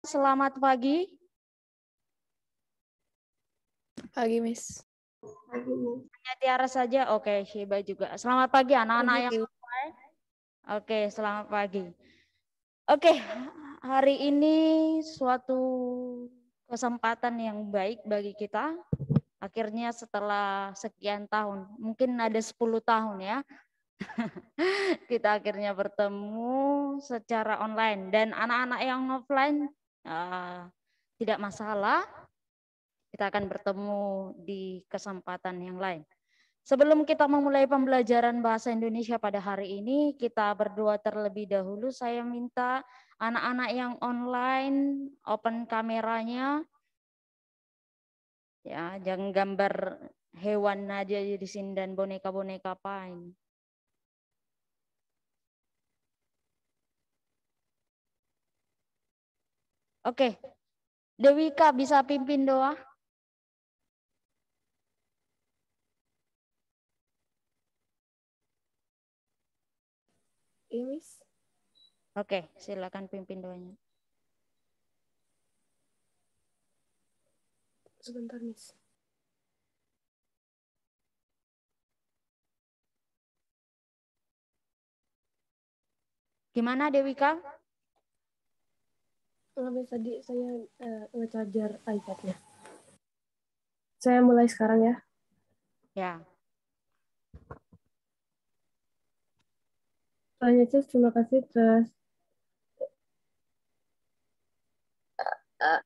Selamat pagi. Pagi, Miss. Pagi, Hanya Tiara saja. Oke, Shiba juga. Selamat pagi anak-anak yang lain. Oke, selamat pagi. Oke, hari ini suatu kesempatan yang baik bagi kita. Akhirnya setelah sekian tahun, mungkin ada 10 tahun ya, kita akhirnya bertemu secara online dan anak-anak yang offline Eh, tidak masalah. Kita akan bertemu di kesempatan yang lain. Sebelum kita memulai pembelajaran bahasa Indonesia pada hari ini, kita berdoa terlebih dahulu. Saya minta anak-anak yang online open kameranya. Ya, jangan gambar hewan aja di sini dan boneka-boneka apa ini. Oke. Dewika bisa pimpin doa? Iwis. Oke, silakan pimpin doanya. Sebentar, Miss. Gimana Dewika? habis tadi saya uh, eh, ngecharger iPad-nya. Saya mulai sekarang ya. Ya. Selanjutnya terima kasih telah uh,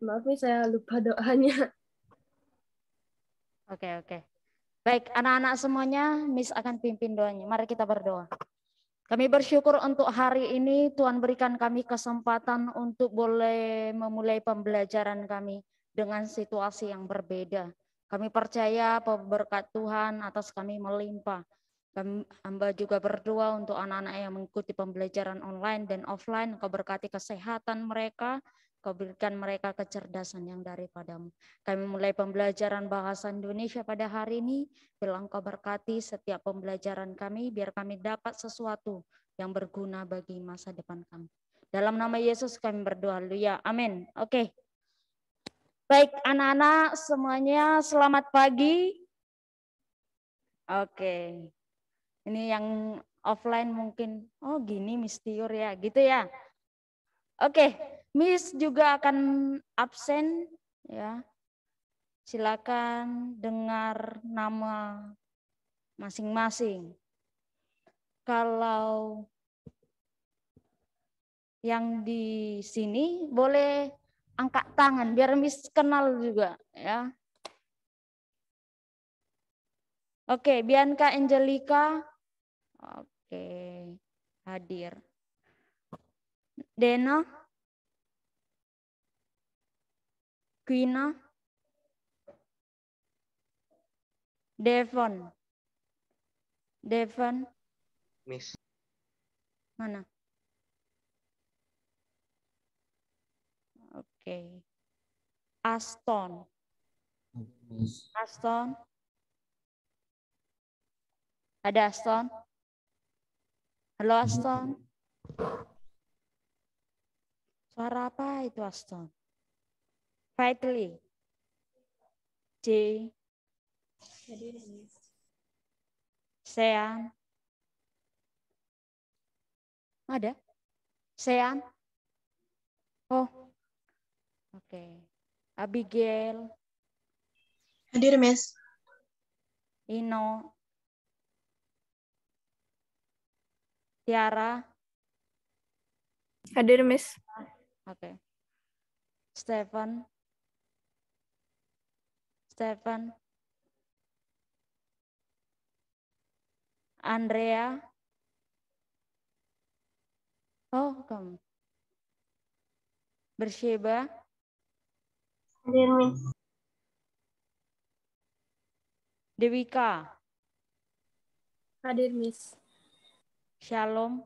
maaf nih saya lupa doanya. Oke, okay, oke. Okay. Baik, anak-anak semuanya, Miss akan pimpin doanya. Mari kita berdoa. Kami bersyukur untuk hari ini Tuhan berikan kami kesempatan untuk boleh memulai pembelajaran kami dengan situasi yang berbeda. Kami percaya berkat Tuhan atas kami melimpah. Kami, hamba juga berdoa untuk anak-anak yang mengikuti pembelajaran online dan offline, kau berkati kesehatan mereka, Kau berikan mereka kecerdasan yang daripadamu. Kami mulai pembelajaran bahasa Indonesia pada hari ini. Bila engkau berkati setiap pembelajaran kami, biar kami dapat sesuatu yang berguna bagi masa depan kami. Dalam nama Yesus kami berdoa. Ya, Amin. Oke. Okay. Baik, anak-anak semuanya selamat pagi. Oke. Okay. Ini yang offline mungkin, oh gini Miss ya, gitu ya. Oke, okay. Miss juga akan absen ya. Silakan dengar nama masing-masing. Kalau yang di sini boleh angkat tangan biar Miss kenal juga ya. Oke, Bianca Angelica. Oke, hadir. Dena. Quina, Devon, Devon, Miss. Mana? Oke. Okay. Aston. Aston. Ada Aston? Halo Aston. Suara apa itu Aston? Rightly. J. Sean. Ada? Sean? Oh. Oke. Okay. Abigail. Hadir, Miss. Ino. Tiara. Hadir, Miss. Oke. Okay. Stephen. Seven, Andrea. Oh, kamu. Bersheba. Hadir, Miss. Dewika. Hadir, Miss. Shalom.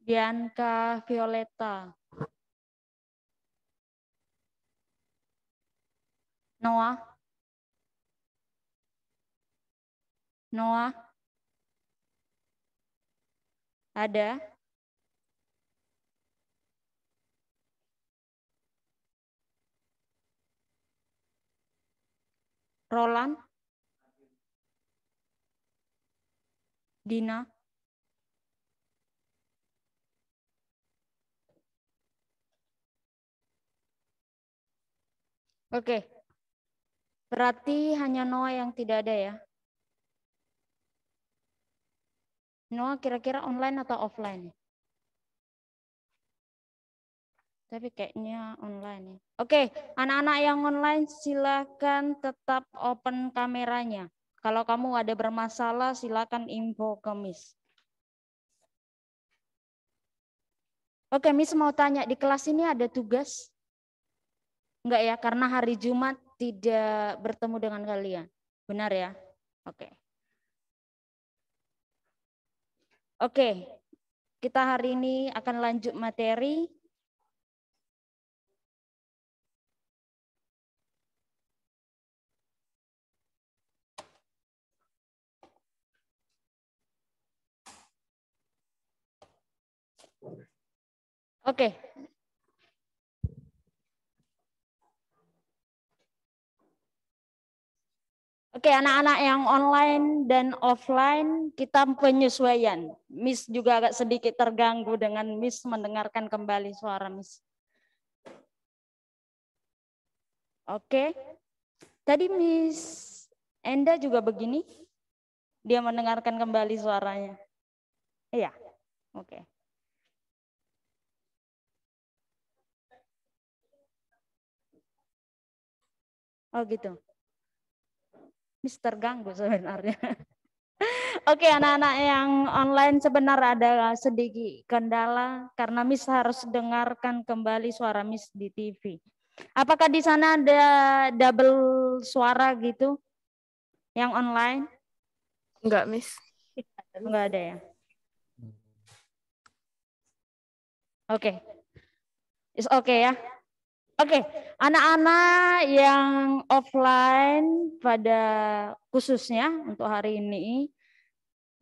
Bianca Violeta. Noah. Noah. Ada. Roland. Dina. Oke. Okay. Berarti hanya Noah yang tidak ada ya? Noah kira-kira online atau offline? Tapi kayaknya online ya. Oke, anak-anak yang online silakan tetap open kameranya. Kalau kamu ada bermasalah silakan info ke Miss. Oke, Miss mau tanya di kelas ini ada tugas? Enggak ya, karena hari Jumat tidak bertemu dengan kalian. Benar ya? Oke. Okay. Oke, okay. kita hari ini akan lanjut materi. Oke, okay. Oke, anak-anak yang online dan offline kita penyesuaian. Miss juga agak sedikit terganggu dengan Miss mendengarkan kembali suara Miss. Oke. Tadi Miss Enda juga begini. Dia mendengarkan kembali suaranya. Iya. Oke. Oh gitu terganggu sebenarnya. Oke, okay, anak-anak yang online sebenarnya ada sedikit kendala karena Miss harus dengarkan kembali suara Miss di TV. Apakah di sana ada double suara gitu yang online? Enggak, Miss. Enggak ada ya. Oke. Okay. oke okay ya. Oke, okay. anak-anak yang offline pada khususnya untuk hari ini,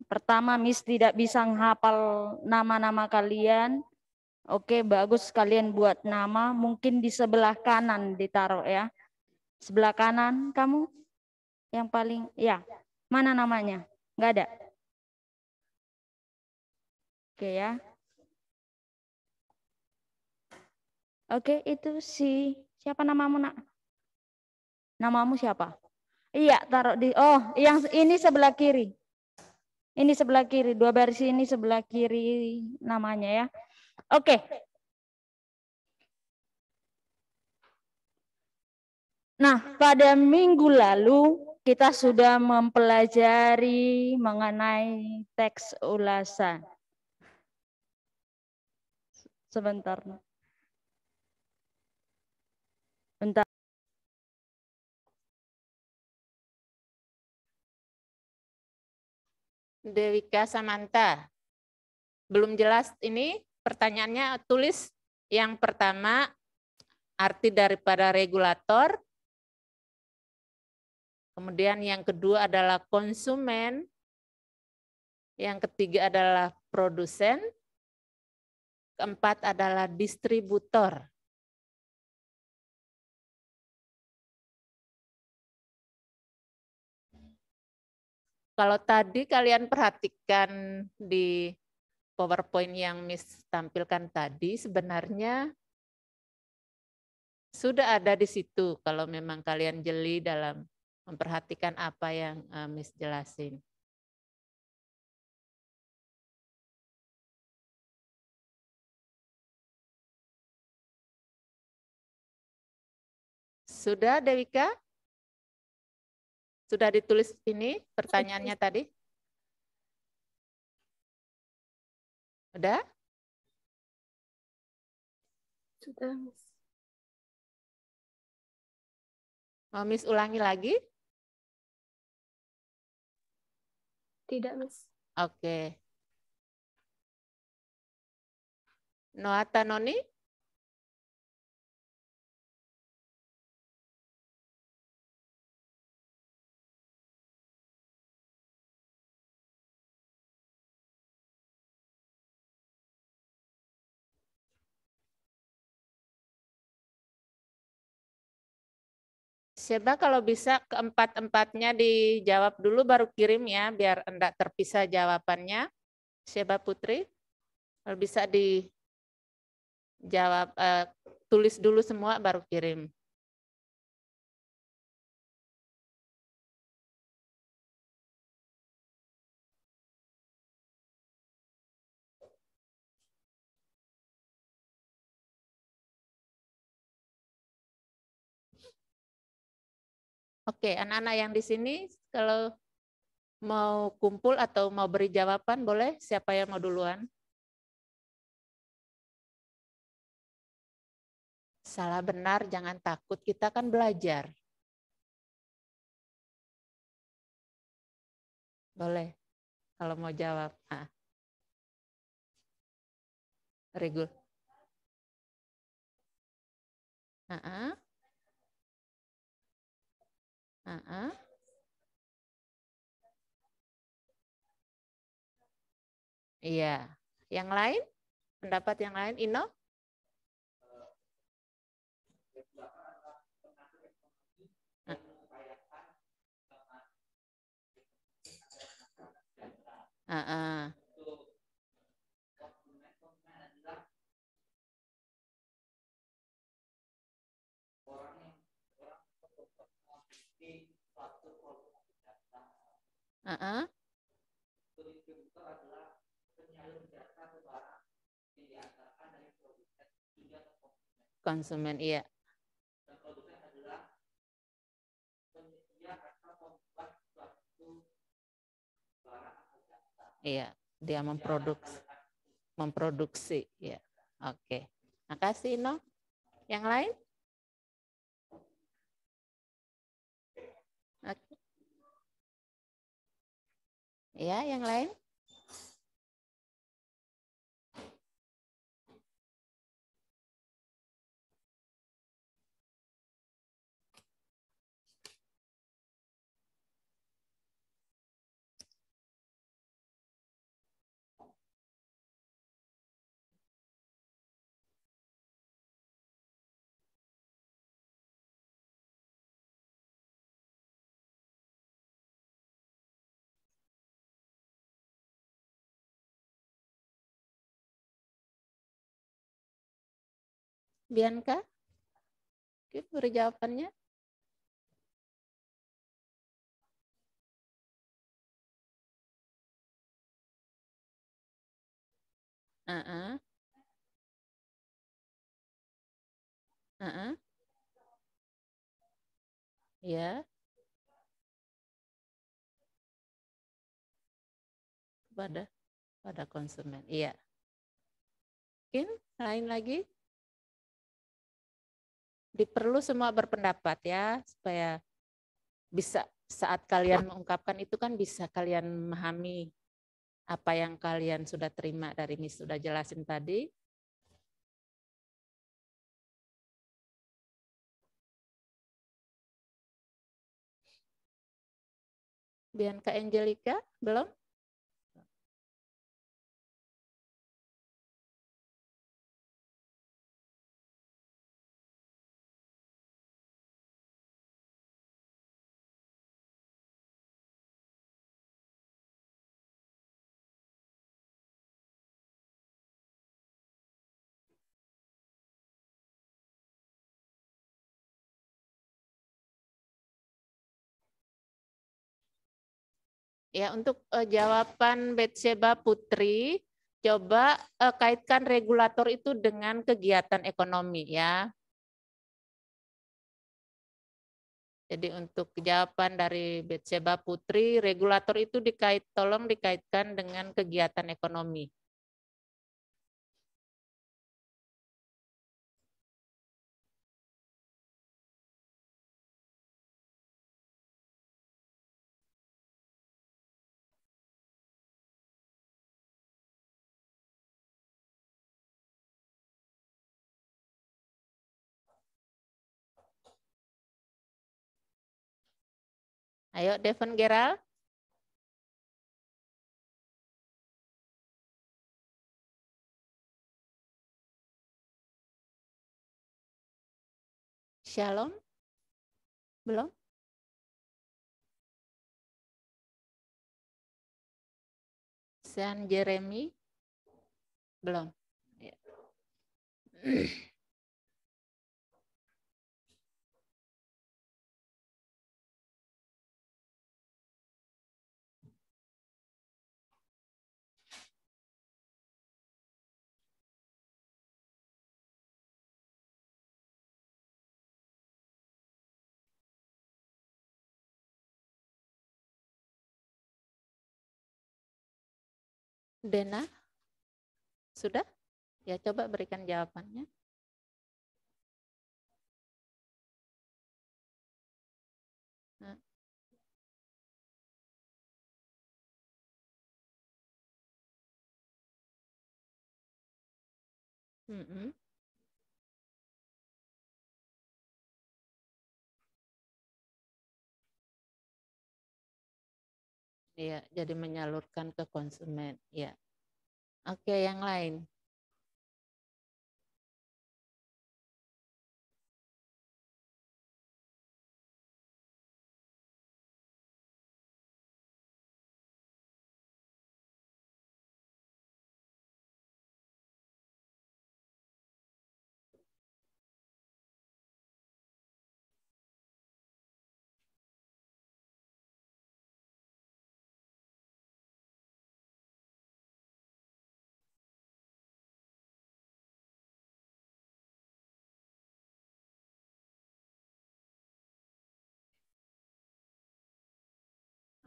pertama Miss tidak bisa menghafal nama-nama kalian. Oke, okay, bagus kalian buat nama, mungkin di sebelah kanan ditaruh ya. Sebelah kanan kamu yang paling, ya, mana namanya? Enggak ada. Oke okay, ya. Oke, itu si siapa namamu nak? Namamu siapa? Iya, taruh di oh yang ini sebelah kiri. Ini sebelah kiri, dua baris ini sebelah kiri namanya ya. Oke. Nah, pada minggu lalu kita sudah mempelajari mengenai teks ulasan. Sebentar. Dewika Samanta. Belum jelas ini pertanyaannya tulis yang pertama arti daripada regulator. Kemudian yang kedua adalah konsumen. Yang ketiga adalah produsen. Keempat adalah distributor. Kalau tadi kalian perhatikan di PowerPoint yang Miss tampilkan tadi, sebenarnya sudah ada di situ kalau memang kalian jeli dalam memperhatikan apa yang eh, Miss jelasin. Sudah, Dewika? Sudah ditulis ini pertanyaannya tadi? Sudah? Sudah, Miss. Mau Miss ulangi lagi? Tidak, Miss. Oke. Okay. Noata Noni? Coba kalau bisa keempat-empatnya dijawab dulu baru kirim ya, biar enggak terpisah jawabannya. Siapa Putri? Kalau bisa dijawab, eh, tulis dulu semua baru kirim. Oke, anak-anak yang di sini kalau mau kumpul atau mau beri jawaban boleh? Siapa yang mau duluan? Salah benar jangan takut, kita kan belajar. Boleh kalau mau jawab. Nah. Regul. Uh -uh. Uh-uh. Iya. Yang lain? Pendapat yang lain, Ino? Uh-uh. Uh-uh. Konsumen, iya. Iya, dia memproduksi memproduksi ya. Oke. Makasih, No. Yang lain? Ya, yang lain? Bianca? Oke, beri jawabannya. Uh -uh. Uh -uh. Ya. Yeah. Kepada pada konsumen. Iya. Yeah. Mungkin lain lagi? diperlu semua berpendapat ya supaya bisa saat kalian mengungkapkan itu kan bisa kalian memahami apa yang kalian sudah terima dari Miss sudah jelasin tadi. Bianca Angelica, belum? Ya, untuk uh, jawaban Betseba Putri, coba uh, kaitkan regulator itu dengan kegiatan ekonomi ya. Jadi untuk jawaban dari Betseba Putri, regulator itu dikait tolong dikaitkan dengan kegiatan ekonomi. Ayo, Devon Gerald. Shalom? Belum? San Jeremy? Belum. Yeah. Ya. Dena? Sudah? Ya, coba berikan jawabannya. Mm -mm. ya jadi menyalurkan ke konsumen ya oke yang lain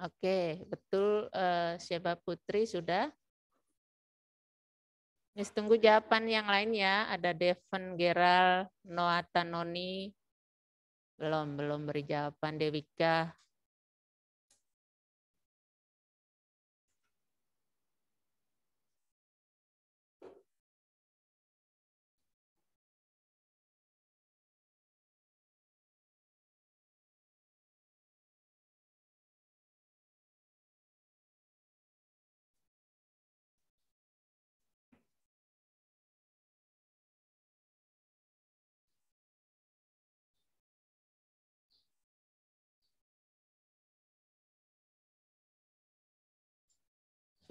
Oke, betul uh, eh, Syeba Putri sudah. Mis tunggu jawaban yang lain ya. Ada Devon, Gerald, Noata Noni Belum, belum beri jawaban. Dewika,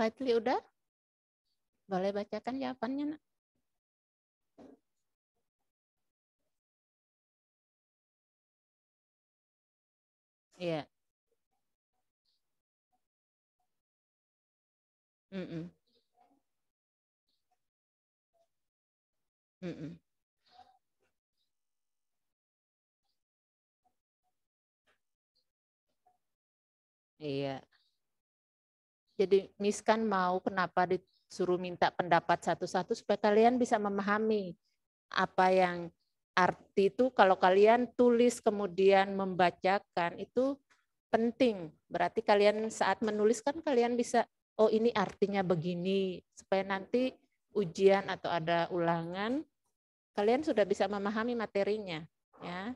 Fadli udah? Boleh bacakan jawabannya, Nak? Iya. Mm -mm. Mm -mm. Iya. Jadi miskan mau kenapa disuruh minta pendapat satu-satu supaya kalian bisa memahami apa yang arti itu kalau kalian tulis kemudian membacakan itu penting. Berarti kalian saat menuliskan kalian bisa oh ini artinya begini supaya nanti ujian atau ada ulangan kalian sudah bisa memahami materinya ya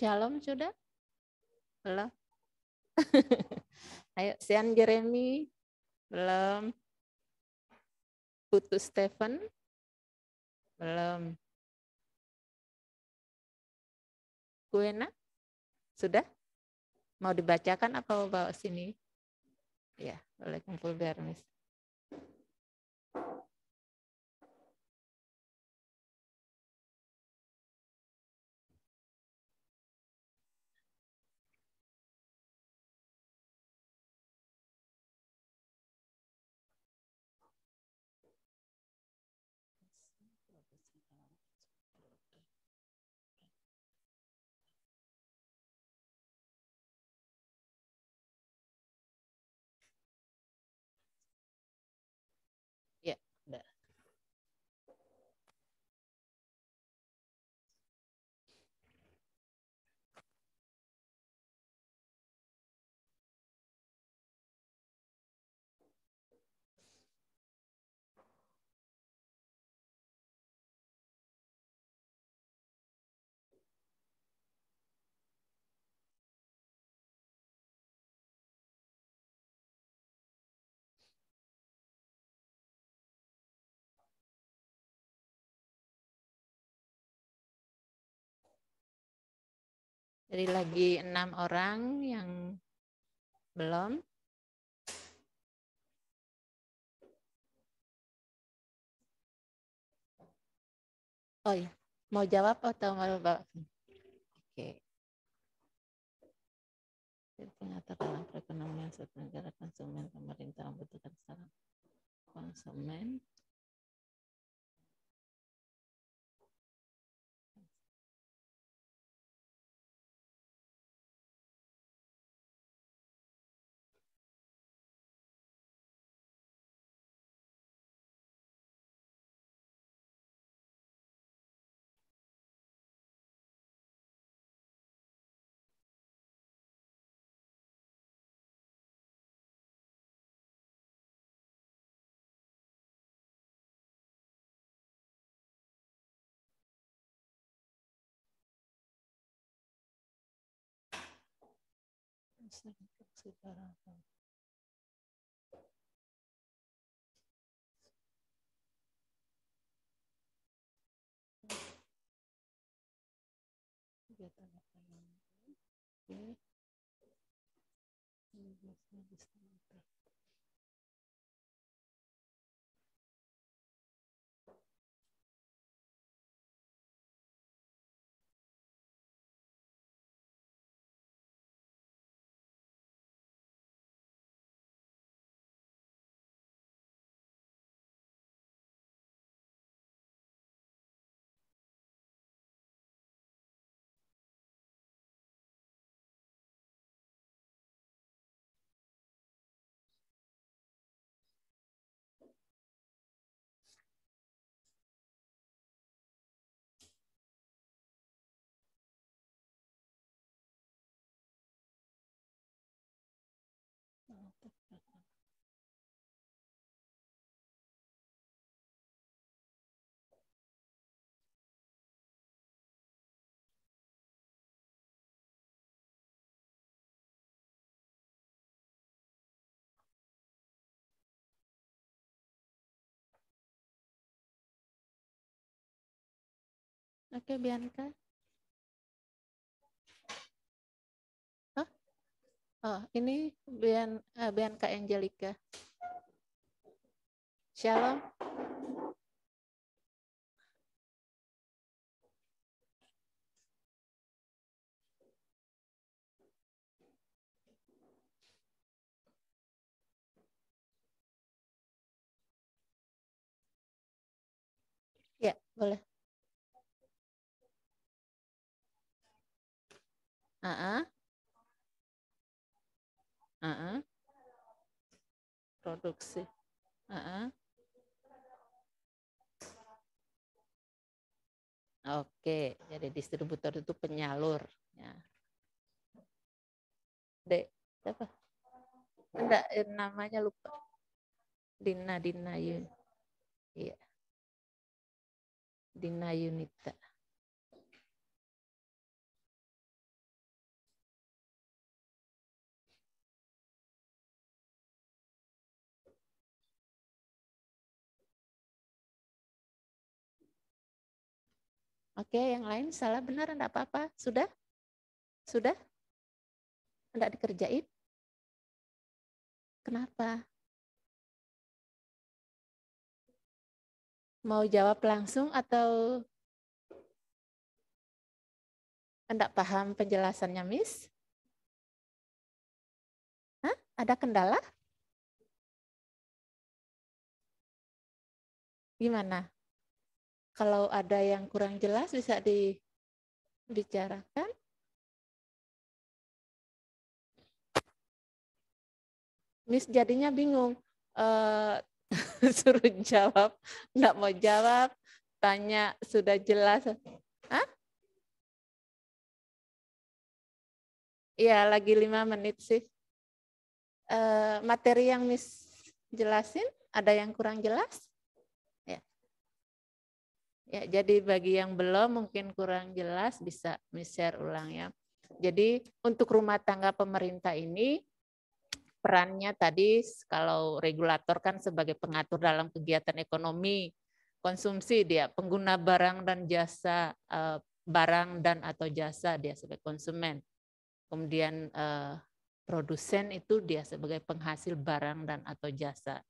Shalom sudah? Belum? Ayo, Sian Jeremy. Belum. Putus Stephen. Belum. Kuena? Sudah? Mau dibacakan apa bawa sini? Ya, boleh kumpul biar Jadi lagi enam orang yang belum. Oh ya, mau jawab atau mau bawa? Oke. Ternyata dalam perekonomian suatu negara konsumen pemerintah membutuhkan secara konsumen sedikit secara yang oke ini biasanya di Oke, Bianca. Huh? Oh, ini Bian, uh, Bianca Angelica. Shalom. Ya, boleh. Uh-uh. Uh-uh. Produksi. Uh-uh. Oke, jadi distributor itu penyalur. Ya. Dek, apa? Enggak, eh, namanya lupa. Dina Dina Yun. Iya. Dina Yunita. Oke, yang lain salah benar enggak apa-apa. Sudah? Sudah? Enggak dikerjain? Kenapa? Mau jawab langsung atau enggak paham penjelasannya, Miss? Hah? Ada kendala? Gimana? Kalau ada yang kurang jelas bisa dibicarakan. Miss jadinya bingung. Uh, suruh jawab, nggak mau jawab, tanya sudah jelas. Hah? Iya, lagi lima menit sih. Uh, materi yang Miss jelasin, ada yang kurang jelas? Ya, jadi bagi yang belum mungkin kurang jelas bisa share ulang ya. Jadi untuk rumah tangga pemerintah ini perannya tadi kalau regulator kan sebagai pengatur dalam kegiatan ekonomi, konsumsi dia, pengguna barang dan jasa eh, barang dan atau jasa dia sebagai konsumen. Kemudian eh, produsen itu dia sebagai penghasil barang dan atau jasa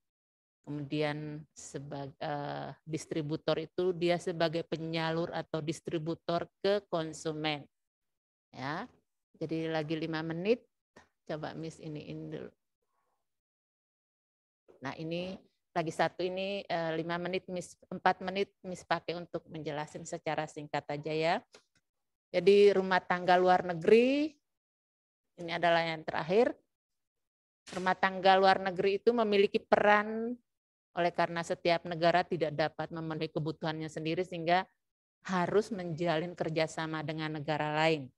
kemudian sebagai uh, eh, distributor itu dia sebagai penyalur atau distributor ke konsumen ya jadi lagi lima menit coba miss ini ini dulu nah ini lagi satu ini eh, lima menit miss empat menit miss pakai untuk menjelaskan secara singkat aja ya jadi rumah tangga luar negeri ini adalah yang terakhir rumah tangga luar negeri itu memiliki peran oleh karena setiap negara tidak dapat memenuhi kebutuhannya sendiri sehingga harus menjalin kerjasama dengan negara lain.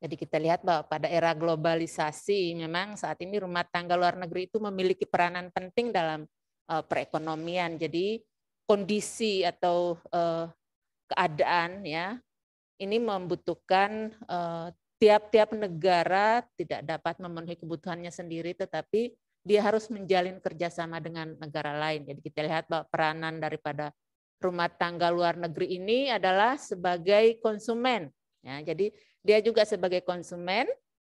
Jadi kita lihat bahwa pada era globalisasi memang saat ini rumah tangga luar negeri itu memiliki peranan penting dalam eh, perekonomian. Jadi kondisi atau eh, keadaan ya ini membutuhkan eh, tiap-tiap negara tidak dapat memenuhi kebutuhannya sendiri tetapi dia harus menjalin kerjasama dengan negara lain. Jadi kita lihat bahwa peranan daripada rumah tangga luar negeri ini adalah sebagai konsumen. Ya, jadi dia juga sebagai konsumen,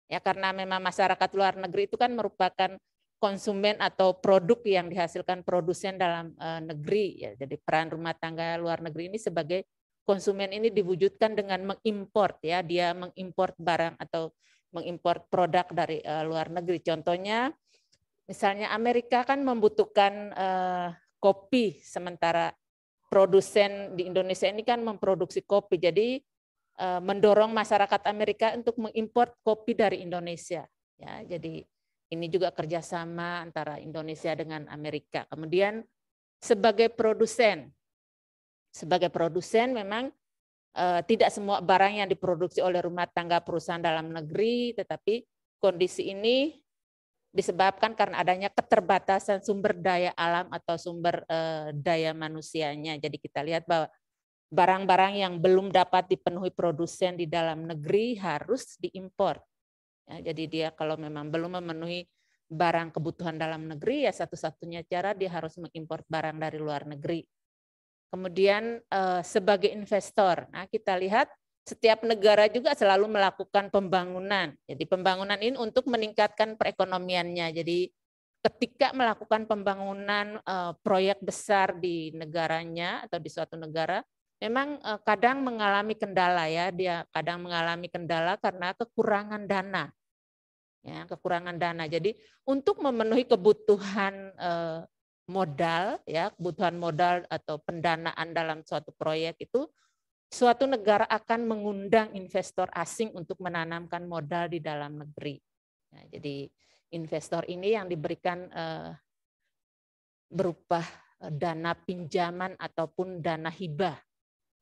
ya karena memang masyarakat luar negeri itu kan merupakan konsumen atau produk yang dihasilkan produsen dalam e, negeri. Ya, jadi peran rumah tangga luar negeri ini sebagai konsumen ini diwujudkan dengan mengimpor, ya dia mengimpor barang atau mengimpor produk dari e, luar negeri. Contohnya Misalnya Amerika kan membutuhkan uh, kopi, sementara produsen di Indonesia ini kan memproduksi kopi. Jadi uh, mendorong masyarakat Amerika untuk mengimpor kopi dari Indonesia. Ya, jadi ini juga kerjasama antara Indonesia dengan Amerika. Kemudian sebagai produsen, sebagai produsen memang uh, tidak semua barang yang diproduksi oleh rumah tangga perusahaan dalam negeri, tetapi kondisi ini disebabkan karena adanya keterbatasan sumber daya alam atau sumber eh, daya manusianya. Jadi kita lihat bahwa barang-barang yang belum dapat dipenuhi produsen di dalam negeri harus diimpor. Ya, jadi dia kalau memang belum memenuhi barang kebutuhan dalam negeri ya satu-satunya cara dia harus mengimpor barang dari luar negeri. Kemudian eh, sebagai investor, nah kita lihat setiap negara juga selalu melakukan pembangunan. Jadi pembangunan ini untuk meningkatkan perekonomiannya. Jadi ketika melakukan pembangunan eh, proyek besar di negaranya atau di suatu negara, memang eh, kadang mengalami kendala ya, dia kadang mengalami kendala karena kekurangan dana. Ya, kekurangan dana. Jadi untuk memenuhi kebutuhan eh, modal ya, kebutuhan modal atau pendanaan dalam suatu proyek itu suatu negara akan mengundang investor asing untuk menanamkan modal di dalam negeri. Nah, jadi investor ini yang diberikan eh, berupa eh, dana pinjaman ataupun dana hibah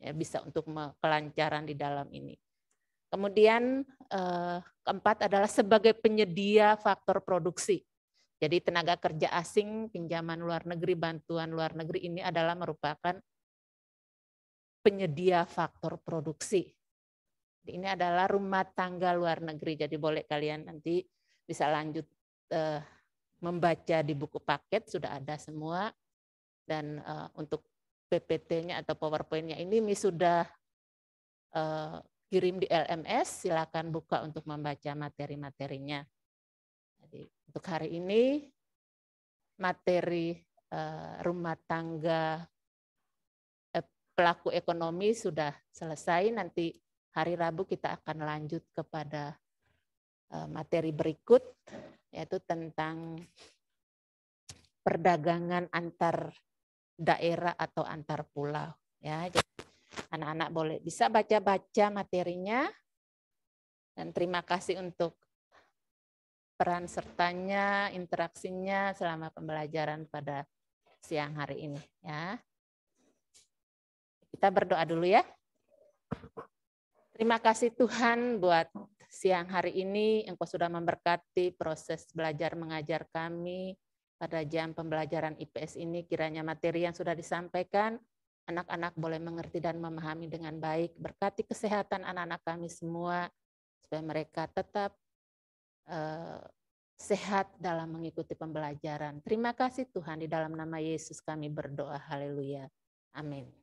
ya bisa untuk kelancaran di dalam ini. Kemudian eh, keempat adalah sebagai penyedia faktor produksi. Jadi tenaga kerja asing, pinjaman luar negeri, bantuan luar negeri ini adalah merupakan penyedia faktor produksi. Ini adalah rumah tangga luar negeri, jadi boleh kalian nanti bisa lanjut uh, membaca di buku paket sudah ada semua dan uh, untuk PPT-nya atau PowerPoint-nya ini Mi sudah uh, kirim di LMS, silakan buka untuk membaca materi-materinya. Jadi untuk hari ini materi uh, rumah tangga pelaku ekonomi sudah selesai. Nanti hari Rabu kita akan lanjut kepada eh, materi berikut, yaitu tentang perdagangan antar daerah atau antar pulau. Ya, anak-anak boleh bisa baca-baca materinya. Dan terima kasih untuk peran sertanya, interaksinya selama pembelajaran pada siang hari ini. Ya. Kita berdoa dulu ya. Terima kasih Tuhan buat siang hari ini. Engkau sudah memberkati proses belajar mengajar kami pada jam pembelajaran IPS ini. Kiranya materi yang sudah disampaikan, anak-anak boleh mengerti dan memahami dengan baik. Berkati kesehatan anak-anak kami semua, supaya mereka tetap uh, sehat dalam mengikuti pembelajaran. Terima kasih Tuhan, di dalam nama Yesus kami berdoa. Haleluya. Amin.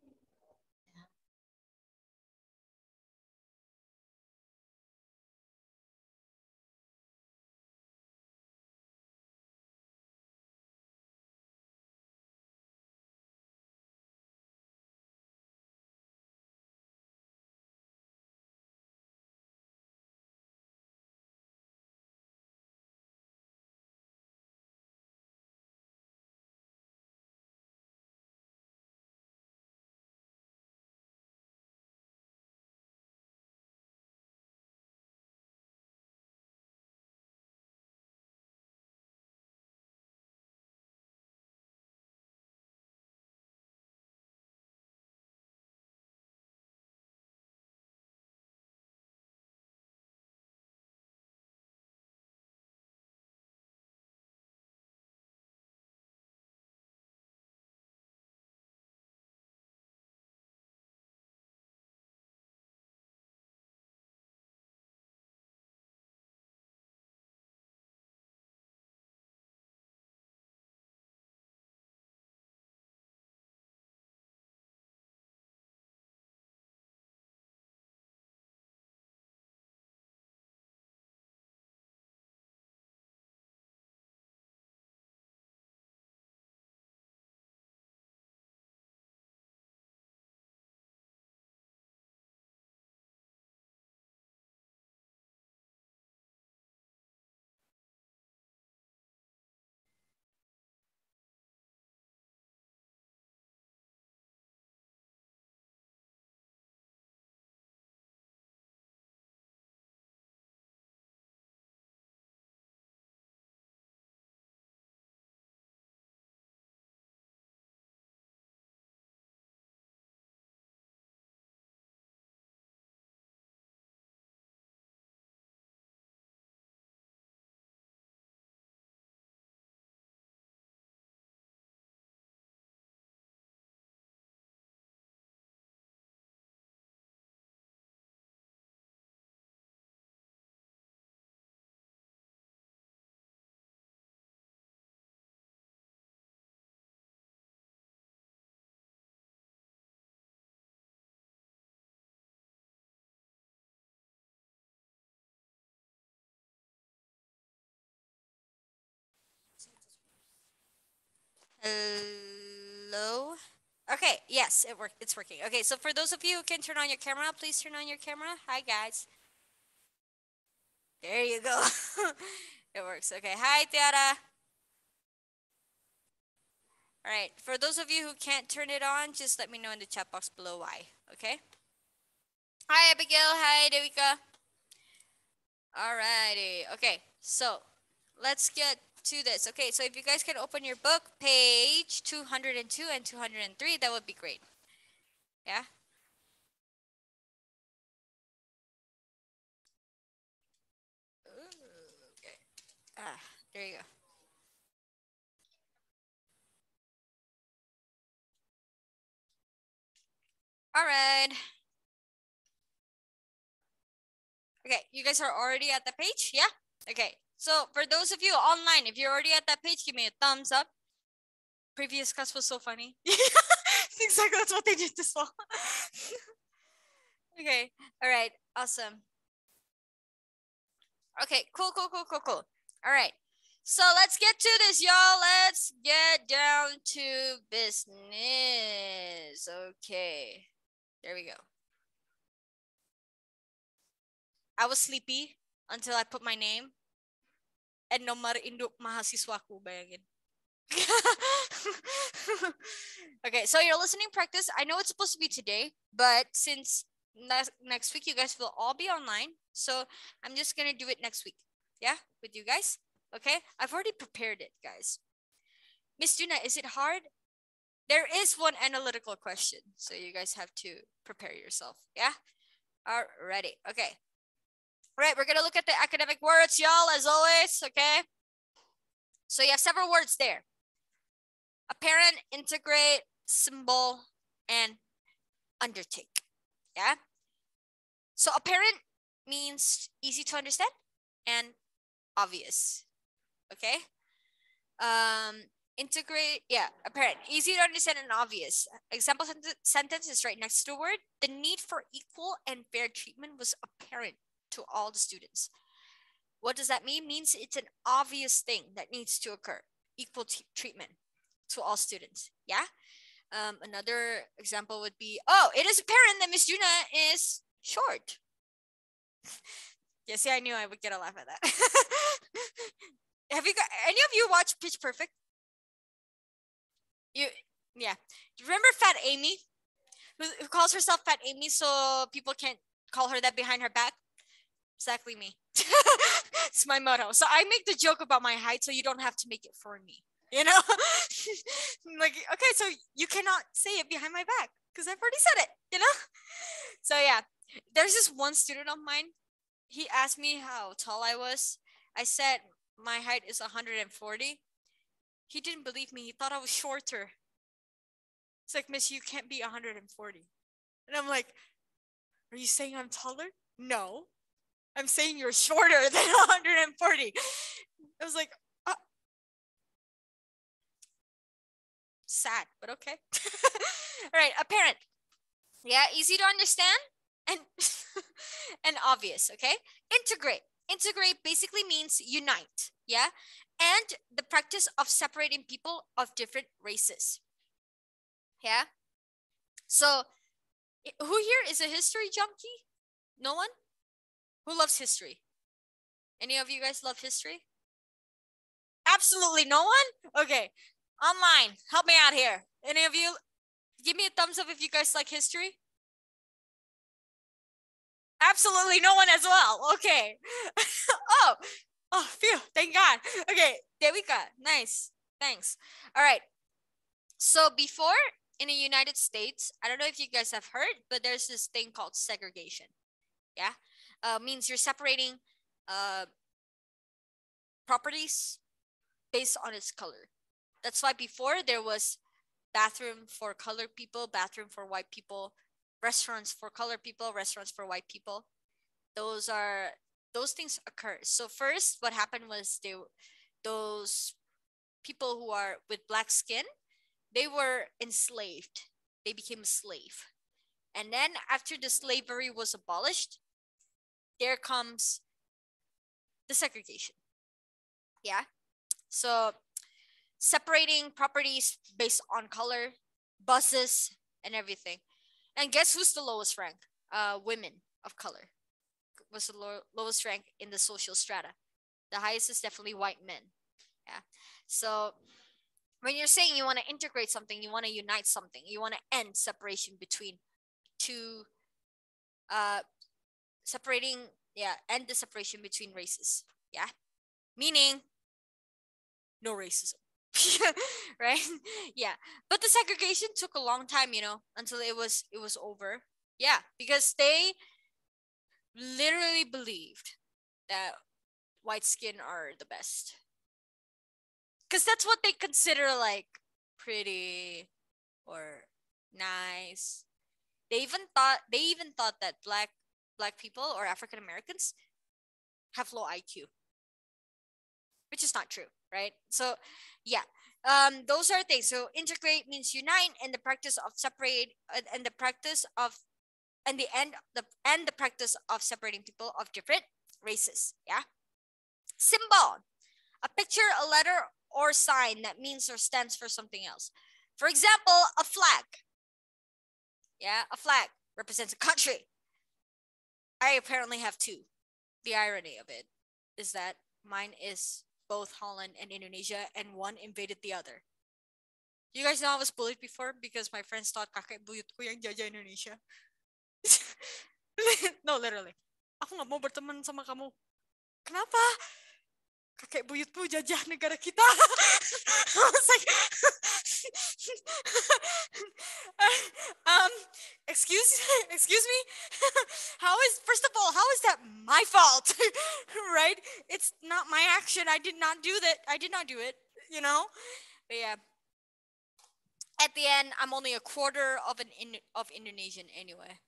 Hello? Okay, yes, it worked. It's working. Okay, so for those of you who can turn on your camera, please turn on your camera. Hi, guys. There you go. it works. Okay, hi, Tiara. All right, for those of you who can't turn it on, just let me know in the chat box below why, okay? Hi, Abigail. Hi, Devika. All righty. Okay, so let's get to this. Okay, so if you guys can open your book, page 202 and 203, that would be great. Yeah? Ooh, okay. Ah, there you go. All right. Okay, you guys are already at the page, yeah? Okay, so for those of you online, if you're already at that page, give me a thumbs up. Previous class was so funny. Seems like that's what they did this fall. okay. All right. Awesome. Okay. Cool, cool, cool, cool, cool. All right. So let's get to this, y'all. Let's get down to business. Okay. There we go. I was sleepy until I put my name and nomor induk mahasiswaku bayangin okay so your listening practice i know it's supposed to be today but since ne- next week you guys will all be online so i'm just gonna do it next week yeah with you guys okay i've already prepared it guys miss duna is it hard there is one analytical question so you guys have to prepare yourself yeah all ready. Okay right? We're going to look at the academic words, y'all, as always, okay? So you have several words there. Apparent, integrate, symbol, and undertake, yeah? So apparent means easy to understand and obvious, okay? Um, integrate, yeah, apparent, easy to understand and obvious. Example sentence is right next to the word. The need for equal and fair treatment was apparent to all the students. What does that mean? Means it's an obvious thing that needs to occur, equal treatment to all students, yeah? Um, another example would be, oh, it is apparent that Miss Juna is short. yeah, see, I knew I would get a laugh at that. Have you got, any of you watched Pitch Perfect? You, yeah. You remember Fat Amy? Who, who calls herself Fat Amy so people can't call her that behind her back? Exactly me. it's my motto. So I make the joke about my height so you don't have to make it for me. You know? like, okay, so you cannot say it behind my back because I've already said it, you know? So yeah, there's this one student of mine. He asked me how tall I was. I said my height is 140. He didn't believe me. He thought I was shorter. It's like, Miss, you can't be 140. And I'm like, Are you saying I'm taller? No. I'm saying you're shorter than 140. I was like, oh. sad, but okay. All right, apparent. Yeah, easy to understand and and obvious, okay? Integrate. Integrate basically means unite, yeah? And the practice of separating people of different races. Yeah? So who here is a history junkie? No one? Who loves history? Any of you guys love history? Absolutely no one? Okay. Online, help me out here. Any of you? Give me a thumbs up if you guys like history. Absolutely no one as well. Okay. oh, oh, phew. Thank God. Okay. There we go. Nice. Thanks. All right. So before in the United States, I don't know if you guys have heard, but there's this thing called segregation. Yeah. Uh, means you're separating uh, properties based on its color. That's why before there was bathroom for colored people, bathroom for white people, restaurants for colored people, restaurants for white people. Those are those things occur. So first, what happened was they those people who are with black skin, they were enslaved. They became a slave. And then after the slavery was abolished, there comes the segregation. Yeah. So separating properties based on color, buses, and everything. And guess who's the lowest rank? Uh, women of color was the lo lowest rank in the social strata. The highest is definitely white men. Yeah. So when you're saying you want to integrate something, you want to unite something, you want to end separation between two uh, separating, yeah, end the separation between races. Yeah. Meaning no racism. right? Yeah. But the segregation took a long time, you know, until it was it was over. Yeah, because they literally believed that white skin are the best. Cause that's what they consider like pretty or nice. They even thought they even thought that black black people or African Americans have low IQ, which is not true, right? So, yeah, um, those are things. So, integrate means unite, and the practice of separate, and the practice of, and the end, the and the practice of separating people of different races. Yeah, symbol, a picture, a letter, or sign that means or stands for something else. For example, a flag. Yeah, a flag represents a country. I apparently have two. The irony of it is that mine is both Holland and Indonesia, and one invaded the other. You guys know I was bullied before because my friends thought kakek buyutku yang jajah Indonesia. no, literally. Aku nggak mau berteman sama kamu. Kenapa? Kakek buyutku jajah negara kita. I was like, um, excuse, excuse me. how is first of all, how is that my fault? right? It's not my action. I did not do that. I did not do it. You know. But yeah. At the end, I'm only a quarter of an in, of Indonesian anyway.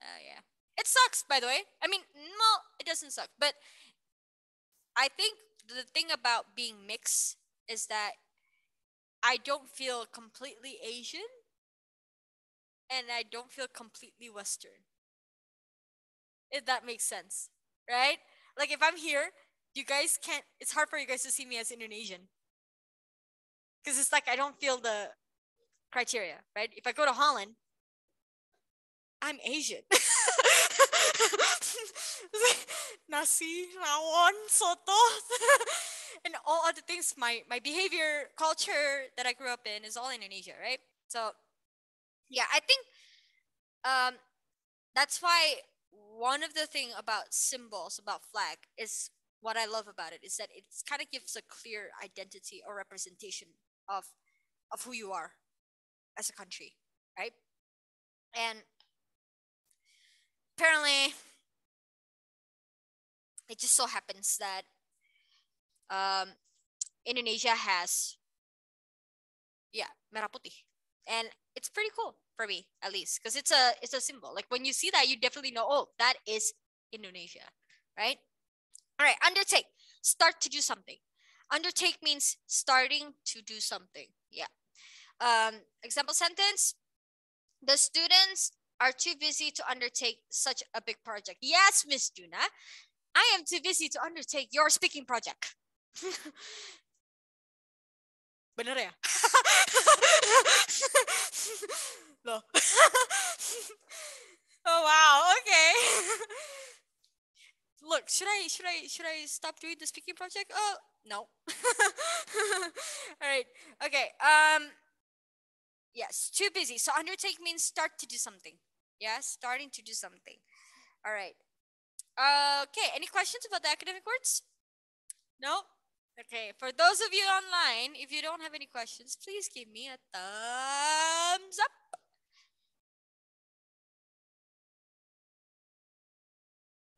Uh, yeah. It sucks, by the way. I mean, no, it doesn't suck, but I think the thing about being mixed is that I don't feel completely Asian and I don't feel completely Western. If that makes sense, right? Like if I'm here, you guys can't, it's hard for you guys to see me as Indonesian because it's like I don't feel the criteria, right? If I go to Holland, I'm Asian. Nasi, rawon, soto. and all other things, my, my behavior, culture that I grew up in is all Indonesia, right? So, yeah, I think um, that's why one of the thing about symbols, about flag, is what I love about it is that it kind of gives a clear identity or representation of of who you are as a country, right? And apparently, it just so happens that um, Indonesia has, yeah, merah putih, and it's pretty cool for me at least because it's a it's a symbol. Like when you see that, you definitely know, oh, that is Indonesia, right? All right, undertake, start to do something. Undertake means starting to do something. Yeah. Um, example sentence: The students are too busy to undertake such a big project. Yes, Miss Juna, I am too busy to undertake your speaking project. Bener ya? Loh. oh wow, okay. Look, should I should I should I stop doing the speaking project? Oh no. All right. Okay. Um yes, too busy. So undertake means start to do something. Yes, starting to do something. All right. Uh, okay, any questions about the academic words? No? Okay, for those of you online, if you don't have any questions, please give me a thumbs up.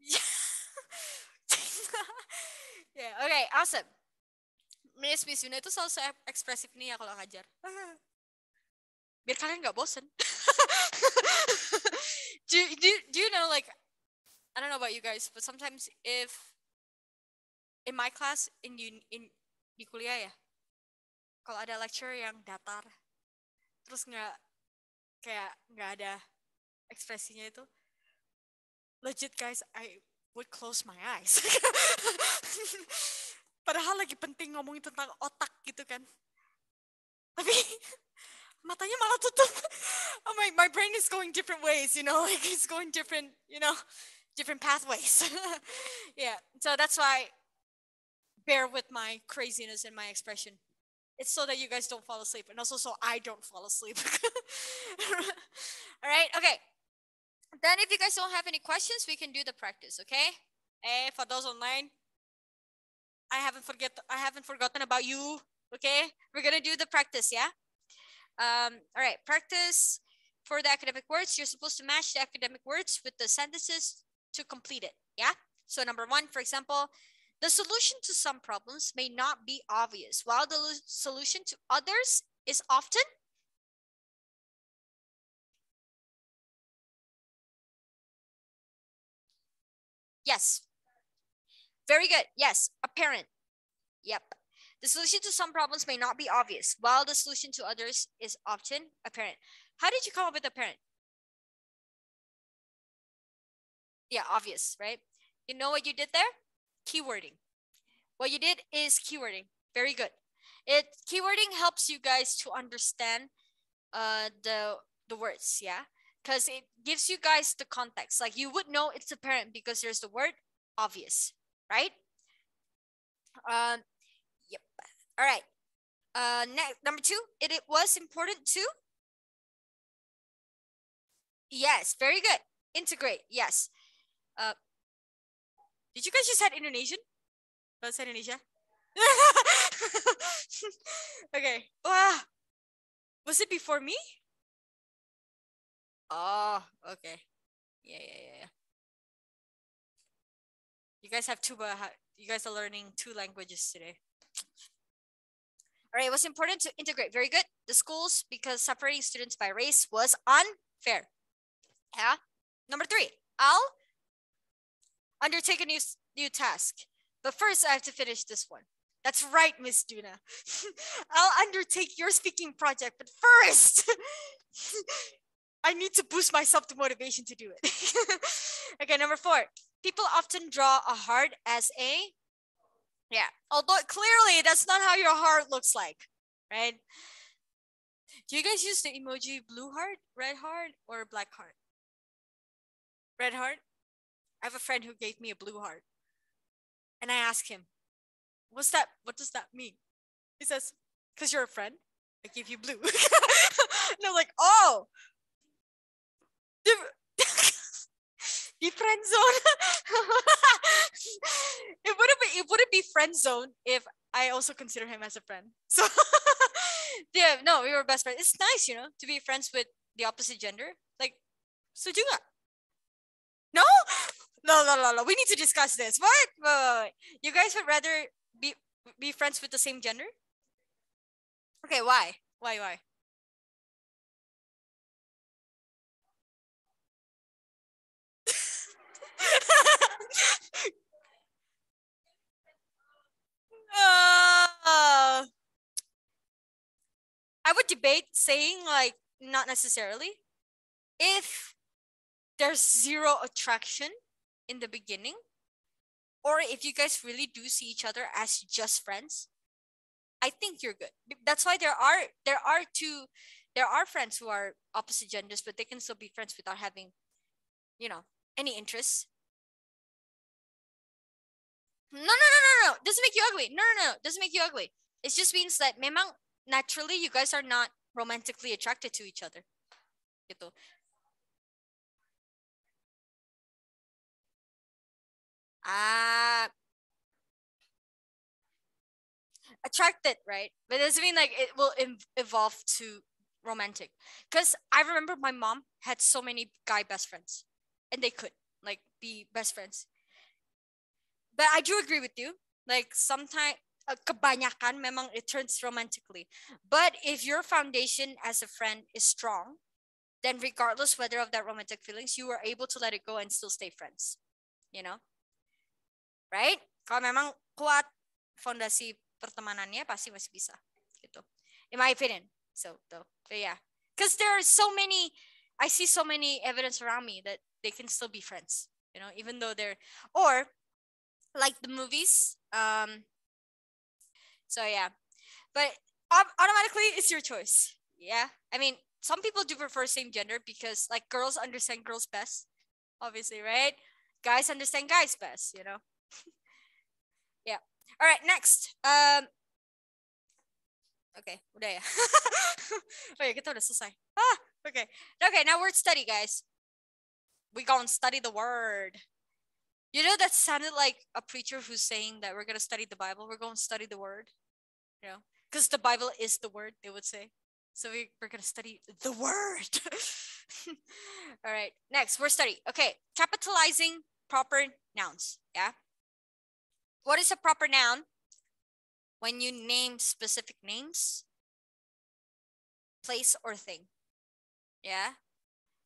yeah, okay, awesome. Miss Miss Yuna itu selalu ekspresif nih ya kalau ngajar. Biar kalian nggak bosen. do, do, do you know like, I don't know about you guys, but sometimes if in my class in, in di kuliah ya kalau ada lecture yang datar terus nggak kayak nggak ada ekspresinya itu legit guys I would close my eyes padahal lagi penting ngomongin tentang otak gitu kan tapi matanya malah tutup oh my my brain is going different ways you know like it's going different you know different pathways yeah so that's why bear with my craziness and my expression. It's so that you guys don't fall asleep and also so I don't fall asleep. All right, okay. Then if you guys don't have any questions, we can do the practice, okay? Hey, eh, for those online, I haven't forget I haven't forgotten about you, okay? We're gonna do the practice, yeah? Um, all right, practice for the academic words. You're supposed to match the academic words with the sentences to complete it, yeah? So number one, for example, the solution to some problems may not be obvious, while the solution to others is often Yes. Very good. Yes, apparent. Yep. The solution to some problems may not be obvious, while the solution to others is often apparent. How did you come up with apparent? Yeah, obvious, right? You know what you did there? keywording. What you did is keywording. Very good. It keywording helps you guys to understand uh, the the words, yeah, because it gives you guys the context. Like you would know it's apparent because there's the word obvious, right? Um, yep. All right. Uh, next, number two, it, it was important to. Yes, very good. Integrate. Yes. Uh, did you guys just had Indonesian? Was Indonesia? okay. Wow. Was it before me? Oh, okay. Yeah, yeah, yeah. You guys have two, uh, you guys are learning two languages today. All right, it was important to integrate. Very good. The schools, because separating students by race was unfair. Yeah. Number three, I'll undertake a new new task. But first, I have to finish this one. That's right, Miss Duna. I'll undertake your speaking project, but first, I need to boost myself to motivation to do it. okay, number four. People often draw a heart as a, yeah, although clearly that's not how your heart looks like, right? Do you guys use the emoji blue heart, red heart, or black heart? Red heart? I have a friend who gave me a blue heart. And I ask him, What's that? What does that mean? He says, Because you're a friend, I give you blue. and I'm like, Oh, the friend zone. it wouldn't be it wouldn't be friend zone if I also consider him as a friend. So yeah, no, we were best friends. It's nice, you know, to be friends with the opposite gender. Like, so do that. No, no, no, no, no. We need to discuss this. What? wait. You guys would rather be be friends with the same gender? Okay, why? Why? Why? Uh, I would debate saying like not necessarily if there's zero attraction in the beginning, or if you guys really do see each other as just friends, I think you're good. That's why there are there are two there are friends who are opposite genders, but they can still be friends without having, you know, any interests. No, no, no, no, no. Doesn't make you ugly. No, no, no. Doesn't make you ugly. It just means that memang naturally you guys are not romantically attracted to each other. Ah. Attracted, right? But doesn't mean like it will evolve to romantic. Because I remember my mom had so many guy best friends and they could like be best friends. But I do agree with you. Like sometimes uh, kebanyakan memang it turns romantically. But if your foundation as a friend is strong, then regardless whether of that romantic feelings, you are able to let it go and still stay friends. You know? right? Kalau memang kuat fondasi pertemanannya pasti masih bisa gitu. In my opinion. So, so, so yeah. Because there are so many, I see so many evidence around me that they can still be friends, you know, even though they're, or like the movies. Um, so yeah, but automatically it's your choice. Yeah. I mean, some people do prefer same gender because like girls understand girls best, obviously, right? Guys understand guys best, you know? yeah. All right, next. Um, okay, udah ya. oh ya, kita udah selesai. Ah, okay. Okay, now word study, guys. We gonna study the word. You know, that sounded like a preacher who's saying that we're gonna study the Bible. We're gonna study the word. You know, because the Bible is the word, they would say. So we, we're gonna study the word. All right, next, word study. Okay, capitalizing proper nouns. Yeah. What is a proper noun? When you name specific names, place, or thing. Yeah.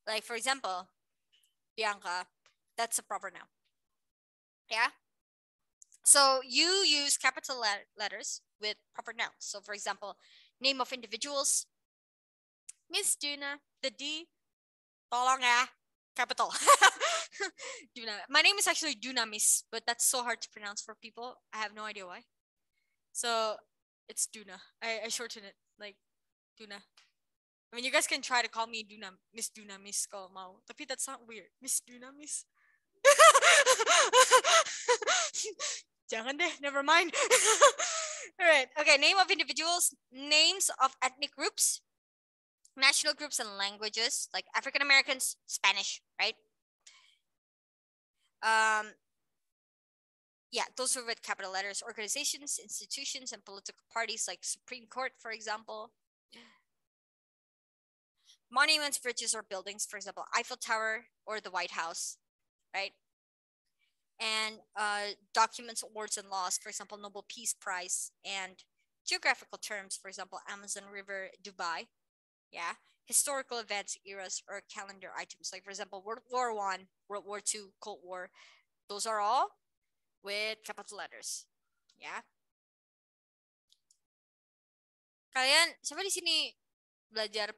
Like, for example, Bianca, that's a proper noun. Yeah. So you use capital let letters with proper nouns. So, for example, name of individuals, Miss Duna, the D, tolong ya, capital. My name is actually Dunamis, but that's so hard to pronounce for people. I have no idea why. So it's Duna. I, I shorten it like Duna. I mean, you guys can try to call me Duna, Miss Dunamis kalau mau. But that's not weird. Miss Dunamis. Jangan deh, never mind. All right. Okay, name of individuals, names of ethnic groups, national groups and languages like African Americans, Spanish, right? Um, yeah, those are with capital letters. Organizations, institutions, and political parties like Supreme Court, for example. Monuments, bridges, or buildings, for example, Eiffel Tower or the White House, right? And uh, documents, awards, and laws, for example, Nobel Peace Prize, and geographical terms, for example, Amazon River, Dubai, yeah, historical events, eras, or calendar items. Like, for example, World War One, World War Two, Cold War. Those are all with capital letters. Ya. Kalian siapa di sini belajar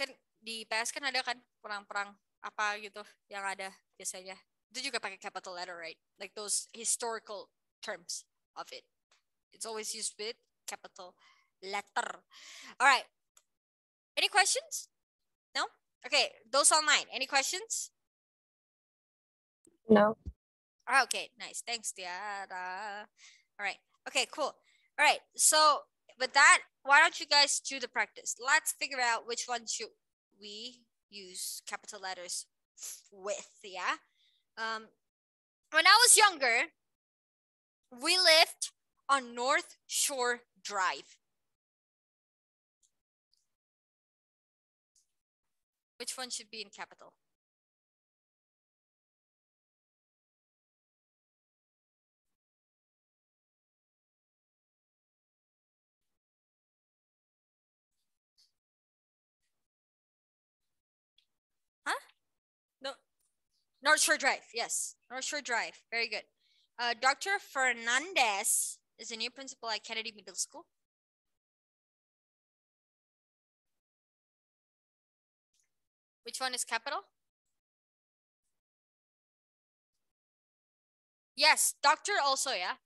kan di PS kan ada kan perang-perang apa gitu yang ada biasanya. Itu juga pakai capital letter, right? Like those historical terms of it. It's always used with capital letter. alright. Any questions? No? Okay, those online. Any questions? No. Ah, okay, nice. Thanks, Tiara. All right. Okay, cool. All right. So with that, why don't you guys do the practice? Let's figure out which one should we use capital letters with, yeah? Um, when I was younger, we lived on North Shore Drive. Which one should be in capital? No, North Shore Drive, yes, North Shore Drive, very good. Uh, Dr. Fernandez is a new principal at Kennedy Middle School. Which one is capital? Yes, doctor also, yeah.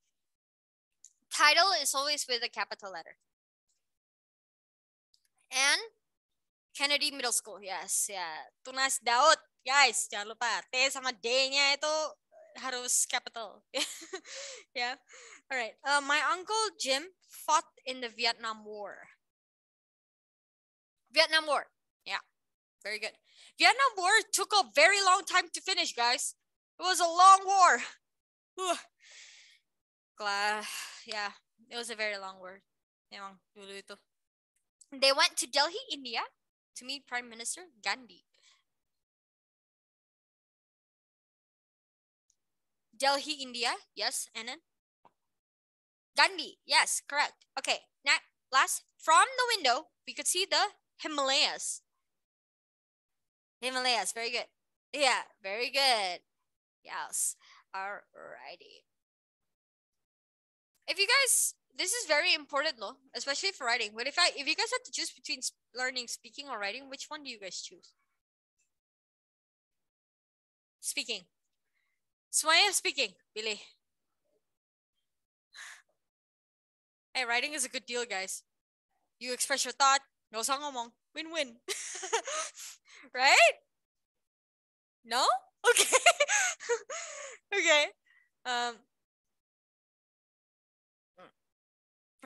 Title is always with a capital letter. And Kennedy Middle School, yes, Yeah. Tunas Daud, guys, jangan lupa. T sama D-nya itu harus capital. yeah. All right. Uh, my uncle Jim fought in the Vietnam War. Vietnam War. Yeah. Very good. Vietnam War took a very long time to finish, guys. It was a long war. Glad, yeah, it was a very long war. They went to Delhi, India to meet Prime Minister Gandhi. Delhi, India, yes, and then Gandhi, yes, correct. Okay, now last, from the window, we could see the Himalayas. Himalayas. Very good. Yeah, very good. Yes. Alrighty. If you guys, this is very important, no? Especially for writing. But if I, if you guys have to choose between learning speaking or writing, which one do you guys choose? Speaking. Swayam speaking, Billy. Hey, writing is a good deal, guys. You express your thought, no song ngomong, win-win. right? No? Okay. okay. Um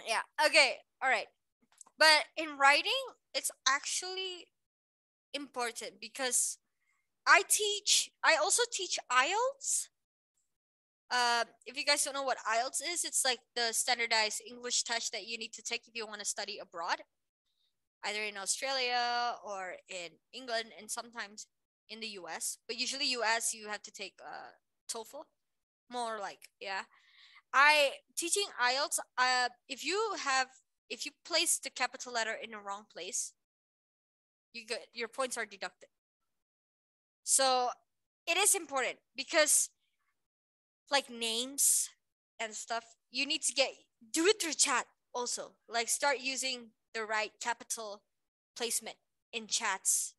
Yeah, okay. All right. But in writing, it's actually important because I teach I also teach IELTS. Uh, if you guys don't know what IELTS is, it's like the standardized English test that you need to take if you want to study abroad either in Australia or in England and sometimes in the US. But usually US you have to take uh TOEFL. More like, yeah. I teaching IELTS, uh if you have if you place the capital letter in the wrong place, you get your points are deducted. So it is important because like names and stuff, you need to get do it through chat also. Like start using the right capital placement in chats.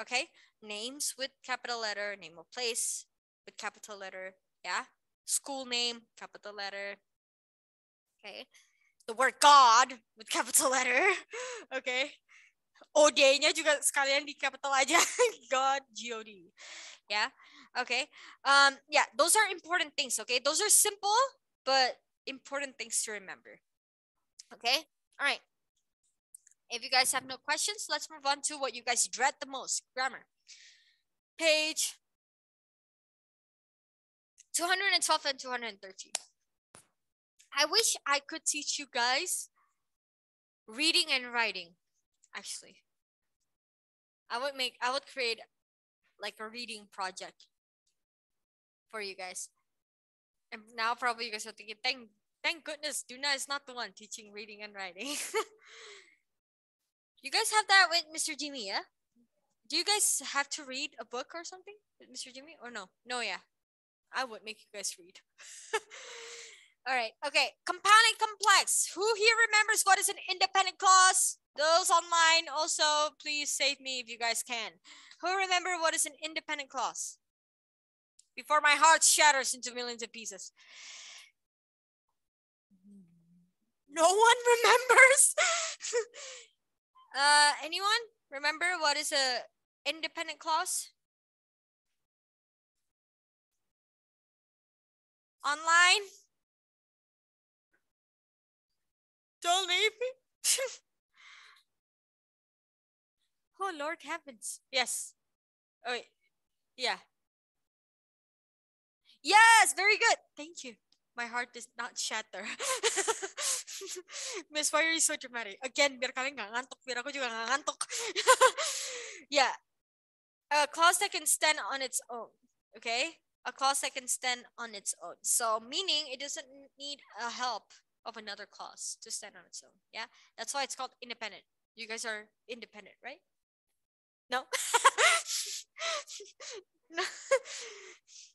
Okay, names with capital letter, name of place with capital letter, yeah, school name, capital letter. Okay, the word God with capital letter. okay, OD-nya juga sekalian di capital aja. God, G-O-D. Yeah. Okay. Um, yeah, those are important things, okay? Those are simple, but important things to remember. Okay? All right. If you guys have no questions, let's move on to what you guys dread the most, grammar. Page 212 and 213. I wish I could teach you guys reading and writing, actually. I would make, I would create like a reading project for you guys. And now probably you guys are thinking, thank, thank goodness Duna is not the one teaching reading and writing. You guys have that with Mr. Jimmy, yeah? Do you guys have to read a book or something with Mr. Jimmy? Or no? No, yeah. I would make you guys read. All right. Okay. Compound and complex. Who here remembers what is an independent clause? Those online also, please save me if you guys can. Who remember what is an independent clause? Before my heart shatters into millions of pieces. No one remembers. Uh, anyone remember what is a independent clause? Online? Don't leave me. oh, Lord heavens. Yes. Oh, yeah. Yes, very good. Thank you my heart is not shatter. Miss, why are you so dramatic? Again, biar kalian nggak ngantuk, biar aku juga nggak ngantuk. yeah. A clause that can stand on its own, okay? A clause that can stand on its own. So meaning it doesn't need a help of another clause to stand on its own, yeah? That's why it's called independent. You guys are independent, right? No? no.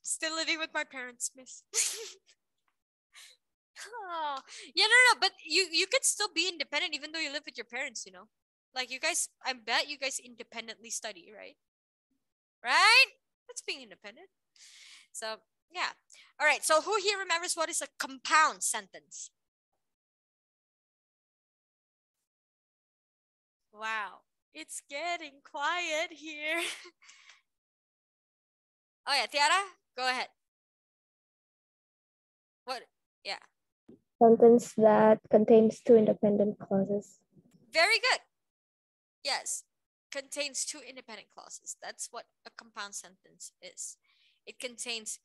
Still living with my parents, miss oh. yeah, no, no, but you you could still be independent even though you live with your parents, you know. Like you guys, I bet you guys independently study, right? Right? That's being independent. So yeah. All right. So who here remembers what is a compound sentence? Wow, it's getting quiet here. oh yeah, Tiara, go ahead. What? Yeah sentence that contains two independent clauses. Very good. Yes, contains two independent clauses. That's what a compound sentence is. It contains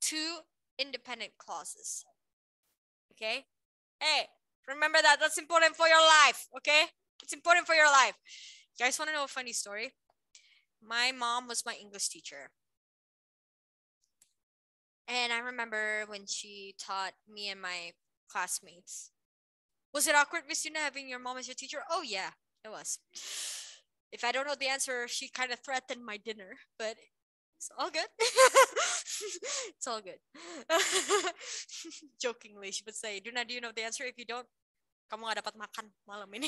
two independent clauses. Okay? Hey, remember that. That's important for your life. Okay? It's important for your life. You guys want to know a funny story? My mom was my English teacher. And I remember when she taught me and my classmates. Was it awkward, Miss Yuna, having your mom as your teacher? Oh, yeah, it was. If I don't know the answer, she kind of threatened my dinner, but it's all good. it's all good. Jokingly, she would say, Duna, do you know the answer? If you don't, kamu gak dapat makan malam ini.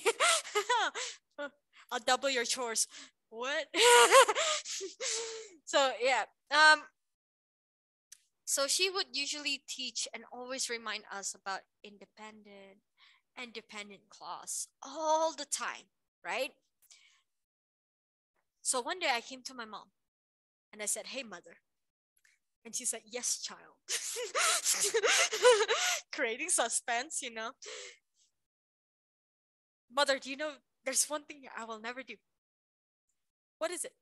I'll double your chores. What? so yeah, um, so she would usually teach and always remind us about independent and dependent clause all the time, right? So one day I came to my mom and I said, Hey, mother. And she said, Yes, child. Creating suspense, you know. Mother, do you know there's one thing I will never do? What is it?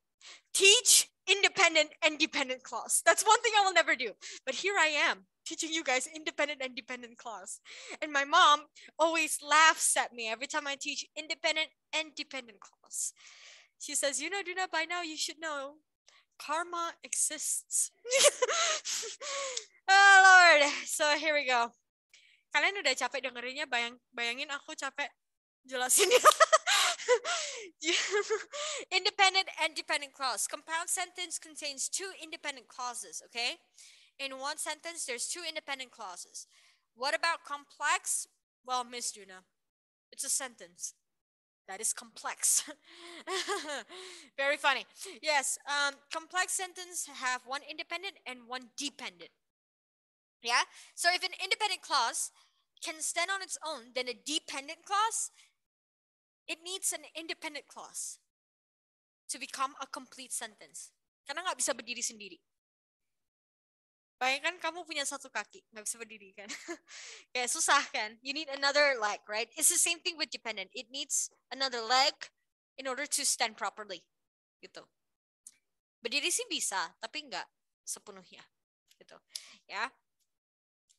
Teach independent and dependent clause. That's one thing I will never do. But here I am teaching you guys independent and dependent clause. And my mom always laughs at me every time I teach independent and dependent clause. She says, you know, do not by now you should know karma exists. oh Lord. So here we go. Kalian udah capek dengerinnya, bayang, bayangin aku capek jelasinnya. independent and dependent clause. Compound sentence contains two independent clauses, okay? In one sentence, there's two independent clauses. What about complex? Well, Miss Duna, it's a sentence that is complex. Very funny. Yes, um, complex sentence have one independent and one dependent. Yeah, so if an independent clause can stand on its own, then a dependent clause It needs an independent clause to become a complete sentence. Karena nggak bisa berdiri sendiri. Bayangkan kamu punya satu kaki, nggak bisa berdiri kan? Kayak susah kan? You need another leg, right? It's the same thing with dependent. It needs another leg in order to stand properly. Gitu. Berdiri sih bisa, tapi nggak sepenuhnya. Gitu. Ya.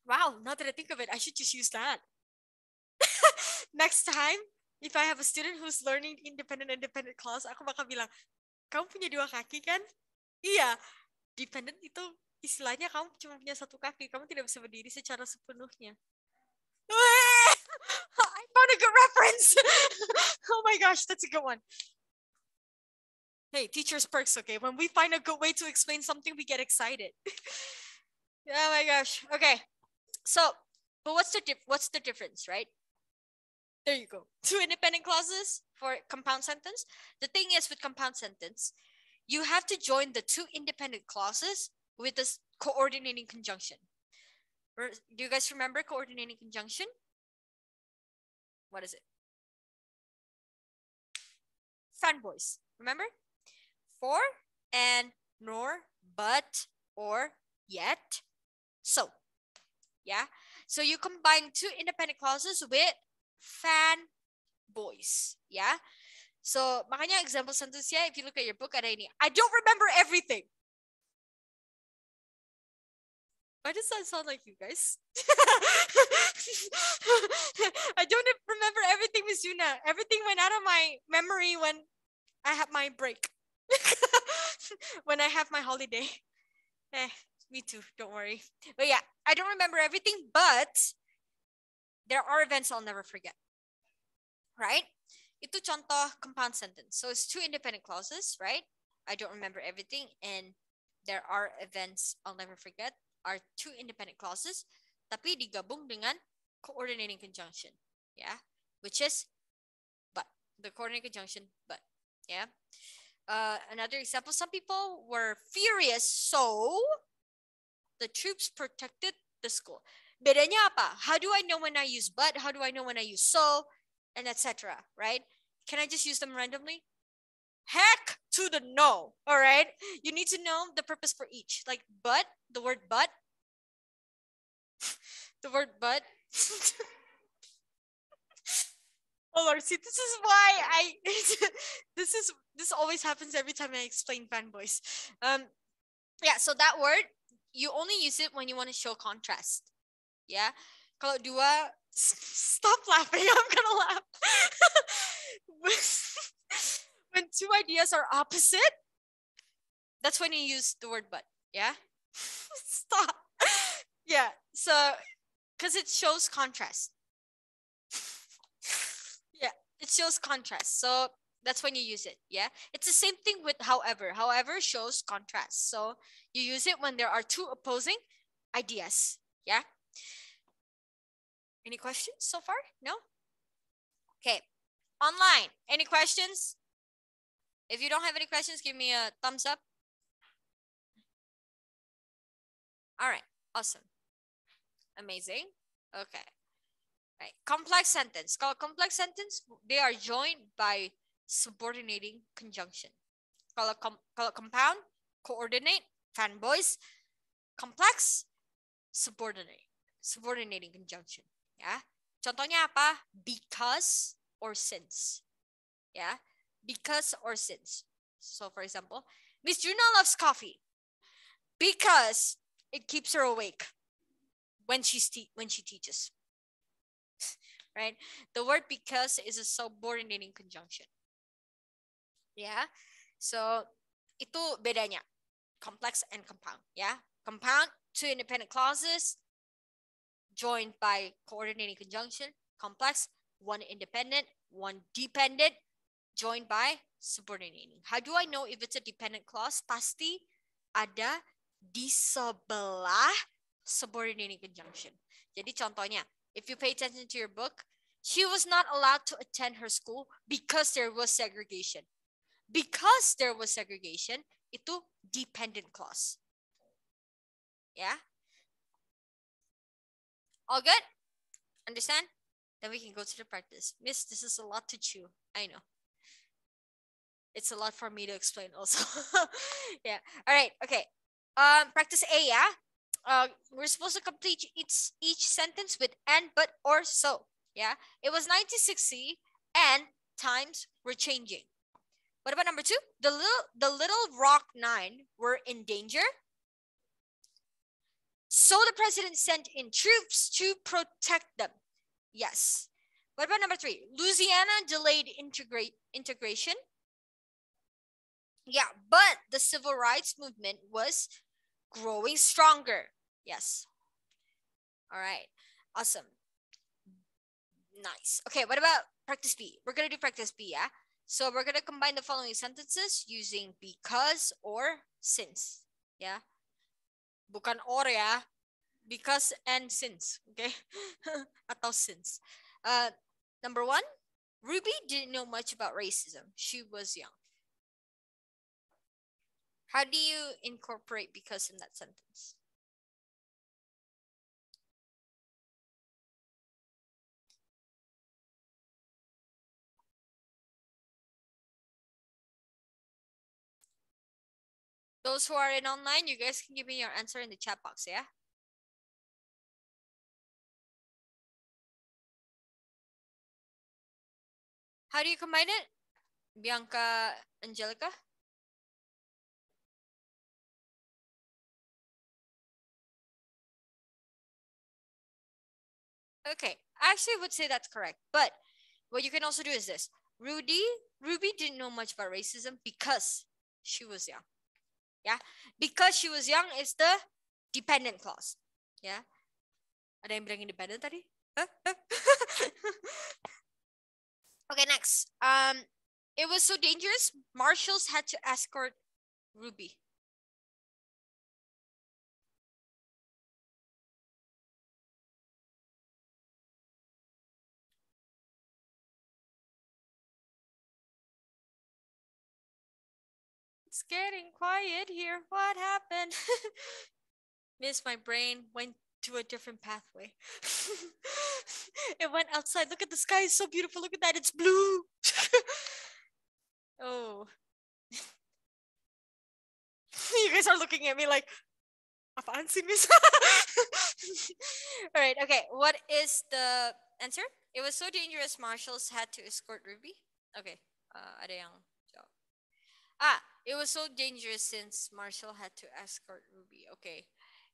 Wow, now that I think of it, I should just use that. Next time, if I have a student who's learning independent independent clause, aku bakal bilang, kamu punya dua kaki kan? Iya, dependent itu istilahnya kamu cuma punya satu kaki, kamu tidak bisa berdiri secara sepenuhnya. I found a good reference. oh my gosh, that's a good one. Hey, teachers perks, okay? When we find a good way to explain something, we get excited. oh my gosh. Okay. So, but what's the what's the difference, right? There you go. Two independent clauses for compound sentence. The thing is with compound sentence, you have to join the two independent clauses with this coordinating conjunction. Do you guys remember coordinating conjunction? What is it? Fanboys, remember? For and nor, but, or, yet, so. Yeah, so you combine two independent clauses with Fan boys, Yeah? So, makanya example sentence if you look at your book ada ini. I don't remember everything. Why does that sound like you guys? I don't remember everything with Yuna. Everything went out of my memory when I had my break. when I have my holiday. Eh, me too, don't worry. But yeah, I don't remember everything, but there are events I'll never forget. Right? Itu contoh compound sentence. So it's two independent clauses, right? I don't remember everything and there are events I'll never forget are two independent clauses tapi digabung dengan coordinating conjunction, yeah? Which is but. The coordinating conjunction but, yeah? Uh, another example, some people were furious, so the troops protected the school bedanya apa? How do I know when I use but? How do I know when I use so? And etc. Right? Can I just use them randomly? Heck to the no. All right. You need to know the purpose for each. Like but, the word but. the word but. Oh Lord, see, this is why I this is this always happens every time I explain fanboys. Um yeah, so that word, you only use it when you want to show contrast ya kalau dua stop laughing I'm gonna laugh when two ideas are opposite that's when you use the word but yeah stop yeah so because it shows contrast yeah it shows contrast so that's when you use it yeah it's the same thing with however however shows contrast so you use it when there are two opposing ideas yeah any questions so far? No? Okay. Online, any questions? If you don't have any questions, give me a thumbs up. All right, awesome. Amazing. Okay. Right. Complex sentence. Called complex sentence, they are joined by subordinating conjunction. Call a, com call a compound, coordinate, fanboys, complex, subordinate, subordinating conjunction. Ya. Contohnya apa? Because or since. Ya. Because or since. So for example, Miss Juna loves coffee because it keeps her awake when she's when she teaches. right? The word because is a subordinating conjunction. Yeah. So itu bedanya complex and compound. Yeah. Compound two independent clauses joined by coordinating conjunction, complex, one independent, one dependent, joined by subordinating. How do I know if it's a dependent clause? Pasti ada di sebelah subordinating conjunction. Jadi contohnya, if you pay attention to your book, she was not allowed to attend her school because there was segregation. Because there was segregation, itu dependent clause. Ya, All good? Understand? Then we can go to the practice. Miss, this is a lot to chew. I know. It's a lot for me to explain also. yeah. All right. Okay. Um, practice A, yeah? Uh, we're supposed to complete each, each sentence with and, but, or, so. Yeah. It was 1960 and times were changing. What about number two? The little, the little rock nine were in danger so the president sent in troops to protect them. Yes. What about number three? Louisiana delayed integrate integration. Yeah, but the civil rights movement was growing stronger. Yes. All right. Awesome. Nice. Okay, what about practice B? We're going to do practice B, yeah? So we're going to combine the following sentences using because or since, yeah? bukan or ya because and since okay atau since uh, number one ruby didn't know much about racism she was young how do you incorporate because in that sentence Those who are in online, you guys can give me your answer in the chat box, yeah? How do you combine it? Bianca Angelica? Okay, I actually would say that's correct. But what you can also do is this. Rudy, Ruby didn't know much about racism because she was young. Yeah. Because she was young is the dependent clause. Yeah. Ada yang bilang independent tadi? okay, next. Um, it was so dangerous. Marshals had to escort Ruby. getting quiet here. What happened? Miss, my brain went to a different pathway. it went outside. Look at the sky. It's so beautiful. Look at that. It's blue. oh. you guys are looking at me like, apaan fancy Miss? All right. Okay. What is the answer? It was so dangerous, marshals had to escort Ruby. Okay. Uh, ada yang jawab. Ah, it was so dangerous since Marshall had to escort Ruby. Okay.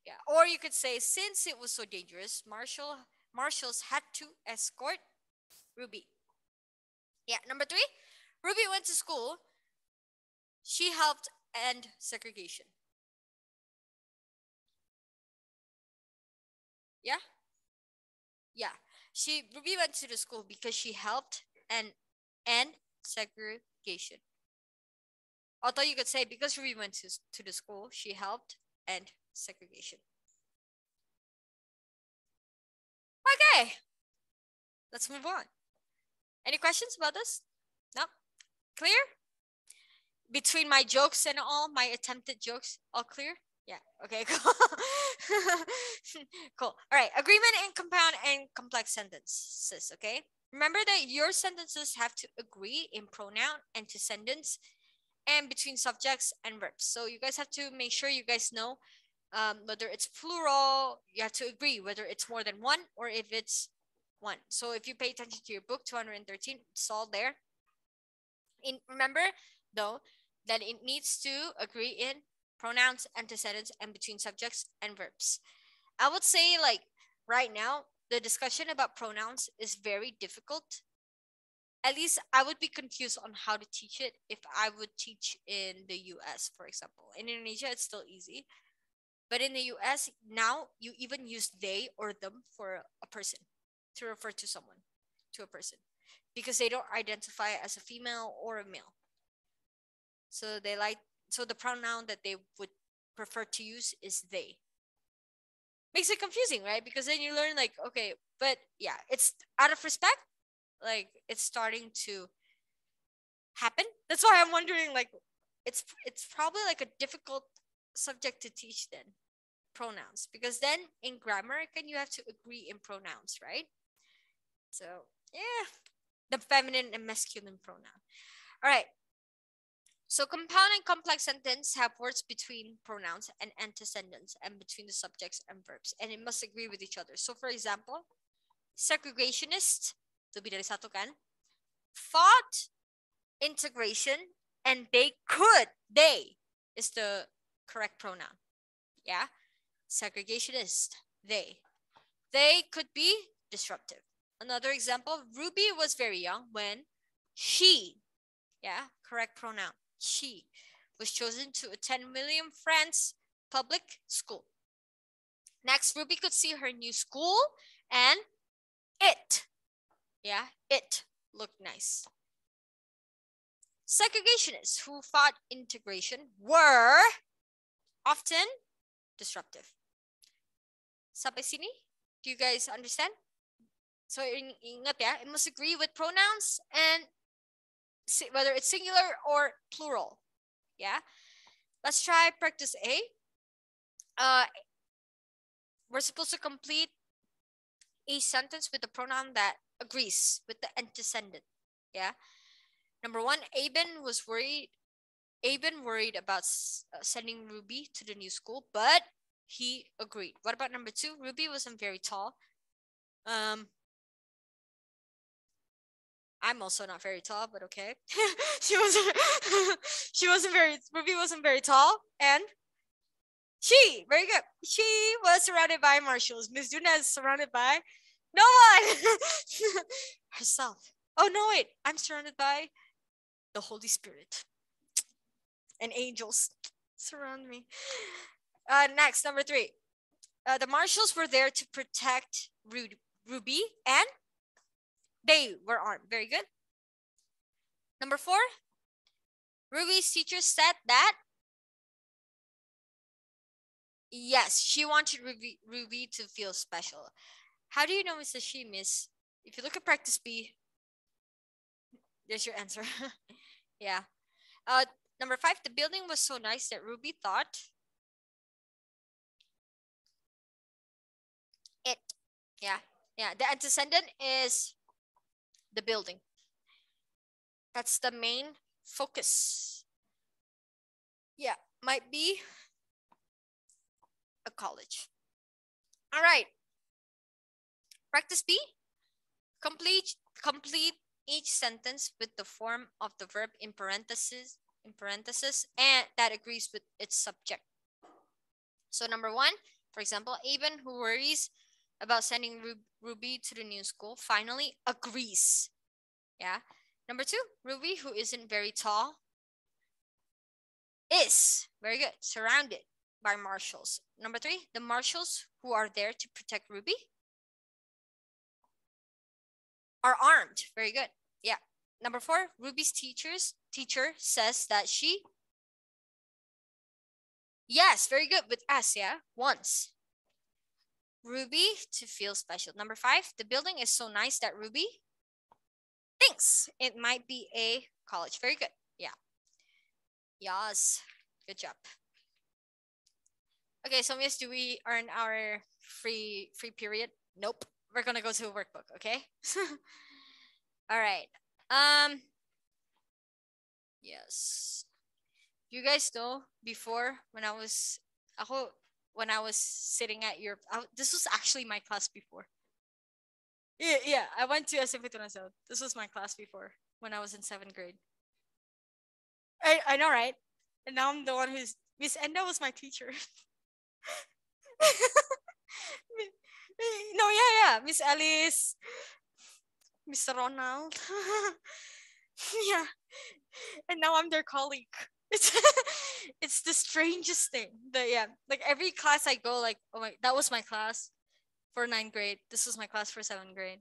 Yeah. Or you could say since it was so dangerous, Marshall Marshalls had to escort Ruby. Yeah, number 3. Ruby went to school. She helped end segregation. Yeah? Yeah. She Ruby went to the school because she helped and end segregation. Although you could say because she went to, to the school, she helped end segregation. Okay, let's move on. Any questions about this? No? Clear? Between my jokes and all, my attempted jokes, all clear? Yeah, okay, cool. cool. All right, agreement and compound and complex sentences, okay? Remember that your sentences have to agree in pronoun and to sentence and between subjects and verbs. So you guys have to make sure you guys know um, whether it's plural, you have to agree whether it's more than one or if it's one. So if you pay attention to your book, 213, it's all there. In, remember though, that it needs to agree in pronouns, antecedents, and between subjects and verbs. I would say like right now, the discussion about pronouns is very difficult at least I would be confused on how to teach it if I would teach in the US, for example. In Indonesia, it's still easy. But in the US, now you even use they or them for a person to refer to someone, to a person, because they don't identify as a female or a male. So they like, so the pronoun that they would prefer to use is they. Makes it confusing, right? Because then you learn, like, okay, but yeah, it's out of respect like it's starting to happen. That's why I'm wondering like it's it's probably like a difficult subject to teach then pronouns because then in grammar can you have to agree in pronouns, right? So, yeah, the feminine and masculine pronoun. All right. So compound and complex sentence have words between pronouns and antecedents and between the subjects and verbs, and it must agree with each other. So for example, segregationist lebih dari satu kan? Thought integration and they could. They is the correct pronoun. Yeah. Segregationist. They. They could be disruptive. Another example, Ruby was very young when she, yeah, correct pronoun, she was chosen to attend William France Public School. Next, Ruby could see her new school and it yeah, it looked nice. Segregationists who fought integration were often disruptive. Sampai sini? Do you guys understand? So ingat ya, it must agree with pronouns and whether it's singular or plural. Yeah. Let's try practice A. Uh, we're supposed to complete a sentence with the pronoun that agrees with the antecedent. Yeah. Number one, Aben was worried. Aben worried about uh, sending Ruby to the new school, but he agreed. What about number two? Ruby wasn't very tall. Um, I'm also not very tall, but okay. she wasn't. she wasn't very. Ruby wasn't very tall, and she very good. She was surrounded by marshals. Miss Duna is surrounded by no one! Herself. Oh, no, wait. I'm surrounded by the Holy Spirit and angels surround me. Uh, next, number three. Uh, the marshals were there to protect Ruby and they were armed. Very good. Number four, Ruby's teacher said that yes, she wanted Ruby, Ruby to feel special. How do you know it's a she, miss? If you look at practice B, there's your answer. yeah. Uh, number five, the building was so nice that Ruby thought it. Yeah. Yeah. The antecedent is the building. That's the main focus. Yeah. Might be a college. All right. Practice B, complete, complete each sentence with the form of the verb in parentheses, in parentheses and that agrees with its subject. So number one, for example, Aben who worries about sending Ruby to the new school finally agrees. Yeah. Number two, Ruby who isn't very tall is, very good, surrounded by marshals. Number three, the marshals who are there to protect Ruby are armed. Very good. Yeah. Number four, Ruby's teachers teacher says that she. Yes, very good with us, yeah, once. Ruby to feel special. Number five, the building is so nice that Ruby thinks it might be a college. Very good, yeah. Yas. good job. Okay, so Miss, do we earn our free free period? Nope we're gonna go to a workbook, okay? All right. Um, yes. You guys know before when I was, hope when I was sitting at your, I, this was actually my class before. Yeah, yeah. I went to SF This was my class before when I was in seventh grade. I, I know, right? And now I'm the one who's Miss Enda was my teacher. Eh, no, yeah, yeah. Miss Alice. Mr. Ronald. yeah. And now I'm their colleague. It's it's the strangest thing. But yeah, like every class I go, like, oh my that was my class for ninth grade. This was my class for seventh grade.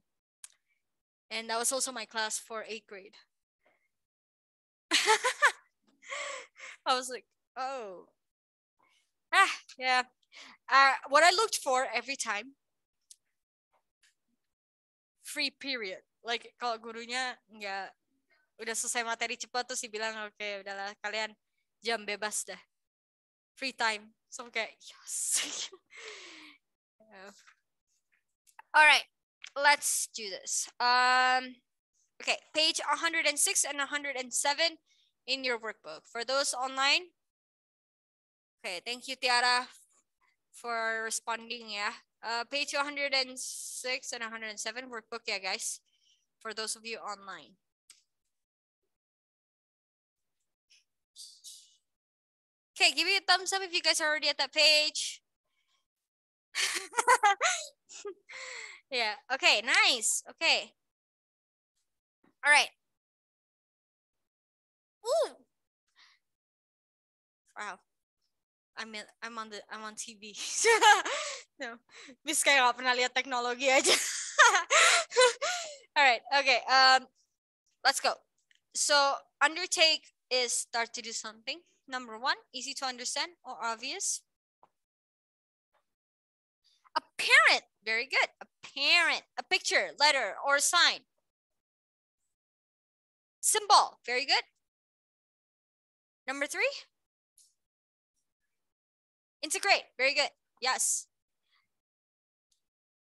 And that was also my class for eighth grade. I was like, oh. Ah, yeah. Uh, what I looked for every time free period like kalau gurunya nggak udah selesai materi cepat tuh sih bilang oke okay, udahlah kalian jam bebas dah free time so kayak yes yeah. alright let's do this um okay page 106 and 107 in your workbook for those online okay thank you Tiara for responding ya Uh, page 106 and 107 workbook, yeah, guys, for those of you online. Okay, give me a thumbs up if you guys are already at that page. yeah, okay, nice. Okay. All right. Ooh. Wow. I'm in, I'm on the I'm on TV. no, miss kayak nggak pernah lihat teknologi aja. All right, okay. Um, let's go. So undertake is start to do something. Number one, easy to understand or obvious. Apparent, very good. Apparent, a picture, letter, or sign. Symbol, very good. Number three, Integrate. Very good. Yes.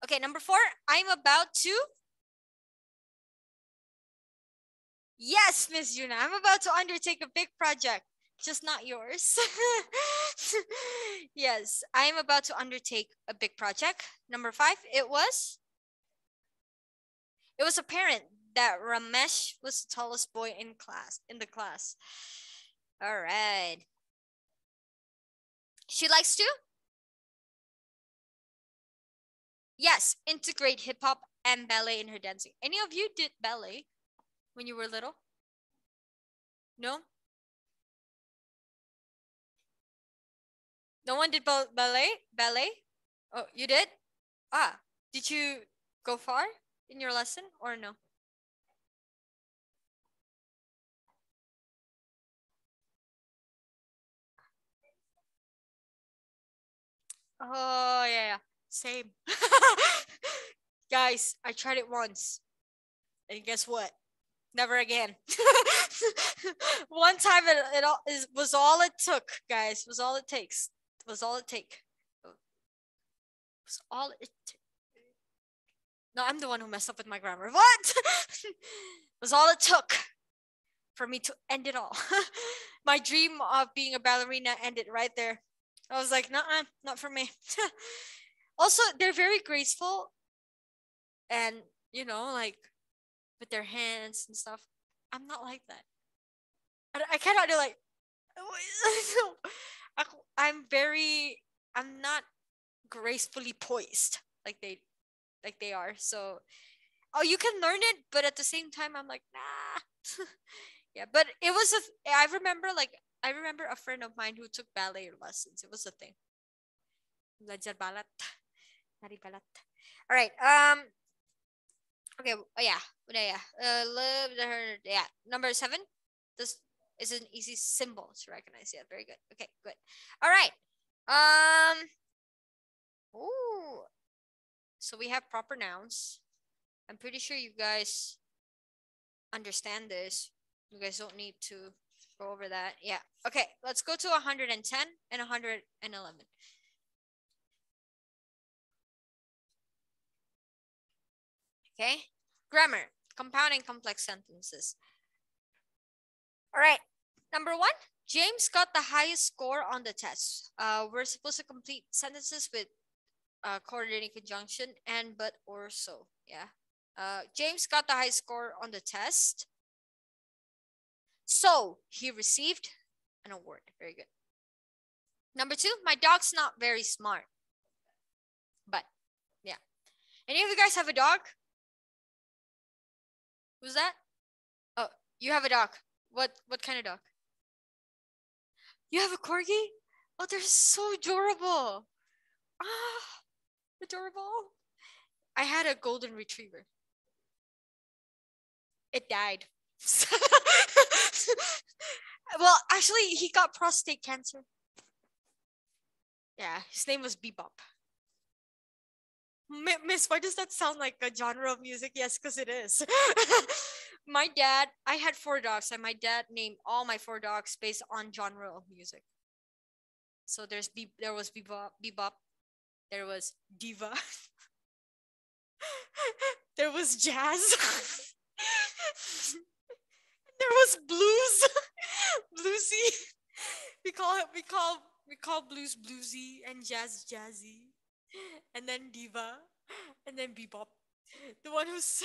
Okay, number four, I'm about to. Yes, Miss Yuna, I'm about to undertake a big project, just not yours. yes, I'm about to undertake a big project. Number five, it was. It was apparent that Ramesh was the tallest boy in class, in the class. All right. She likes to? Yes, integrate hip hop and ballet in her dancing. Any of you did ballet when you were little? No? No one did ballet? Ballet? Oh, you did? Ah, did you go far in your lesson or no? Oh yeah, yeah. same. Guys, I tried it once, and guess what? Never again. One time it, it all it was all it took, guys. Was all it takes. Was all it take. Was all it. T- no, I'm the one who messed up with my grammar. What? was all it took for me to end it all. my dream of being a ballerina ended right there. I was like, nah, not for me. also, they're very graceful and, you know, like with their hands and stuff. I'm not like that. I, I cannot do like, I'm very, I'm not gracefully poised like they, like they are. So, oh, you can learn it, but at the same time, I'm like, nah. yeah, but it was, a, I remember like I remember a friend of mine who took ballet lessons. It was a thing. Belajar balat. Nari balat. All right. Um. Okay. Oh, yeah. Yeah. Uh, love the Yeah. Number seven. This is an easy symbol to recognize. Yeah. Very good. Okay. Good. All right. Um. Ooh. So we have proper nouns. I'm pretty sure you guys understand this. You guys don't need to go over that. Yeah. Okay, let's go to 110 and 111. Okay, grammar, compounding complex sentences. All right, number one, James got the highest score on the test. Uh, we're supposed to complete sentences with uh, coordinating conjunction and but or so, yeah. Uh, James got the high score on the test. So he received an award. Very good. Number two, my dog's not very smart. But yeah. Any of you guys have a dog? Who's that? Oh, you have a dog. What what kind of dog? You have a corgi? Oh, they're so adorable. Ah, adorable. I had a golden retriever. It died. well, actually, he got prostate cancer. Yeah, his name was Bebop. M- Miss, why does that sound like a genre of music? Yes, because it is. my dad, I had four dogs, and my dad named all my four dogs based on genre of music. So there's be- there was bebop, bebop, there was diva, there was jazz there was blues, bluesy. We call it, we call we call blues bluesy and jazz jazzy, and then diva, and then bebop. The one who's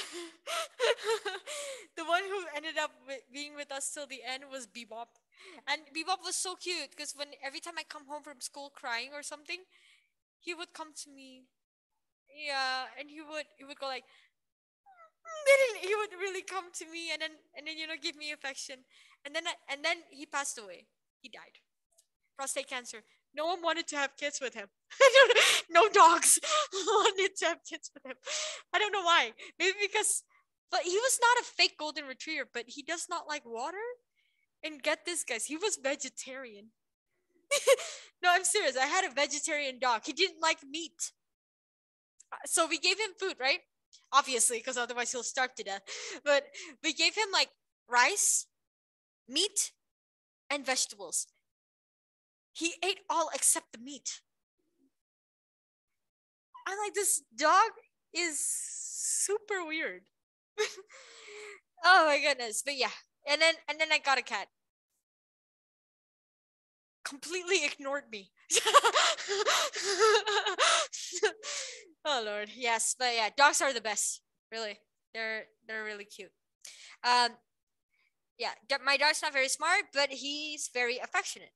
the one who ended up being with us till the end was bebop, and bebop was so cute because when every time I come home from school crying or something, he would come to me yeah and he would he would go like he would really come to me and then and then you know give me affection and then and then he passed away he died prostate cancer no one wanted to have kids with him no dogs wanted to have kids with him i don't know why maybe because but he was not a fake golden retriever but he does not like water and get this guys he was vegetarian no i'm serious i had a vegetarian dog he didn't like meat uh, so we gave him food right obviously, because otherwise he'll starve to death. But we gave him like rice, meat, and vegetables. He ate all except the meat. I'm like, this dog is super weird. oh my goodness. But yeah. And then and then I got a cat completely ignored me. oh Lord, yes, but yeah, dogs are the best. Really, they're they're really cute. Um, yeah, my dog's not very smart, but he's very affectionate,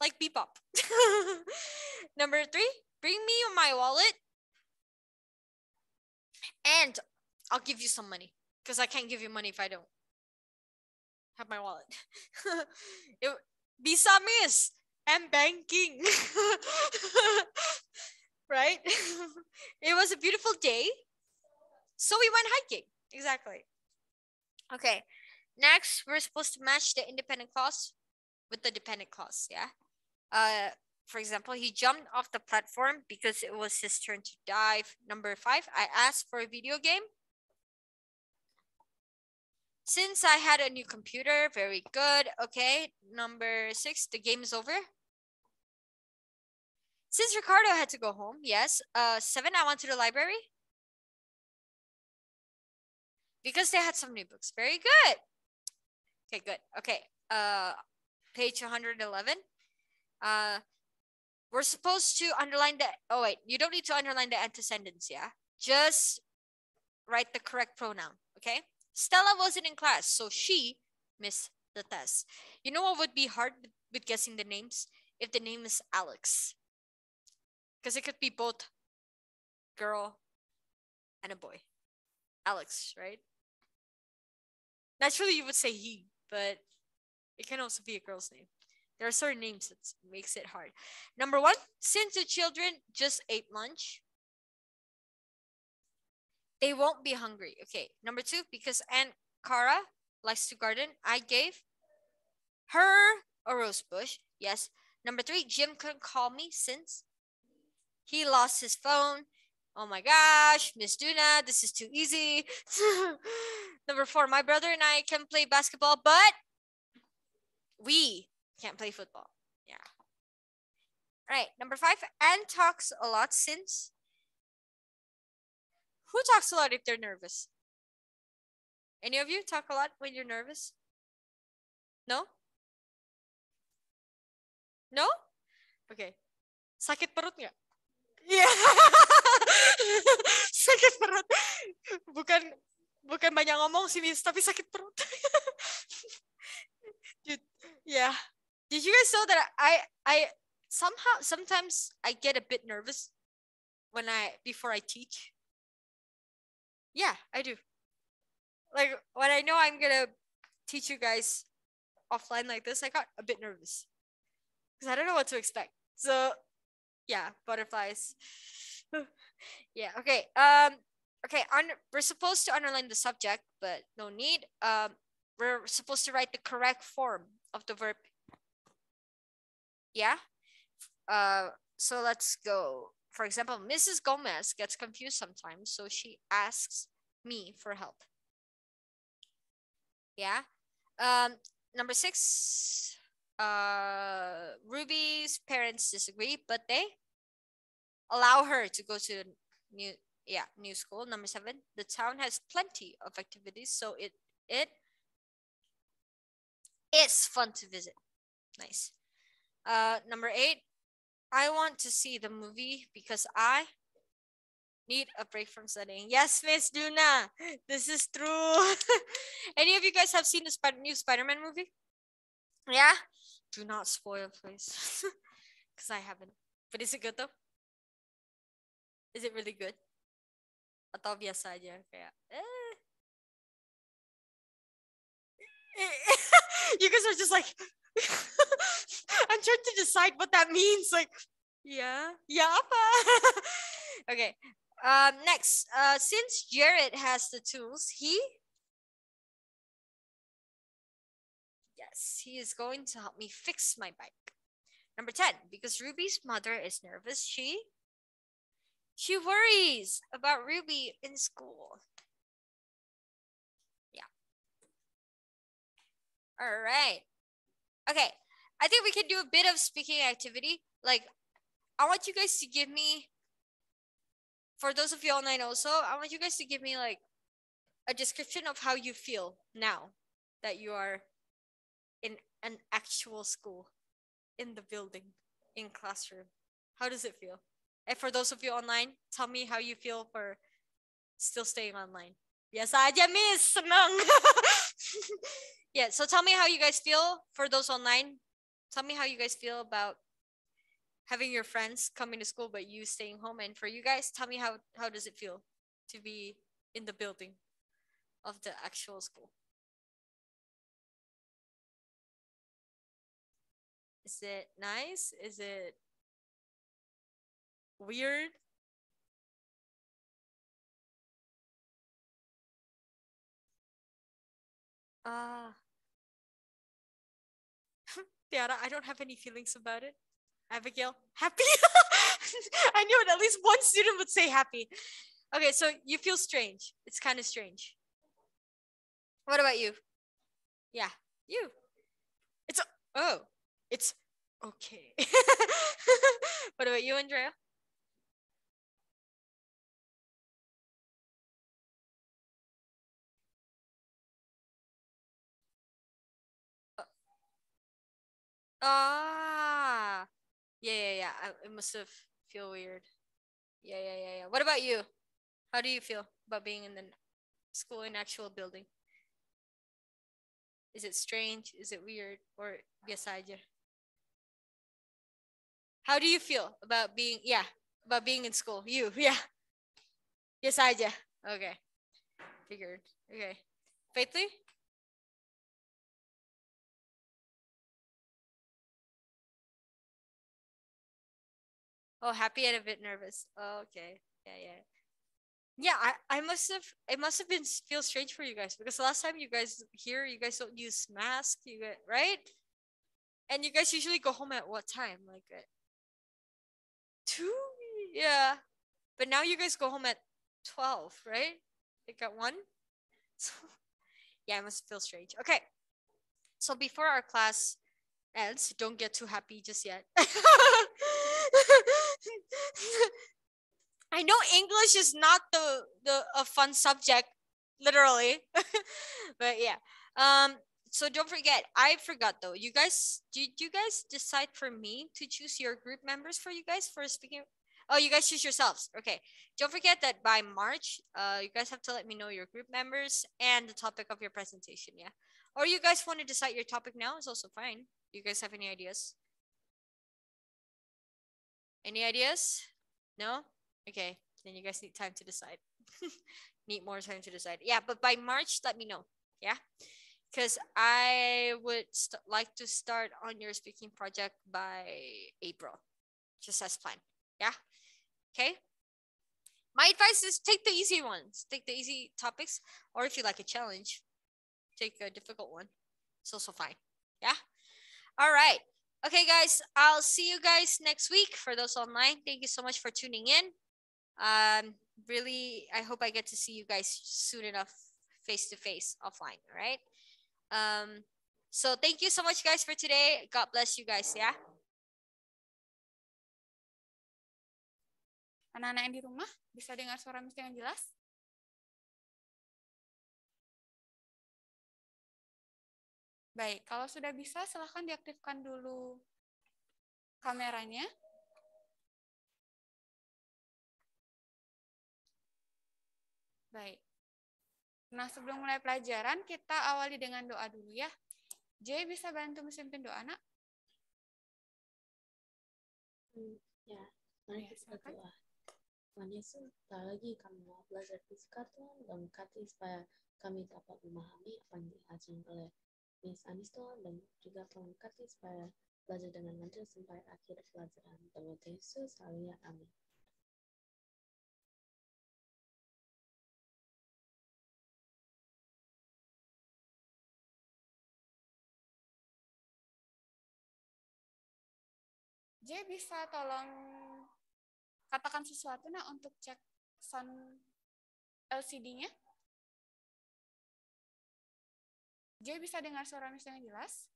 like Bebop. Number three, bring me my wallet, and I'll give you some money because I can't give you money if I don't have my wallet. it, Visa miss and banking. right? it was a beautiful day. So we went hiking. Exactly. Okay. Next, we're supposed to match the independent clause with the dependent clause. Yeah. Uh, for example, he jumped off the platform because it was his turn to dive. Number five, I asked for a video game. Since I had a new computer, very good. Okay, number six, the game is over. Since Ricardo had to go home, yes. Uh, seven, I went to the library. Because they had some new books. Very good. Okay, good. Okay, uh, page 111. Uh, we're supposed to underline the, oh wait, you don't need to underline the antecedents, yeah? Just write the correct pronoun, okay? Stella wasn't in class, so she missed the test. You know what would be hard with guessing the names? If the name is Alex. Because it could be both girl and a boy. Alex, right? Naturally, you would say he, but it can also be a girl's name. There are certain names that makes it hard. Number one, since the children just ate lunch, they won't be hungry. Okay, number two, because Aunt Cara likes to garden, I gave her a rose bush. Yes. Number three, Jim couldn't call me since he lost his phone. Oh my gosh, Miss Duna, this is too easy. Number four, my brother and I can play basketball, but we can't play football. Yeah. All right. Number five, Anne talks a lot since who talks a lot if they're nervous? Any of you talk a lot when you're nervous? No? No? Okay. Sakit perut nggak? Yeah. sakit perut. Bukan bukan banyak ngomong sih, Miss, tapi sakit perut. Dude, yeah. Did you guys know that I I somehow sometimes I get a bit nervous when I before I teach? Yeah, I do. Like when I know I'm gonna teach you guys offline like this, I got a bit nervous because I don't know what to expect. So, yeah, butterflies. yeah. Okay. Um. Okay. Un- we're supposed to underline the subject, but no need. Um. We're supposed to write the correct form of the verb. Yeah. Uh. So let's go for example, Mrs. Gomez gets confused sometimes, so she asks me for help. Yeah. Um, number six, uh, Ruby's parents disagree, but they allow her to go to new yeah new school. Number seven, the town has plenty of activities, so it it it is fun to visit. Nice. Uh, number eight, I want to see the movie because I need a break from studying. Yes, Miss Duna, this is true. Any of you guys have seen the Sp new Spider-Man movie? Yeah? Do not spoil, please. Because I haven't. But is it good though? Is it really good? Atau biasa aja kayak, eh. you guys are just like, I'm trying to decide what that means. Like, yeah, yeah, okay. Um, next, uh, since Jared has the tools, he yes, he is going to help me fix my bike. Number 10, because Ruby's mother is nervous, she she worries about Ruby in school. Yeah. All right. Okay, I think we can do a bit of speaking activity. Like, I want you guys to give me, for those of you online also, I want you guys to give me like a description of how you feel now that you are in an actual school, in the building, in classroom. How does it feel? And for those of you online, tell me how you feel for still staying online. Biasa aja, Miss. yeah. So tell me how you guys feel for those online. Tell me how you guys feel about having your friends coming to school but you staying home. And for you guys, tell me how how does it feel to be in the building of the actual school? Is it nice? Is it weird? Ah. Uh, Tiara, I don't have any feelings about it. Abigail, happy. I knew it. At least one student would say happy. Okay, so you feel strange. It's kind of strange. What about you? Yeah, you. It's oh, it's okay. what about you, Andrea? Ah, yeah, yeah, yeah. I, it must have feel weird. Yeah, yeah, yeah, yeah. What about you? How do you feel about being in the school in actual building? Is it strange? Is it weird? Or yes, you? How do you feel about being yeah about being in school? You yeah. Yes, I do. Okay, figured. Okay, Faithly, Oh, happy and a bit nervous. Oh, okay. Yeah, yeah. Yeah, I, I must have it must have been feel strange for you guys because the last time you guys here you guys don't use mask, you get right? And you guys usually go home at what time? Like at two? Yeah. But now you guys go home at twelve, right? Like at one? So, yeah, it must feel strange. Okay. So before our class ends, don't get too happy just yet. I know English is not the the a fun subject, literally, but yeah. Um. So don't forget. I forgot though. You guys, did you guys decide for me to choose your group members for you guys for speaking? Oh, you guys choose yourselves. Okay. Don't forget that by March, uh, you guys have to let me know your group members and the topic of your presentation. Yeah. Or you guys want to decide your topic now is also fine. You guys have any ideas? Any ideas? No? Okay, then you guys need time to decide. need more time to decide. Yeah, but by March, let me know. Yeah, because I would like to start on your speaking project by April, just as planned. Yeah, okay. My advice is take the easy ones, take the easy topics, or if you like a challenge, take a difficult one. It's also fine. Yeah. All right. Okay, guys, I'll see you guys next week. For those online, thank you so much for tuning in. Um, really, I hope I get to see you guys soon enough, face to face, offline. All right. Um, so thank you so much, guys, for today. God bless you guys. Yeah. Anak-anak yang di rumah bisa dengar suara Miss yang jelas? Baik, kalau sudah bisa silahkan diaktifkan dulu kameranya. Baik. Nah, sebelum mulai pelajaran, kita awali dengan doa dulu ya. J bisa bantu mesin doa, nak? Hmm, ya, mari ya, kita doa. Tuhan Yesus, tak lagi kami mau belajar fisika Tuhan, dan berkati supaya kami dapat memahami apa yang diajarkan oleh Miss Anisto dan juga pelengkapnya supaya belajar dengan lancar sampai akhir pelajaran. Terima kasih, saya Amin. dia bisa tolong katakan sesuatu nah untuk cek sound LCD-nya? Joy bisa dengar suara Miss dengan jelas?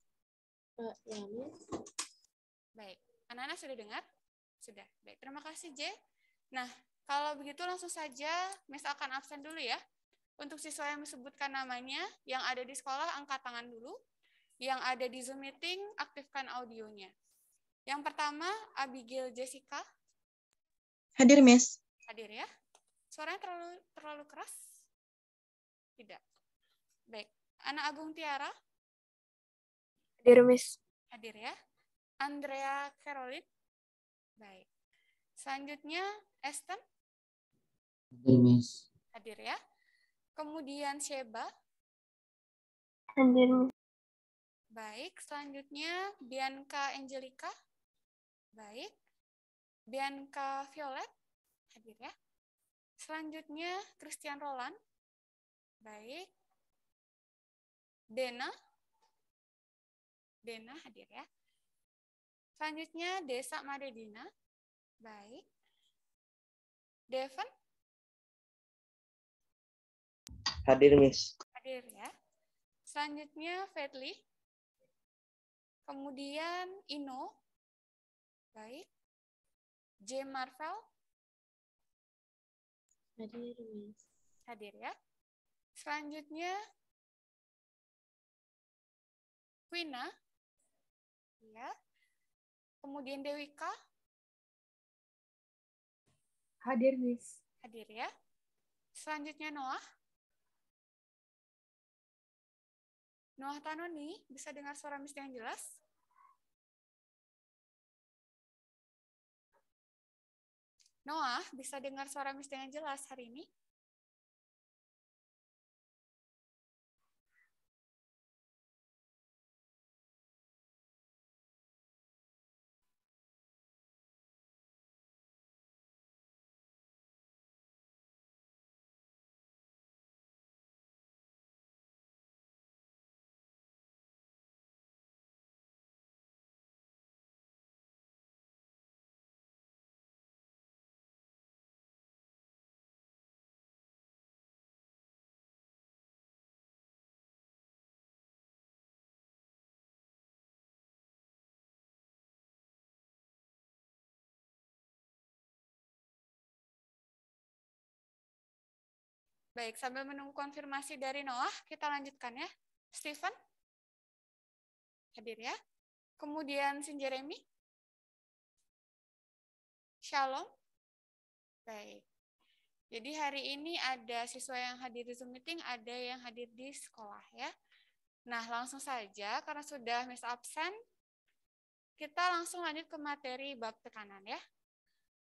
Uh, ya, Miss. Baik. Anak-anak sudah dengar? Sudah. Baik, terima kasih, J. Nah, kalau begitu langsung saja Miss akan absen dulu ya. Untuk siswa yang disebutkan namanya, yang ada di sekolah angkat tangan dulu. Yang ada di Zoom meeting, aktifkan audionya. Yang pertama, Abigail Jessica. Hadir, Miss. Hadir ya. Suaranya terlalu terlalu keras? Tidak. Baik, Anak Agung Tiara? Hadir, Miss. Hadir ya. Andrea Carolit? Baik. Selanjutnya, Esten? Hadir, Miss. Hadir ya. Kemudian Sheba? Hadir, Miss. Baik, selanjutnya Bianca Angelica. Baik. Bianca Violet hadir ya. Selanjutnya Christian Roland. Baik. Dena. Dena hadir ya. Selanjutnya Desa Madedina. Baik. Devon, Hadir, Miss. Hadir ya. Selanjutnya Fedli. Kemudian Ino. Baik. J. Marvel. Hadir, Miss. Hadir ya. Selanjutnya Wina, ya. Kemudian Dewika. Hadir, Miss. Hadir ya. Selanjutnya Noah. Noah Tanoni, bisa dengar suara Miss yang jelas? Noah, bisa dengar suara Miss dengan jelas hari ini? Baik, sambil menunggu konfirmasi dari Noah, kita lanjutkan ya. Stephen? Hadir ya. Kemudian Sin Jeremy? Shalom? Baik. Jadi hari ini ada siswa yang hadir di Zoom meeting, ada yang hadir di sekolah ya. Nah, langsung saja karena sudah miss absen, kita langsung lanjut ke materi bab tekanan ya.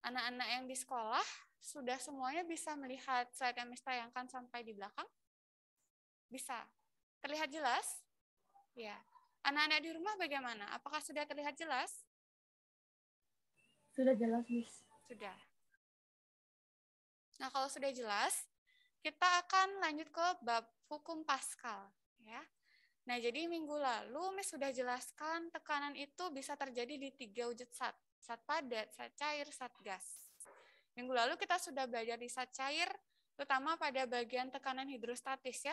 Anak-anak yang di sekolah sudah semuanya bisa melihat slide yang saya tayangkan sampai di belakang? Bisa. Terlihat jelas? Ya. Anak-anak di rumah bagaimana? Apakah sudah terlihat jelas? Sudah jelas, Miss. Sudah. Nah, kalau sudah jelas, kita akan lanjut ke bab hukum Pascal, ya. Nah, jadi minggu lalu Miss sudah jelaskan tekanan itu bisa terjadi di tiga wujud zat, zat padat, zat cair, zat gas. Minggu lalu kita sudah belajar zat cair, terutama pada bagian tekanan hidrostatis ya.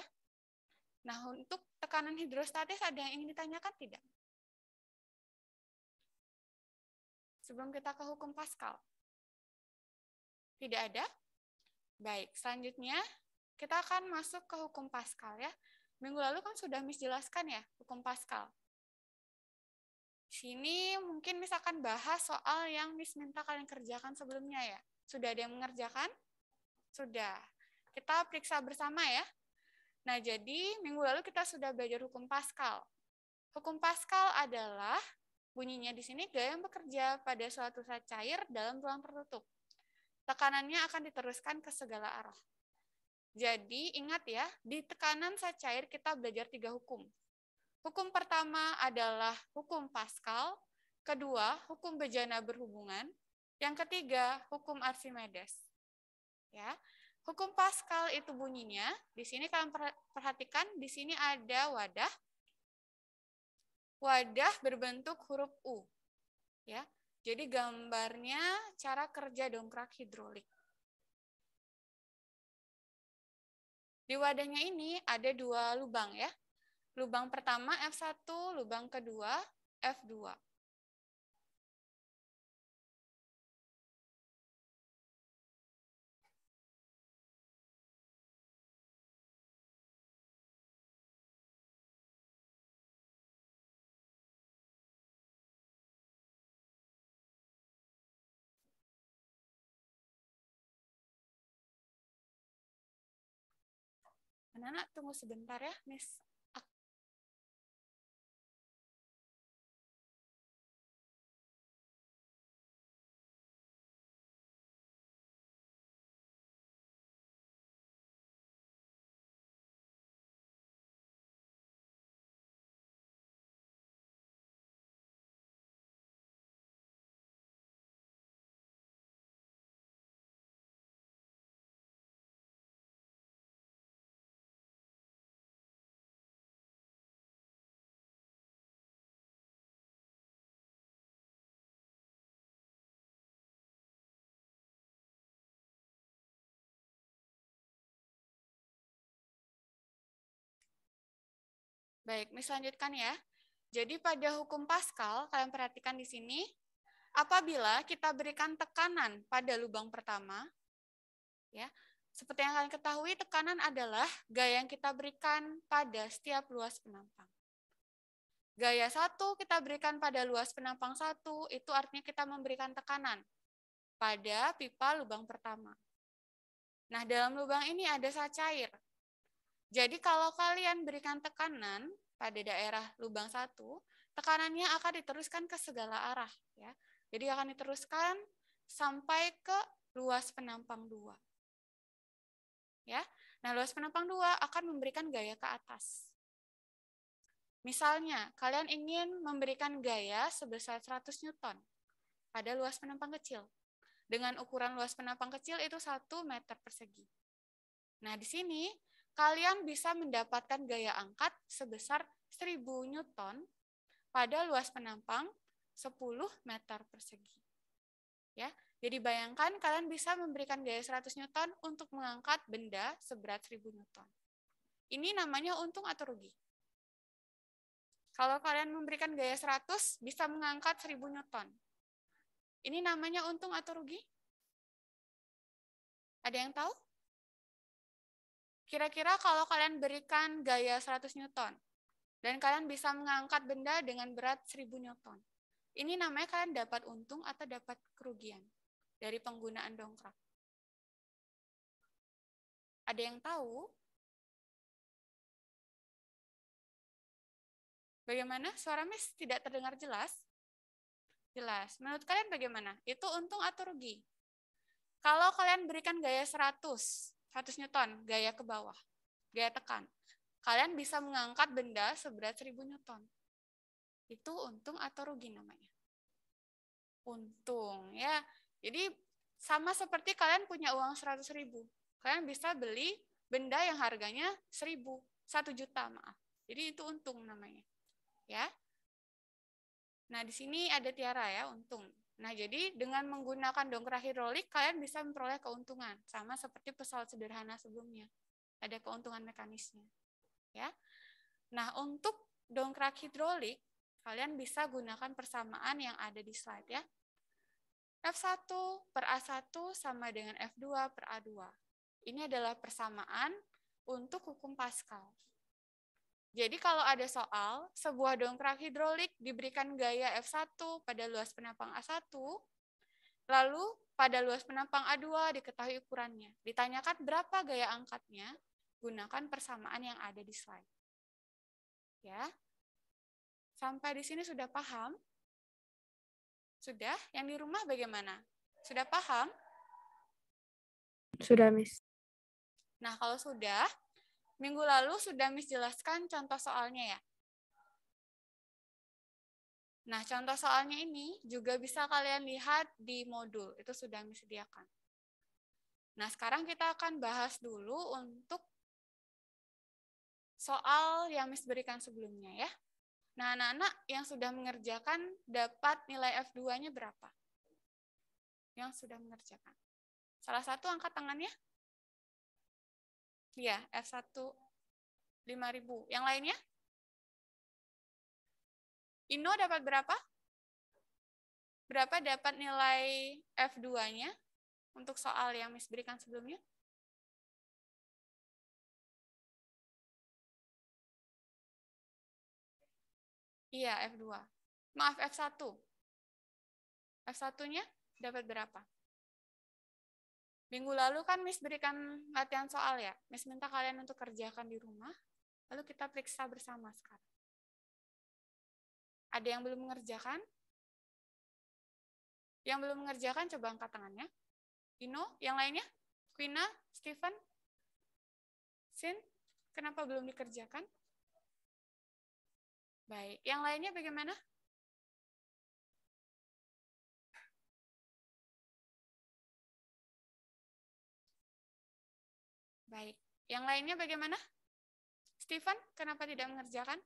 Nah, untuk tekanan hidrostatis ada yang ingin ditanyakan tidak? Sebelum kita ke hukum Pascal. Tidak ada? Baik, selanjutnya kita akan masuk ke hukum Pascal ya. Minggu lalu kan sudah misjelaskan ya hukum Pascal. Sini mungkin misalkan bahas soal yang Miss minta kalian kerjakan sebelumnya ya. Sudah ada yang mengerjakan? Sudah. Kita periksa bersama ya. Nah, jadi minggu lalu kita sudah belajar hukum Pascal. Hukum Pascal adalah bunyinya di sini gaya yang bekerja pada suatu saat cair dalam ruang tertutup. Tekanannya akan diteruskan ke segala arah. Jadi ingat ya, di tekanan saat cair kita belajar tiga hukum. Hukum pertama adalah hukum Pascal, kedua hukum bejana berhubungan, yang ketiga, hukum Archimedes. Ya. Hukum Pascal itu bunyinya, di sini kalian perhatikan di sini ada wadah wadah berbentuk huruf U. Ya. Jadi gambarnya cara kerja dongkrak hidrolik. Di wadahnya ini ada dua lubang ya. Lubang pertama F1, lubang kedua F2. Anak-anak tunggu sebentar ya, Miss. Baik, Miss lanjutkan ya. Jadi pada hukum Pascal, kalian perhatikan di sini, apabila kita berikan tekanan pada lubang pertama, ya, seperti yang kalian ketahui, tekanan adalah gaya yang kita berikan pada setiap luas penampang. Gaya satu kita berikan pada luas penampang satu, itu artinya kita memberikan tekanan pada pipa lubang pertama. Nah, dalam lubang ini ada saat cair. Jadi kalau kalian berikan tekanan pada daerah lubang satu, tekanannya akan diteruskan ke segala arah ya. Jadi akan diteruskan sampai ke luas penampang dua. Ya. Nah, luas penampang dua akan memberikan gaya ke atas. Misalnya, kalian ingin memberikan gaya sebesar 100 Newton pada luas penampang kecil. Dengan ukuran luas penampang kecil itu 1 meter persegi. Nah, di sini kalian bisa mendapatkan gaya angkat sebesar 1000 Newton pada luas penampang 10 meter persegi. Ya, jadi bayangkan kalian bisa memberikan gaya 100 Newton untuk mengangkat benda seberat 1000 Newton. Ini namanya untung atau rugi? Kalau kalian memberikan gaya 100, bisa mengangkat 1000 Newton. Ini namanya untung atau rugi? Ada yang tahu? Kira-kira kalau kalian berikan gaya 100 Newton, dan kalian bisa mengangkat benda dengan berat 1000 Newton. Ini namanya kalian dapat untung atau dapat kerugian dari penggunaan dongkrak. Ada yang tahu? Bagaimana? Suara Miss tidak terdengar jelas? Jelas. Menurut kalian bagaimana? Itu untung atau rugi? Kalau kalian berikan gaya 100, 100 Newton, gaya ke bawah, gaya tekan. Kalian bisa mengangkat benda seberat 1000 Newton. Itu untung atau rugi namanya? Untung ya. Jadi sama seperti kalian punya uang 100 ribu. Kalian bisa beli benda yang harganya 1000, 1 juta maaf. Jadi itu untung namanya. Ya. Nah, di sini ada tiara ya, untung. Nah, jadi dengan menggunakan dongkrak hidrolik, kalian bisa memperoleh keuntungan. Sama seperti pesawat sederhana sebelumnya. Ada keuntungan mekanisnya. ya. Nah, untuk dongkrak hidrolik, kalian bisa gunakan persamaan yang ada di slide ya. F1 per A1 sama dengan F2 per A2. Ini adalah persamaan untuk hukum Pascal. Jadi kalau ada soal, sebuah dongkrak hidrolik diberikan gaya F1 pada luas penampang A1, lalu pada luas penampang A2 diketahui ukurannya. Ditanyakan berapa gaya angkatnya, gunakan persamaan yang ada di slide. Ya. Sampai di sini sudah paham? Sudah? Yang di rumah bagaimana? Sudah paham? Sudah, Miss. Nah, kalau sudah, minggu lalu sudah Miss jelaskan contoh soalnya ya. Nah, contoh soalnya ini juga bisa kalian lihat di modul, itu sudah disediakan. Nah, sekarang kita akan bahas dulu untuk soal yang Miss berikan sebelumnya ya. Nah, anak-anak yang sudah mengerjakan dapat nilai F2-nya berapa? Yang sudah mengerjakan. Salah satu angkat tangannya. Iya, F1 5000. Yang lainnya? Ino dapat berapa? Berapa dapat nilai F2-nya untuk soal yang Miss berikan sebelumnya? Iya, F2. Maaf, F1. F1-nya dapat berapa? Minggu lalu kan Miss berikan latihan soal ya. Miss minta kalian untuk kerjakan di rumah. Lalu kita periksa bersama sekarang. Ada yang belum mengerjakan? Yang belum mengerjakan coba angkat tangannya. Ino, yang lainnya? Quina, Steven, Sin, kenapa belum dikerjakan? Baik, yang lainnya bagaimana? Yang lainnya bagaimana? Stephen, kenapa tidak mengerjakan?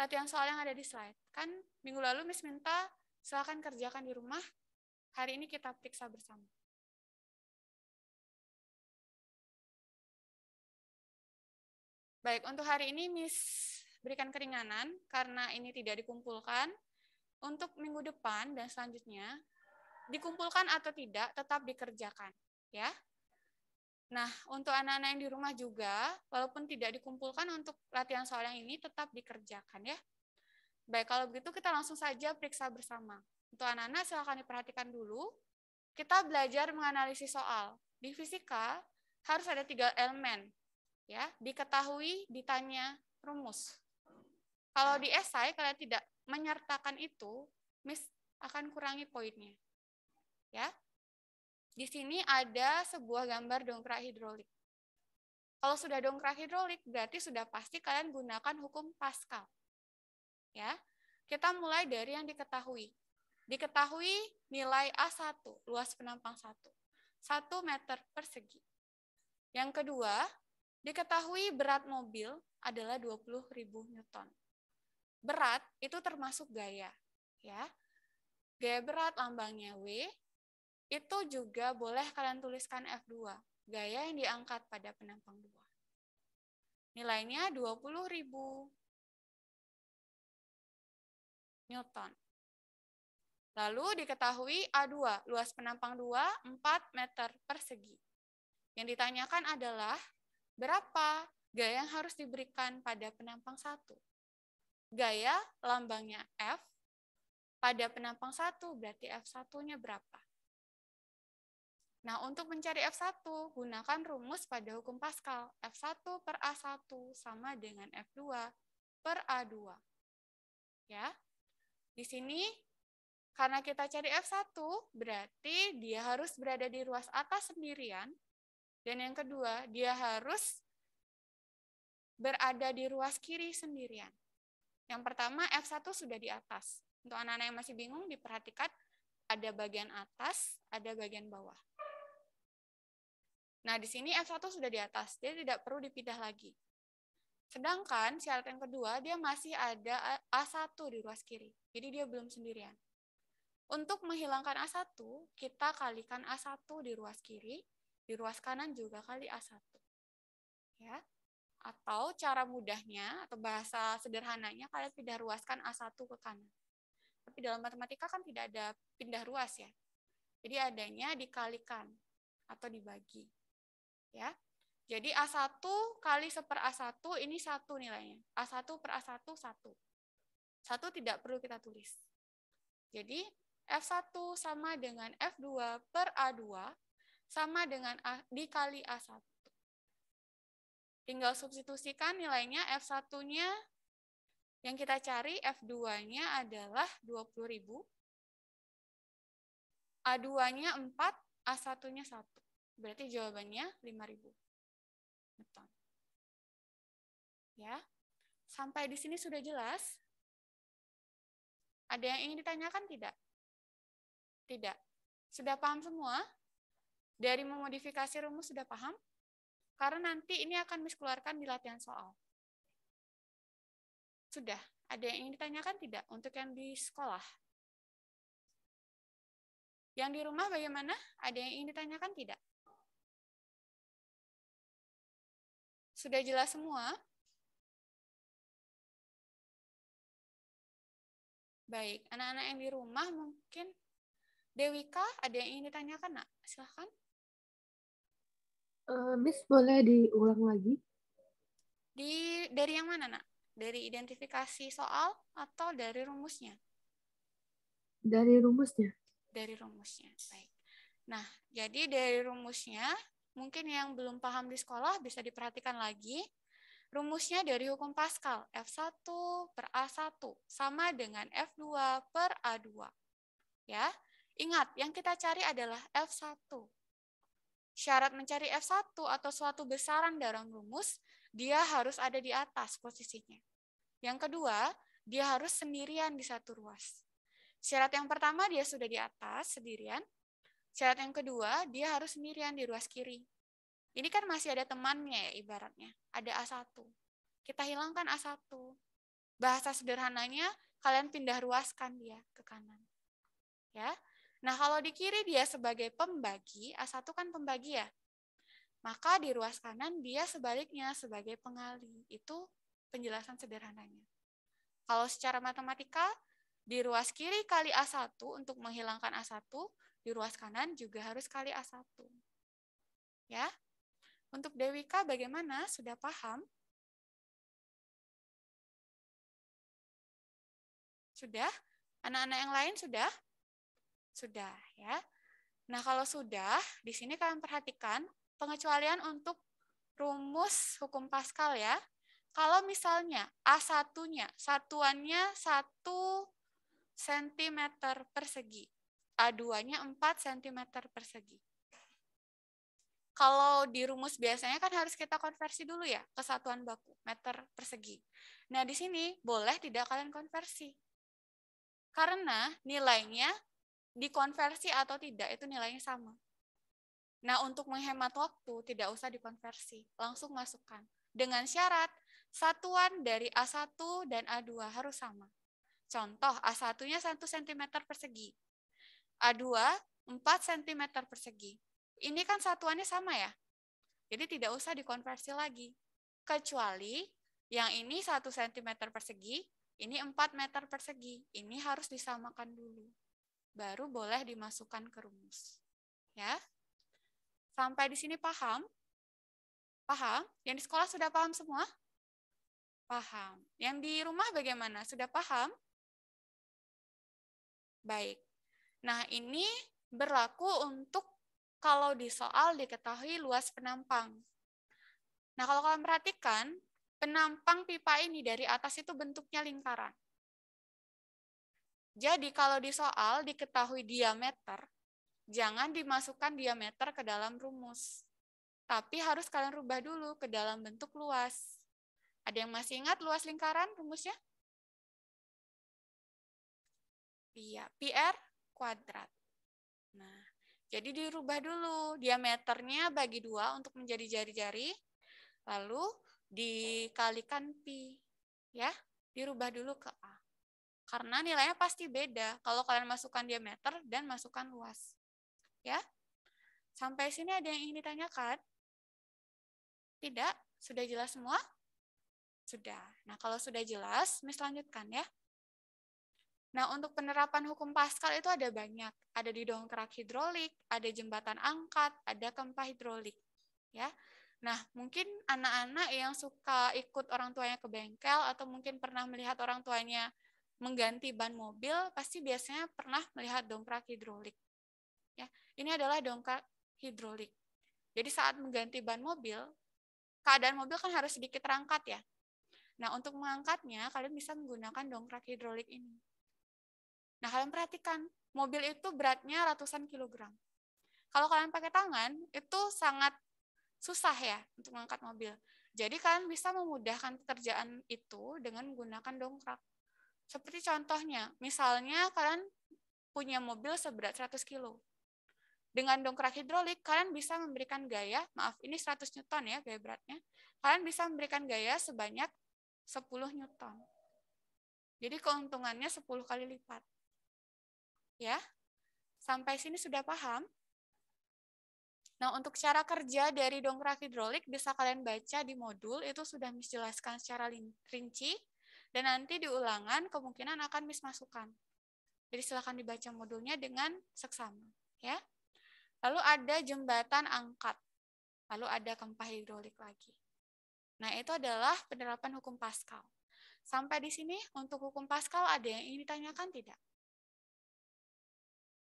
Latihan soal yang ada di slide. Kan minggu lalu Miss minta silakan kerjakan di rumah. Hari ini kita periksa bersama. Baik, untuk hari ini Miss berikan keringanan karena ini tidak dikumpulkan. Untuk minggu depan dan selanjutnya, dikumpulkan atau tidak tetap dikerjakan. ya. Nah, untuk anak-anak yang di rumah juga, walaupun tidak dikumpulkan untuk latihan soal yang ini, tetap dikerjakan ya. Baik, kalau begitu kita langsung saja periksa bersama. Untuk anak-anak, silahkan diperhatikan dulu. Kita belajar menganalisis soal. Di fisika, harus ada tiga elemen. ya Diketahui, ditanya, rumus. Kalau di esai, kalian tidak menyertakan itu, Miss akan kurangi poinnya. Ya, di sini ada sebuah gambar dongkrak hidrolik. Kalau sudah dongkrak hidrolik, berarti sudah pasti kalian gunakan hukum Pascal. Ya, kita mulai dari yang diketahui. Diketahui nilai A1, luas penampang 1. 1 meter persegi. Yang kedua, diketahui berat mobil adalah 20.000 Newton. Berat itu termasuk gaya. ya Gaya berat lambangnya W, itu juga boleh kalian tuliskan F2, gaya yang diangkat pada penampang 2. Nilainya 20.000 Newton. Lalu diketahui A2, luas penampang 2, 4 meter persegi. Yang ditanyakan adalah, berapa gaya yang harus diberikan pada penampang 1? Gaya lambangnya F, pada penampang 1 berarti F1-nya berapa? Nah, untuk mencari F1, gunakan rumus pada hukum Pascal. F1 per A1 sama dengan F2 per A2. Ya, di sini karena kita cari F1, berarti dia harus berada di ruas atas sendirian. Dan yang kedua, dia harus berada di ruas kiri sendirian. Yang pertama, F1 sudah di atas. Untuk anak-anak yang masih bingung, diperhatikan ada bagian atas, ada bagian bawah. Nah, di sini F1 sudah di atas, dia tidak perlu dipindah lagi. Sedangkan syarat yang kedua, dia masih ada A1 di ruas kiri. Jadi dia belum sendirian. Untuk menghilangkan A1, kita kalikan A1 di ruas kiri, di ruas kanan juga kali A1. Ya. Atau cara mudahnya, atau bahasa sederhananya, kalian pindah ruaskan A1 ke kanan. Tapi dalam matematika kan tidak ada pindah ruas ya. Jadi adanya dikalikan atau dibagi ya. Jadi A1 kali 1 per A1 ini satu nilainya. A1 per A1 satu. Satu tidak perlu kita tulis. Jadi F1 sama dengan F2 per A2 sama dengan A, dikali A1. Tinggal substitusikan nilainya F1-nya yang kita cari F2-nya adalah 20.000. A2-nya 4, A1-nya 1. Berarti jawabannya 5000 meton Ya. Sampai di sini sudah jelas? Ada yang ingin ditanyakan tidak? Tidak. Sudah paham semua? Dari memodifikasi rumus sudah paham? Karena nanti ini akan miskeluarkan di latihan soal. Sudah. Ada yang ingin ditanyakan tidak untuk yang di sekolah? Yang di rumah bagaimana? Ada yang ingin ditanyakan tidak? Sudah jelas semua? Baik, anak-anak yang di rumah mungkin Dewika ada yang ingin ditanyakan, Nak? Silahkan. Uh, Miss, boleh diulang lagi? Di dari yang mana, Nak? Dari identifikasi soal atau dari rumusnya? Dari rumusnya. Dari rumusnya. Baik. Nah, jadi dari rumusnya Mungkin yang belum paham di sekolah bisa diperhatikan lagi. Rumusnya dari hukum Pascal, F1 per A1 sama dengan F2 per A2. Ya, ingat yang kita cari adalah F1. Syarat mencari F1 atau suatu besaran dalam rumus, dia harus ada di atas posisinya. Yang kedua, dia harus sendirian di satu ruas. Syarat yang pertama, dia sudah di atas sendirian. Syarat yang kedua, dia harus sendirian di ruas kiri. Ini kan masih ada temannya ya ibaratnya. Ada A1. Kita hilangkan A1. Bahasa sederhananya, kalian pindah ruaskan dia ke kanan. Ya. Nah, kalau di kiri dia sebagai pembagi, A1 kan pembagi ya. Maka di ruas kanan dia sebaliknya sebagai pengali. Itu penjelasan sederhananya. Kalau secara matematika, di ruas kiri kali A1 untuk menghilangkan A1, di ruas kanan juga harus kali A1. Ya. Untuk K, bagaimana? Sudah paham? Sudah? Anak-anak yang lain sudah? Sudah, ya. Nah, kalau sudah, di sini kalian perhatikan pengecualian untuk rumus hukum Pascal ya. Kalau misalnya A1-nya, satuannya 1 cm persegi. A2-nya 4 cm persegi. Kalau di rumus biasanya kan harus kita konversi dulu ya kesatuan baku, meter persegi. Nah, di sini boleh tidak kalian konversi. Karena nilainya dikonversi atau tidak itu nilainya sama. Nah, untuk menghemat waktu tidak usah dikonversi, langsung masukkan. Dengan syarat satuan dari A1 dan A2 harus sama. Contoh, A1-nya 1 cm persegi, A2 4 cm persegi. Ini kan satuannya sama ya. Jadi tidak usah dikonversi lagi. Kecuali yang ini 1 cm persegi, ini 4 meter persegi. Ini harus disamakan dulu. Baru boleh dimasukkan ke rumus. Ya. Sampai di sini paham? Paham? Yang di sekolah sudah paham semua? Paham. Yang di rumah bagaimana? Sudah paham? Baik. Nah, ini berlaku untuk kalau di soal diketahui luas penampang. Nah, kalau kalian perhatikan, penampang pipa ini dari atas itu bentuknya lingkaran. Jadi, kalau di soal diketahui diameter, jangan dimasukkan diameter ke dalam rumus. Tapi harus kalian rubah dulu ke dalam bentuk luas. Ada yang masih ingat luas lingkaran rumusnya? Iya, PR kuadrat. Nah, jadi dirubah dulu diameternya bagi dua untuk menjadi jari-jari, lalu dikalikan pi, ya, dirubah dulu ke a. Karena nilainya pasti beda kalau kalian masukkan diameter dan masukkan luas. Ya. Sampai sini ada yang ingin ditanyakan? Tidak? Sudah jelas semua? Sudah. Nah, kalau sudah jelas, Miss lanjutkan ya. Nah, untuk penerapan hukum Pascal itu ada banyak. Ada di dongkrak hidrolik, ada jembatan angkat, ada kempa hidrolik. Ya. Nah, mungkin anak-anak yang suka ikut orang tuanya ke bengkel atau mungkin pernah melihat orang tuanya mengganti ban mobil, pasti biasanya pernah melihat dongkrak hidrolik. Ya, ini adalah dongkrak hidrolik. Jadi saat mengganti ban mobil, keadaan mobil kan harus sedikit terangkat ya. Nah, untuk mengangkatnya, kalian bisa menggunakan dongkrak hidrolik ini Nah, kalian perhatikan, mobil itu beratnya ratusan kilogram. Kalau kalian pakai tangan, itu sangat susah ya untuk mengangkat mobil. Jadi kalian bisa memudahkan pekerjaan itu dengan menggunakan dongkrak. Seperti contohnya, misalnya kalian punya mobil seberat 100 kilo. Dengan dongkrak hidrolik, kalian bisa memberikan gaya, maaf ini 100 newton ya gaya beratnya, kalian bisa memberikan gaya sebanyak 10 newton. Jadi keuntungannya 10 kali lipat. Ya. Sampai sini sudah paham? Nah, untuk cara kerja dari dongkrak hidrolik bisa kalian baca di modul, itu sudah dijelaskan secara rinci, dan nanti di ulangan kemungkinan akan masukkan. Jadi silakan dibaca modulnya dengan seksama. ya. Lalu ada jembatan angkat, lalu ada kempah hidrolik lagi. Nah, itu adalah penerapan hukum Pascal. Sampai di sini untuk hukum Pascal ada yang ingin ditanyakan tidak?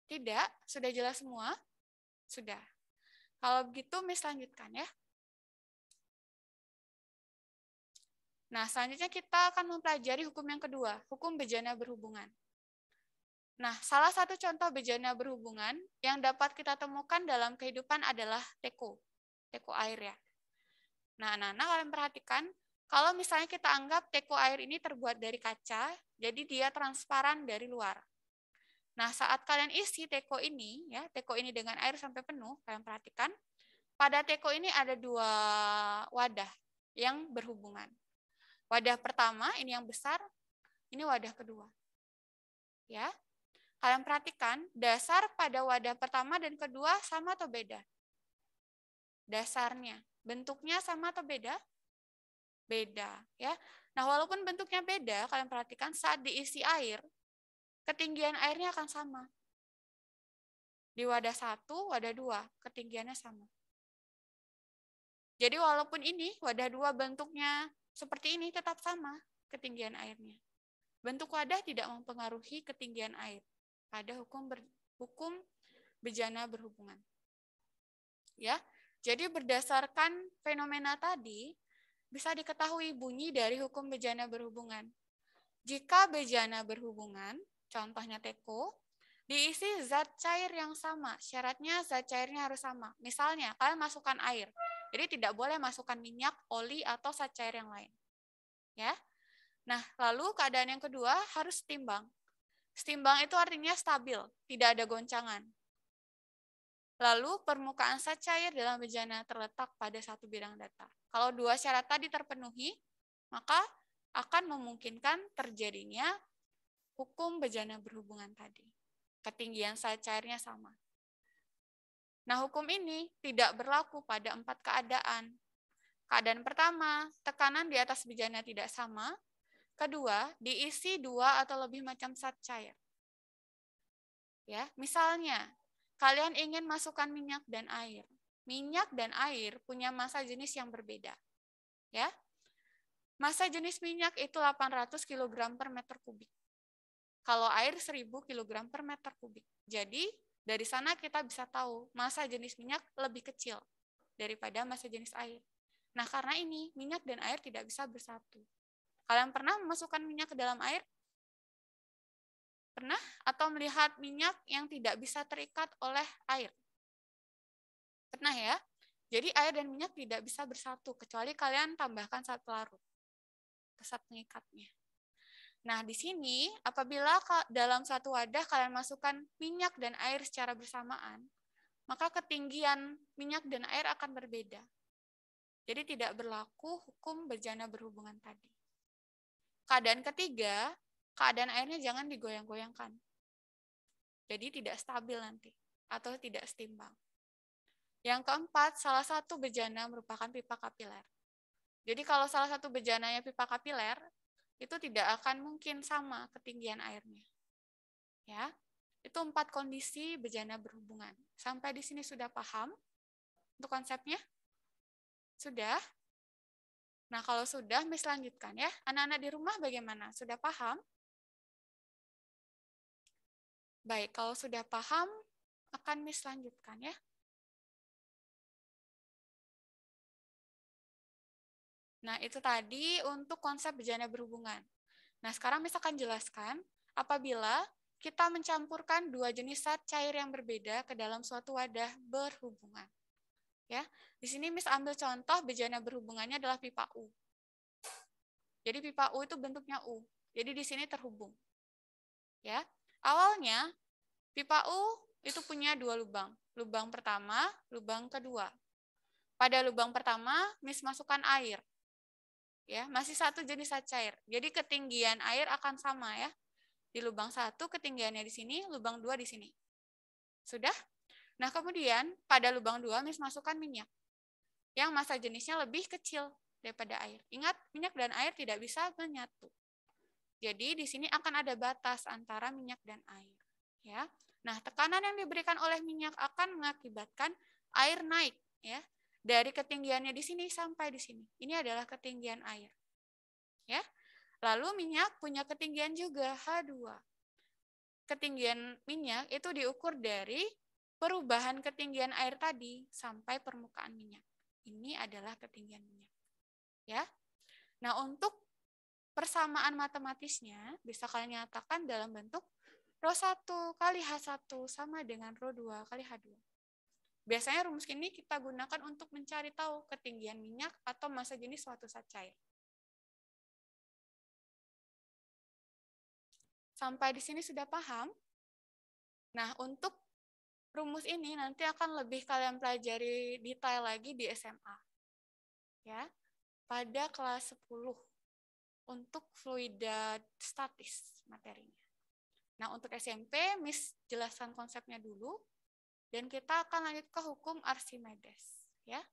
Tidak? Sudah jelas semua? Sudah. Kalau begitu, Miss lanjutkan ya. Nah, selanjutnya kita akan mempelajari hukum yang kedua, hukum bejana berhubungan. Nah, salah satu contoh bejana berhubungan yang dapat kita temukan dalam kehidupan adalah teko, teko air ya. Nah, anak-anak kalian perhatikan, kalau misalnya kita anggap teko air ini terbuat dari kaca, jadi dia transparan dari luar. Nah, saat kalian isi teko ini, ya, teko ini dengan air sampai penuh, kalian perhatikan, pada teko ini ada dua wadah yang berhubungan. Wadah pertama, ini yang besar, ini wadah kedua. Ya, kalian perhatikan, dasar pada wadah pertama dan kedua sama atau beda? Dasarnya, bentuknya sama atau beda? Beda, ya. Nah, walaupun bentuknya beda, kalian perhatikan saat diisi air, ketinggian airnya akan sama. Di wadah satu, wadah dua, ketinggiannya sama. Jadi walaupun ini wadah dua bentuknya seperti ini tetap sama ketinggian airnya. Bentuk wadah tidak mempengaruhi ketinggian air Ada hukum ber, hukum bejana berhubungan. Ya. Jadi berdasarkan fenomena tadi bisa diketahui bunyi dari hukum bejana berhubungan. Jika bejana berhubungan, contohnya teko, diisi zat cair yang sama. Syaratnya zat cairnya harus sama. Misalnya, kalian masukkan air. Jadi tidak boleh masukkan minyak, oli, atau zat cair yang lain. Ya. Nah, lalu keadaan yang kedua harus setimbang. Setimbang itu artinya stabil, tidak ada goncangan. Lalu permukaan zat cair dalam bejana terletak pada satu bidang data. Kalau dua syarat tadi terpenuhi, maka akan memungkinkan terjadinya hukum bejana berhubungan tadi. Ketinggian saat cairnya sama. Nah, hukum ini tidak berlaku pada empat keadaan. Keadaan pertama, tekanan di atas bejana tidak sama. Kedua, diisi dua atau lebih macam zat cair. Ya, misalnya, kalian ingin masukkan minyak dan air. Minyak dan air punya massa jenis yang berbeda. Ya, Massa jenis minyak itu 800 kg per meter kubik kalau air 1000 kg per meter kubik. Jadi dari sana kita bisa tahu masa jenis minyak lebih kecil daripada masa jenis air. Nah, karena ini minyak dan air tidak bisa bersatu. Kalian pernah memasukkan minyak ke dalam air? Pernah? Atau melihat minyak yang tidak bisa terikat oleh air? Pernah ya? Jadi air dan minyak tidak bisa bersatu, kecuali kalian tambahkan saat pelarut, kesat pengikatnya. Nah, di sini apabila dalam satu wadah kalian masukkan minyak dan air secara bersamaan, maka ketinggian minyak dan air akan berbeda. Jadi tidak berlaku hukum berjana berhubungan tadi. Keadaan ketiga, keadaan airnya jangan digoyang-goyangkan. Jadi tidak stabil nanti atau tidak setimbang. Yang keempat, salah satu bejana merupakan pipa kapiler. Jadi kalau salah satu bejananya pipa kapiler, itu tidak akan mungkin sama ketinggian airnya. Ya. Itu empat kondisi bejana berhubungan. Sampai di sini sudah paham untuk konsepnya? Sudah? Nah, kalau sudah, Miss lanjutkan ya. Anak-anak di rumah bagaimana? Sudah paham? Baik, kalau sudah paham, akan Miss lanjutkan ya. Nah, itu tadi untuk konsep bejana berhubungan. Nah, sekarang misalkan jelaskan apabila kita mencampurkan dua jenis zat cair yang berbeda ke dalam suatu wadah berhubungan. Ya, di sini Miss ambil contoh bejana berhubungannya adalah pipa U. Jadi pipa U itu bentuknya U. Jadi di sini terhubung. Ya. Awalnya pipa U itu punya dua lubang. Lubang pertama, lubang kedua. Pada lubang pertama, Miss masukkan air ya masih satu jenis cair. Jadi ketinggian air akan sama ya. Di lubang satu ketinggiannya di sini, lubang dua di sini. Sudah? Nah, kemudian pada lubang dua mis masukkan minyak. Yang massa jenisnya lebih kecil daripada air. Ingat, minyak dan air tidak bisa menyatu. Jadi di sini akan ada batas antara minyak dan air, ya. Nah, tekanan yang diberikan oleh minyak akan mengakibatkan air naik, ya dari ketinggiannya di sini sampai di sini. Ini adalah ketinggian air. Ya. Lalu minyak punya ketinggian juga H2. Ketinggian minyak itu diukur dari perubahan ketinggian air tadi sampai permukaan minyak. Ini adalah ketinggian minyak. Ya. Nah, untuk persamaan matematisnya bisa kalian nyatakan dalam bentuk Rho 1 kali H1 sama dengan Rho 2 kali H2. Biasanya rumus ini kita gunakan untuk mencari tahu ketinggian minyak atau masa jenis suatu zat cair. Sampai di sini sudah paham? Nah, untuk rumus ini nanti akan lebih kalian pelajari detail lagi di SMA. Ya, pada kelas 10 untuk fluida statis materinya. Nah, untuk SMP, Miss jelaskan konsepnya dulu. Dan kita akan lanjut ke hukum Archimedes. Ya,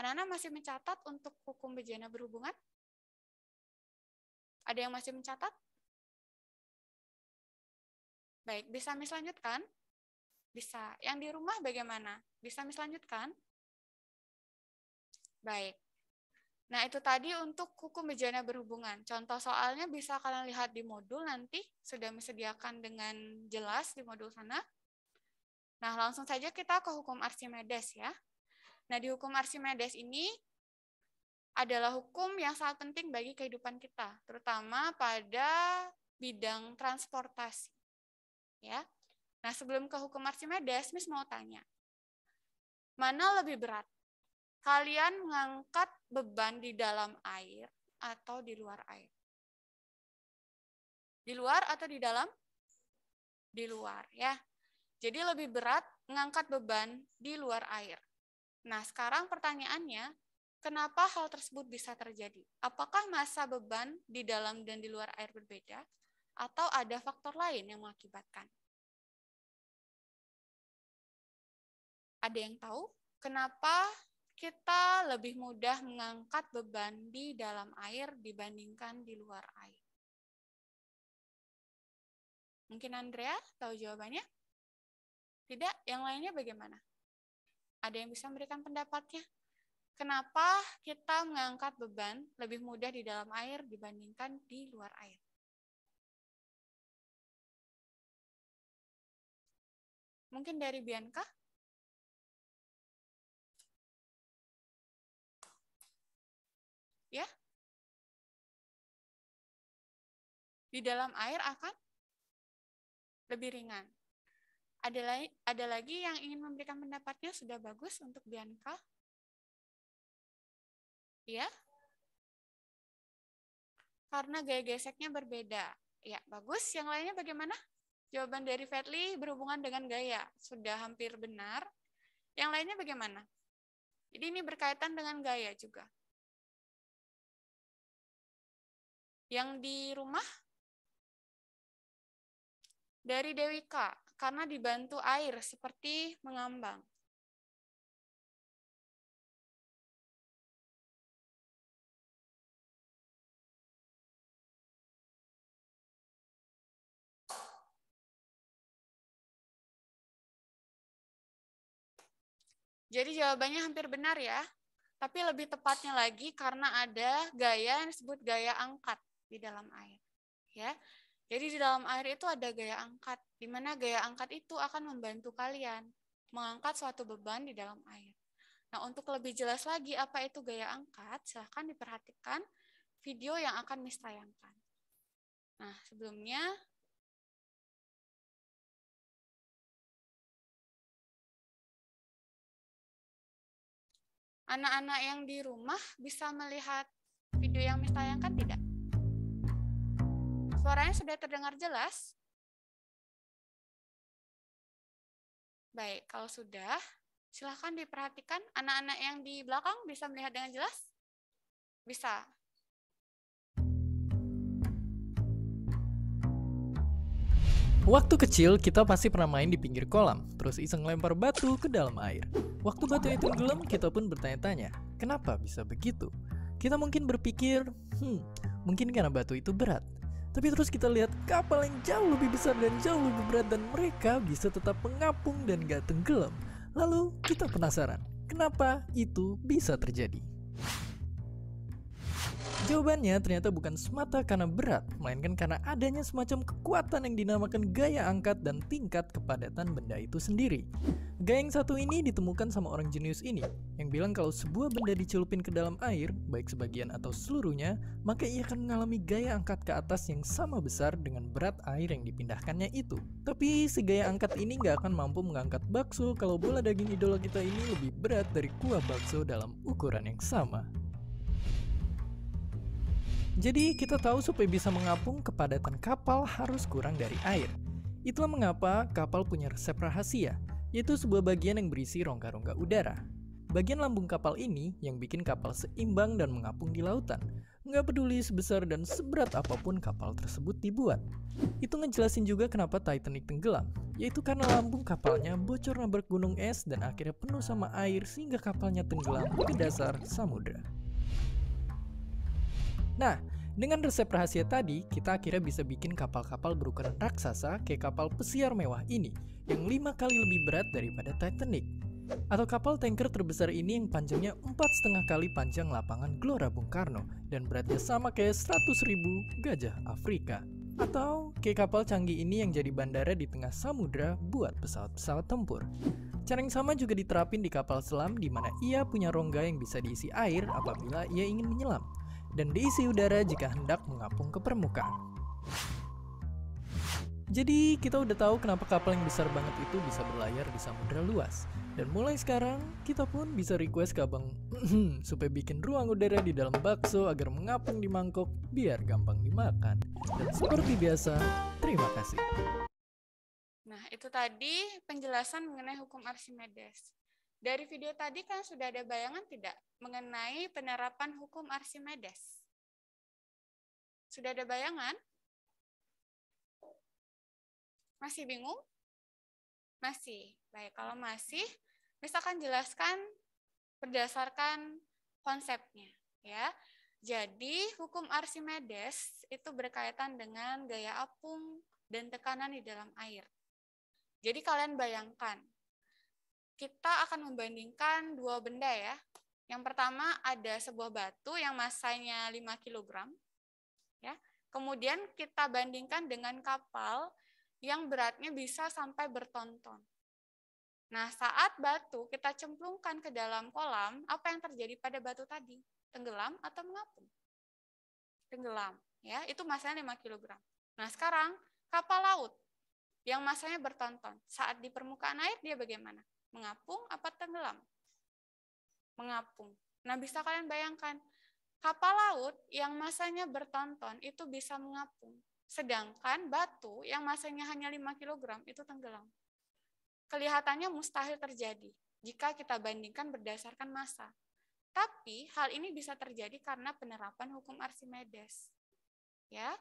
Anak-anak masih mencatat untuk hukum bejana berhubungan? Ada yang masih mencatat? Baik, bisa mislanjutkan? Bisa. Yang di rumah bagaimana? Bisa mislanjutkan? Baik. Nah, itu tadi untuk hukum bejana berhubungan. Contoh soalnya bisa kalian lihat di modul nanti, sudah disediakan dengan jelas di modul sana. Nah, langsung saja kita ke hukum Archimedes ya. Nah, di hukum Archimedes ini adalah hukum yang sangat penting bagi kehidupan kita, terutama pada bidang transportasi. Ya. Nah, sebelum ke hukum Archimedes, Miss mau tanya. Mana lebih berat? Kalian mengangkat beban di dalam air atau di luar air? Di luar atau di dalam? Di luar, ya. Jadi lebih berat mengangkat beban di luar air. Nah, sekarang pertanyaannya, kenapa hal tersebut bisa terjadi? Apakah masa beban di dalam dan di luar air berbeda? Atau ada faktor lain yang mengakibatkan? Ada yang tahu kenapa kita lebih mudah mengangkat beban di dalam air dibandingkan di luar air? Mungkin Andrea tahu jawabannya? Tidak, yang lainnya bagaimana? Ada yang bisa memberikan pendapatnya? Kenapa kita mengangkat beban lebih mudah di dalam air dibandingkan di luar air? Mungkin dari Bianca? Ya? Di dalam air akan lebih ringan. Ada, lagi ada lagi yang ingin memberikan pendapatnya? Sudah bagus untuk Bianca? Iya? Karena gaya geseknya berbeda. Ya, bagus. Yang lainnya bagaimana? Jawaban dari Fetli berhubungan dengan gaya. Sudah hampir benar. Yang lainnya bagaimana? Jadi ini berkaitan dengan gaya juga. Yang di rumah? Dari Dewika karena dibantu air seperti mengambang. Jadi jawabannya hampir benar ya. Tapi lebih tepatnya lagi karena ada gaya yang disebut gaya angkat di dalam air. Ya. Jadi di dalam air itu ada gaya angkat, di mana gaya angkat itu akan membantu kalian mengangkat suatu beban di dalam air. Nah, untuk lebih jelas lagi apa itu gaya angkat, silahkan diperhatikan video yang akan Miss tayangkan. Nah, sebelumnya anak-anak yang di rumah bisa melihat video yang Miss tayangkan tidak? Suaranya sudah terdengar jelas? Baik, kalau sudah, silakan diperhatikan anak-anak yang di belakang bisa melihat dengan jelas? Bisa. Waktu kecil, kita pasti pernah main di pinggir kolam, terus iseng lempar batu ke dalam air. Waktu batu itu gelem, kita pun bertanya-tanya, kenapa bisa begitu? Kita mungkin berpikir, hmm, mungkin karena batu itu berat. Tapi terus kita lihat kapal yang jauh lebih besar dan jauh lebih berat dan mereka bisa tetap mengapung dan gak tenggelam. Lalu kita penasaran, kenapa itu bisa terjadi? Jawabannya ternyata bukan semata karena berat, melainkan karena adanya semacam kekuatan yang dinamakan gaya angkat dan tingkat kepadatan benda itu sendiri. Gaya yang satu ini ditemukan sama orang jenius ini, yang bilang kalau sebuah benda dicelupin ke dalam air, baik sebagian atau seluruhnya, maka ia akan mengalami gaya angkat ke atas yang sama besar dengan berat air yang dipindahkannya itu. Tapi si gaya angkat ini nggak akan mampu mengangkat bakso kalau bola daging idola kita ini lebih berat dari kuah bakso dalam ukuran yang sama. Jadi kita tahu supaya bisa mengapung kepadatan kapal harus kurang dari air. Itulah mengapa kapal punya resep rahasia, yaitu sebuah bagian yang berisi rongga-rongga udara. Bagian lambung kapal ini yang bikin kapal seimbang dan mengapung di lautan, nggak peduli sebesar dan seberat apapun kapal tersebut dibuat. Itu ngejelasin juga kenapa Titanic tenggelam, yaitu karena lambung kapalnya bocor nabrak gunung es dan akhirnya penuh sama air sehingga kapalnya tenggelam ke dasar samudera. Nah, dengan resep rahasia tadi, kita akhirnya bisa bikin kapal-kapal berukuran raksasa kayak kapal pesiar mewah ini, yang lima kali lebih berat daripada Titanic. Atau kapal tanker terbesar ini yang panjangnya empat setengah kali panjang lapangan Gelora Bung Karno dan beratnya sama kayak 100 ribu gajah Afrika. Atau kayak kapal canggih ini yang jadi bandara di tengah samudra buat pesawat-pesawat tempur. Cara yang sama juga diterapin di kapal selam di mana ia punya rongga yang bisa diisi air apabila ia ingin menyelam dan diisi udara jika hendak mengapung ke permukaan. Jadi kita udah tahu kenapa kapal yang besar banget itu bisa berlayar di samudra luas. Dan mulai sekarang kita pun bisa request ke abang supaya bikin ruang udara di dalam bakso agar mengapung di mangkok biar gampang dimakan. Dan seperti biasa, terima kasih. Nah itu tadi penjelasan mengenai hukum Archimedes. Dari video tadi kan sudah ada bayangan tidak mengenai penerapan hukum Archimedes? Sudah ada bayangan? Masih bingung? Masih. Baik, kalau masih, misalkan jelaskan berdasarkan konsepnya. ya. Jadi, hukum Archimedes itu berkaitan dengan gaya apung dan tekanan di dalam air. Jadi, kalian bayangkan, kita akan membandingkan dua benda ya. Yang pertama ada sebuah batu yang masanya 5 kg. Ya. Kemudian kita bandingkan dengan kapal yang beratnya bisa sampai bertonton. Nah, saat batu kita cemplungkan ke dalam kolam, apa yang terjadi pada batu tadi? Tenggelam atau mengapung? Tenggelam, ya. Itu masanya 5 kg. Nah, sekarang kapal laut yang masanya bertonton. Saat di permukaan air dia bagaimana? Mengapung apa tenggelam? Mengapung. Nah, bisa kalian bayangkan, kapal laut yang masanya bertonton itu bisa mengapung. Sedangkan batu yang masanya hanya 5 kg itu tenggelam. Kelihatannya mustahil terjadi jika kita bandingkan berdasarkan massa. Tapi hal ini bisa terjadi karena penerapan hukum Archimedes. Ya,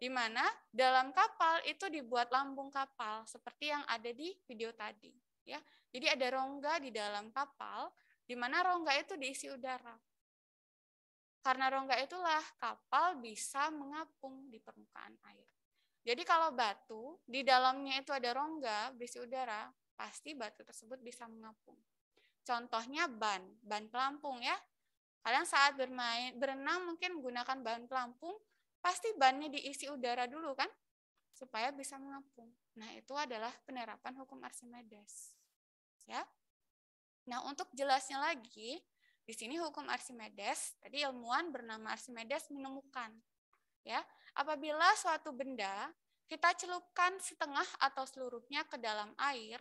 di mana dalam kapal itu dibuat lambung kapal seperti yang ada di video tadi ya. Jadi ada rongga di dalam kapal di mana rongga itu diisi udara. Karena rongga itulah kapal bisa mengapung di permukaan air. Jadi kalau batu di dalamnya itu ada rongga berisi udara, pasti batu tersebut bisa mengapung. Contohnya ban, ban pelampung ya. Kalian saat bermain berenang mungkin menggunakan ban pelampung, pasti bannya diisi udara dulu kan supaya bisa mengapung. Nah, itu adalah penerapan hukum Archimedes ya. Nah, untuk jelasnya lagi, di sini hukum Archimedes, tadi ilmuwan bernama Archimedes menemukan ya, apabila suatu benda kita celupkan setengah atau seluruhnya ke dalam air,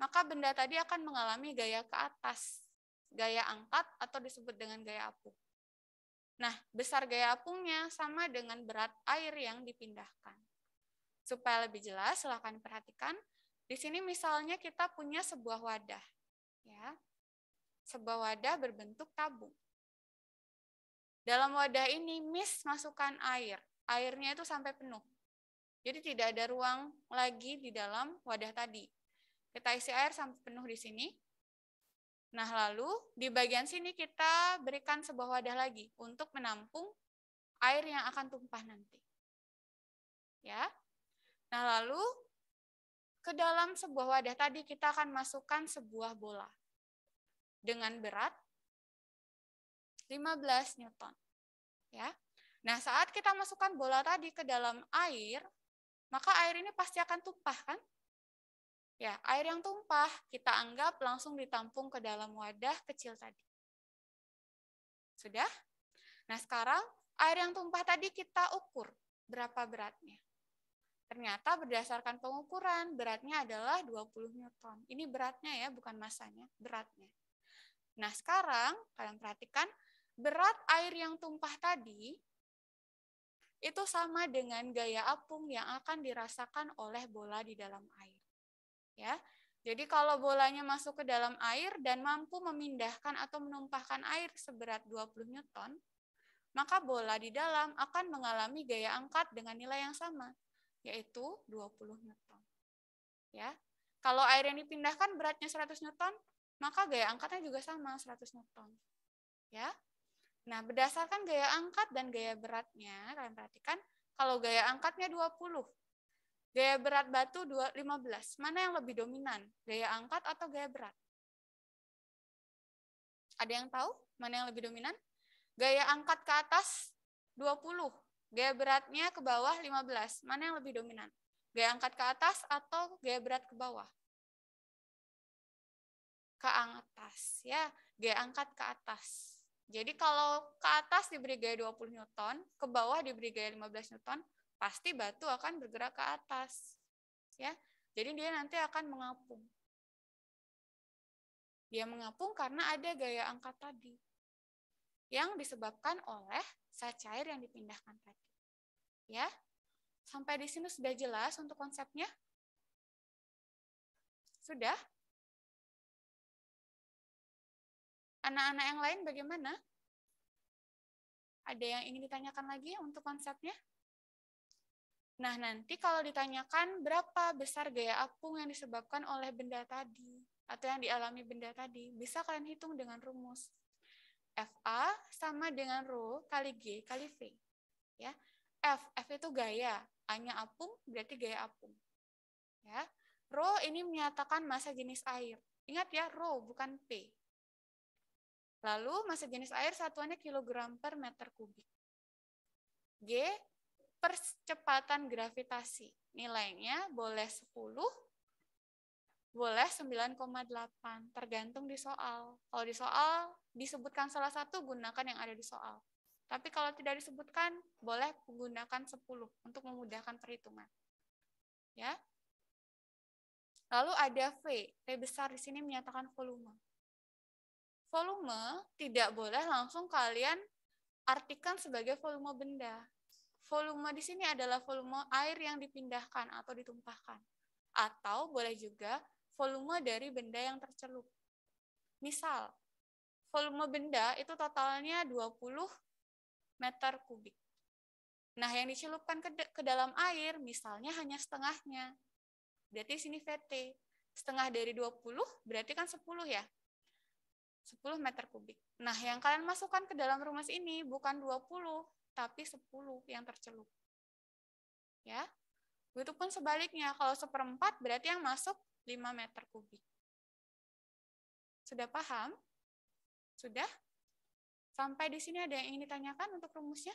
maka benda tadi akan mengalami gaya ke atas, gaya angkat atau disebut dengan gaya apung. Nah, besar gaya apungnya sama dengan berat air yang dipindahkan. Supaya lebih jelas, silakan perhatikan di sini misalnya kita punya sebuah wadah, ya. Sebuah wadah berbentuk tabung. Dalam wadah ini mis masukkan air. Airnya itu sampai penuh. Jadi tidak ada ruang lagi di dalam wadah tadi. Kita isi air sampai penuh di sini. Nah, lalu di bagian sini kita berikan sebuah wadah lagi untuk menampung air yang akan tumpah nanti. Ya. Nah, lalu ke dalam sebuah wadah tadi kita akan masukkan sebuah bola dengan berat 15 Newton. Ya. Nah, saat kita masukkan bola tadi ke dalam air, maka air ini pasti akan tumpah kan? Ya, air yang tumpah kita anggap langsung ditampung ke dalam wadah kecil tadi. Sudah? Nah, sekarang air yang tumpah tadi kita ukur berapa beratnya. Ternyata berdasarkan pengukuran beratnya adalah 20 Newton. Ini beratnya ya, bukan masanya, beratnya. Nah, sekarang kalian perhatikan berat air yang tumpah tadi itu sama dengan gaya apung yang akan dirasakan oleh bola di dalam air. Ya. Jadi kalau bolanya masuk ke dalam air dan mampu memindahkan atau menumpahkan air seberat 20 Newton, maka bola di dalam akan mengalami gaya angkat dengan nilai yang sama, yaitu 20 Newton. Ya. Kalau air yang dipindahkan beratnya 100 Newton, maka gaya angkatnya juga sama 100 Newton. Ya. Nah, berdasarkan gaya angkat dan gaya beratnya, kalian perhatikan kalau gaya angkatnya 20, gaya berat batu 15. Mana yang lebih dominan? Gaya angkat atau gaya berat? Ada yang tahu mana yang lebih dominan? Gaya angkat ke atas 20 Gaya beratnya ke bawah 15. Mana yang lebih dominan? Gaya angkat ke atas atau gaya berat ke bawah? Ke atas, ya. Gaya angkat ke atas. Jadi kalau ke atas diberi gaya 20 Newton, ke bawah diberi gaya 15 Newton, pasti batu akan bergerak ke atas. Ya. Jadi dia nanti akan mengapung. Dia mengapung karena ada gaya angkat tadi yang disebabkan oleh zat cair yang dipindahkan tadi. Ya, sampai di sini sudah jelas untuk konsepnya? Sudah? Anak-anak yang lain bagaimana? Ada yang ingin ditanyakan lagi untuk konsepnya? Nah, nanti kalau ditanyakan berapa besar gaya apung yang disebabkan oleh benda tadi atau yang dialami benda tadi, bisa kalian hitung dengan rumus. FA sama dengan rho kali G kali V. Ya. F, F itu gaya. A-nya apung, berarti gaya apung. Ya. Rho ini menyatakan masa jenis air. Ingat ya, rho bukan P. Lalu masa jenis air satuannya kilogram per meter kubik. G, percepatan gravitasi. Nilainya boleh 10, boleh 9,8 tergantung di soal. Kalau di soal disebutkan salah satu gunakan yang ada di soal. Tapi kalau tidak disebutkan boleh menggunakan 10 untuk memudahkan perhitungan. Ya. Lalu ada V. V besar di sini menyatakan volume. Volume tidak boleh langsung kalian artikan sebagai volume benda. Volume di sini adalah volume air yang dipindahkan atau ditumpahkan. Atau boleh juga volume dari benda yang tercelup. Misal, volume benda itu totalnya 20 meter kubik. Nah, yang dicelupkan ke, ke dalam air misalnya hanya setengahnya. Berarti sini VT. Setengah dari 20 berarti kan 10 ya. 10 meter kubik. Nah, yang kalian masukkan ke dalam rumus ini bukan 20, tapi 10 yang tercelup. Ya. Begitupun sebaliknya, kalau seperempat berarti yang masuk 5 meter kubik. Sudah paham? Sudah? Sampai di sini ada yang ingin ditanyakan untuk rumusnya?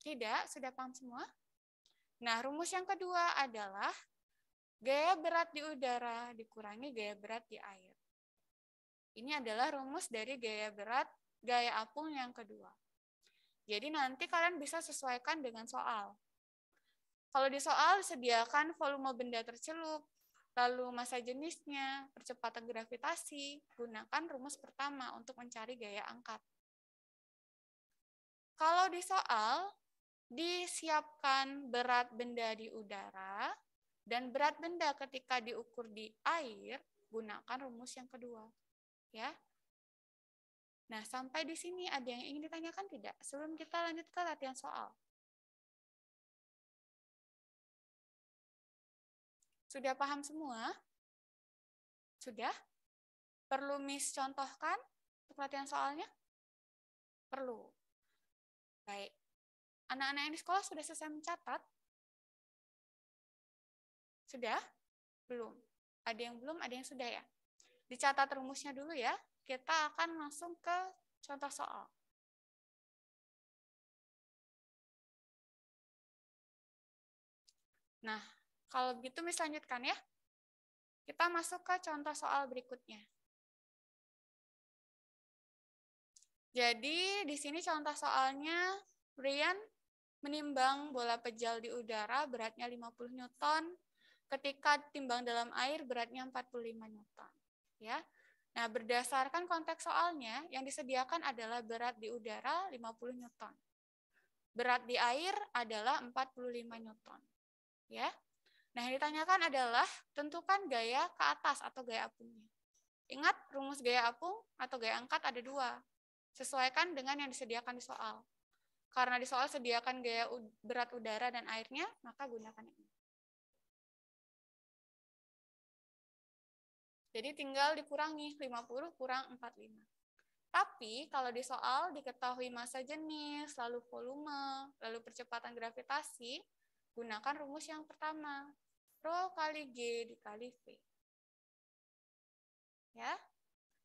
Tidak? Sudah paham semua? Nah, rumus yang kedua adalah gaya berat di udara dikurangi gaya berat di air. Ini adalah rumus dari gaya berat gaya apung yang kedua. Jadi nanti kalian bisa sesuaikan dengan soal. Kalau di soal, sediakan volume benda tercelup, lalu masa jenisnya, percepatan gravitasi, gunakan rumus pertama untuk mencari gaya angkat. Kalau di soal, disiapkan berat benda di udara dan berat benda ketika diukur di air, gunakan rumus yang kedua. Ya. Nah, sampai di sini ada yang ingin ditanyakan tidak? Sebelum kita lanjut ke latihan soal. Sudah paham semua? Sudah? Perlu Miss contohkan perhatian soalnya? Perlu. Baik. Anak-anak yang di sekolah sudah selesai mencatat? Sudah? Belum. Ada yang belum, ada yang sudah ya? Dicatat rumusnya dulu ya. Kita akan langsung ke contoh soal. Nah, kalau begitu Miss lanjutkan ya. Kita masuk ke contoh soal berikutnya. Jadi di sini contoh soalnya Brian menimbang bola pejal di udara beratnya 50 Newton ketika timbang dalam air beratnya 45 Newton. Ya. Nah, berdasarkan konteks soalnya, yang disediakan adalah berat di udara 50 Newton. Berat di air adalah 45 Newton. Ya. Nah, yang ditanyakan adalah tentukan gaya ke atas atau gaya apungnya. Ingat, rumus gaya apung atau gaya angkat ada dua. Sesuaikan dengan yang disediakan di soal. Karena di soal sediakan gaya berat udara dan airnya, maka gunakan ini. Jadi tinggal dikurangi 50 kurang 45. Tapi kalau di soal diketahui masa jenis, lalu volume, lalu percepatan gravitasi, Gunakan rumus yang pertama, rho kali G dikali V. Ya,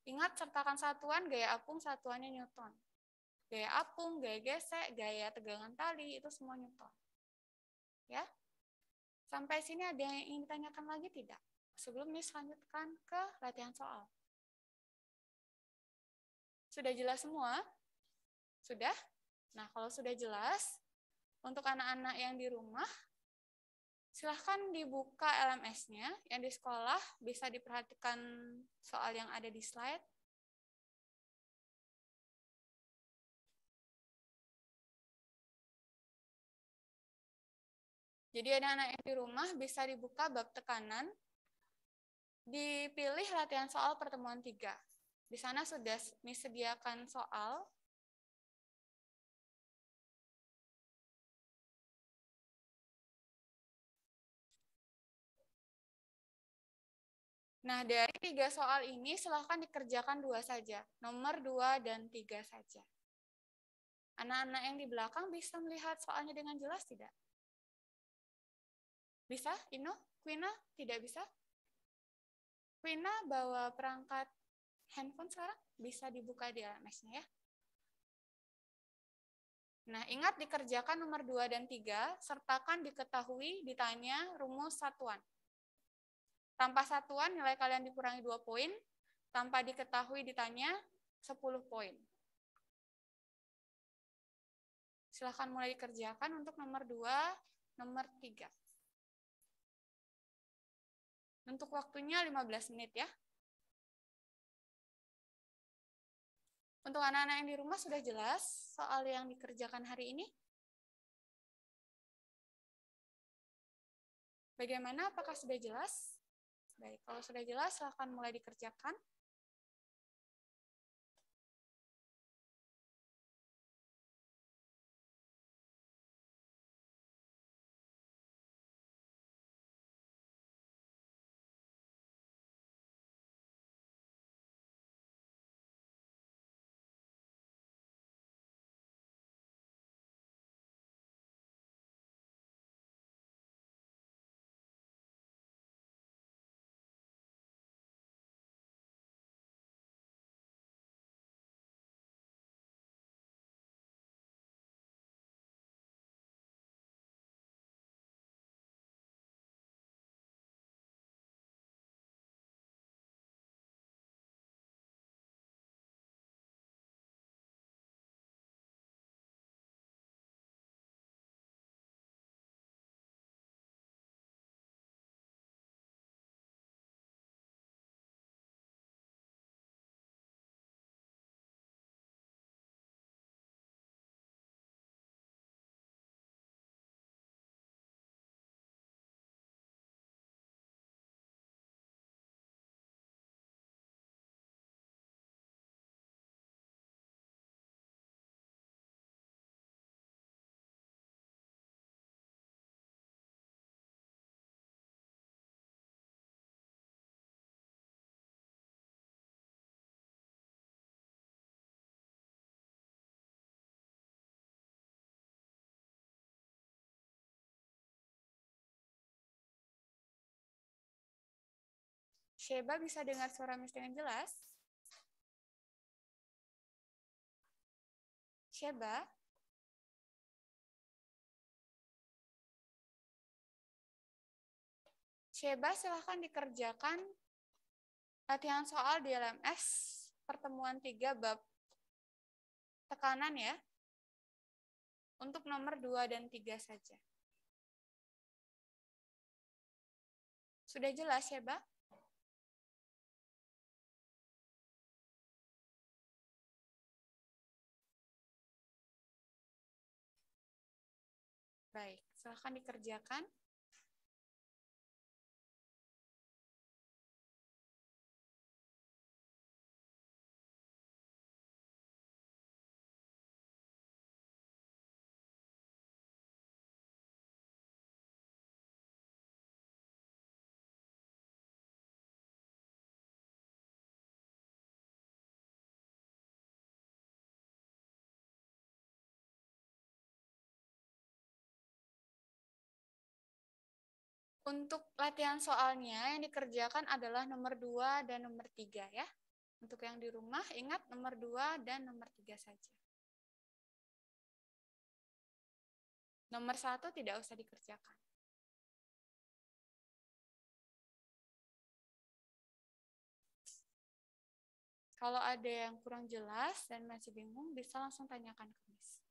Ingat, sertakan satuan gaya apung satuannya Newton. Gaya apung, gaya gesek, gaya tegangan tali, itu semua Newton. Ya, Sampai sini ada yang ingin ditanyakan lagi tidak? Sebelum Miss lanjutkan ke latihan soal. Sudah jelas semua? Sudah? Nah, kalau sudah jelas, untuk anak-anak yang di rumah, silahkan dibuka LMS-nya. Yang di sekolah bisa diperhatikan soal yang ada di slide. Jadi ada anak yang di rumah bisa dibuka bab tekanan, dipilih latihan soal pertemuan 3. Di sana sudah disediakan soal Nah, dari tiga soal ini silahkan dikerjakan dua saja, nomor dua dan tiga saja. Anak-anak yang di belakang bisa melihat soalnya dengan jelas tidak? Bisa, Ino? Quina? Tidak bisa? Quina bawa perangkat handphone sekarang? Bisa dibuka di LMS-nya ya. Nah, ingat dikerjakan nomor 2 dan 3, sertakan diketahui, ditanya, rumus satuan. Tanpa satuan, nilai kalian dikurangi 2 poin. Tanpa diketahui ditanya, 10 poin. Silahkan mulai dikerjakan untuk nomor 2, nomor 3. Untuk waktunya 15 menit ya. Untuk anak-anak yang di rumah sudah jelas soal yang dikerjakan hari ini? Bagaimana? Apakah sudah jelas? Baik, kalau sudah jelas silahkan mulai dikerjakan. Sheba bisa dengar suara Miss dengan jelas? Sheba? Sheba silahkan dikerjakan latihan soal di LMS pertemuan 3 bab tekanan ya. Untuk nomor 2 dan 3 saja. Sudah jelas ya, Baik, silahkan dikerjakan. Untuk latihan soalnya yang dikerjakan adalah nomor 2 dan nomor 3 ya. Untuk yang di rumah ingat nomor 2 dan nomor 3 saja. Nomor 1 tidak usah dikerjakan. Kalau ada yang kurang jelas dan masih bingung bisa langsung tanyakan ke Miss.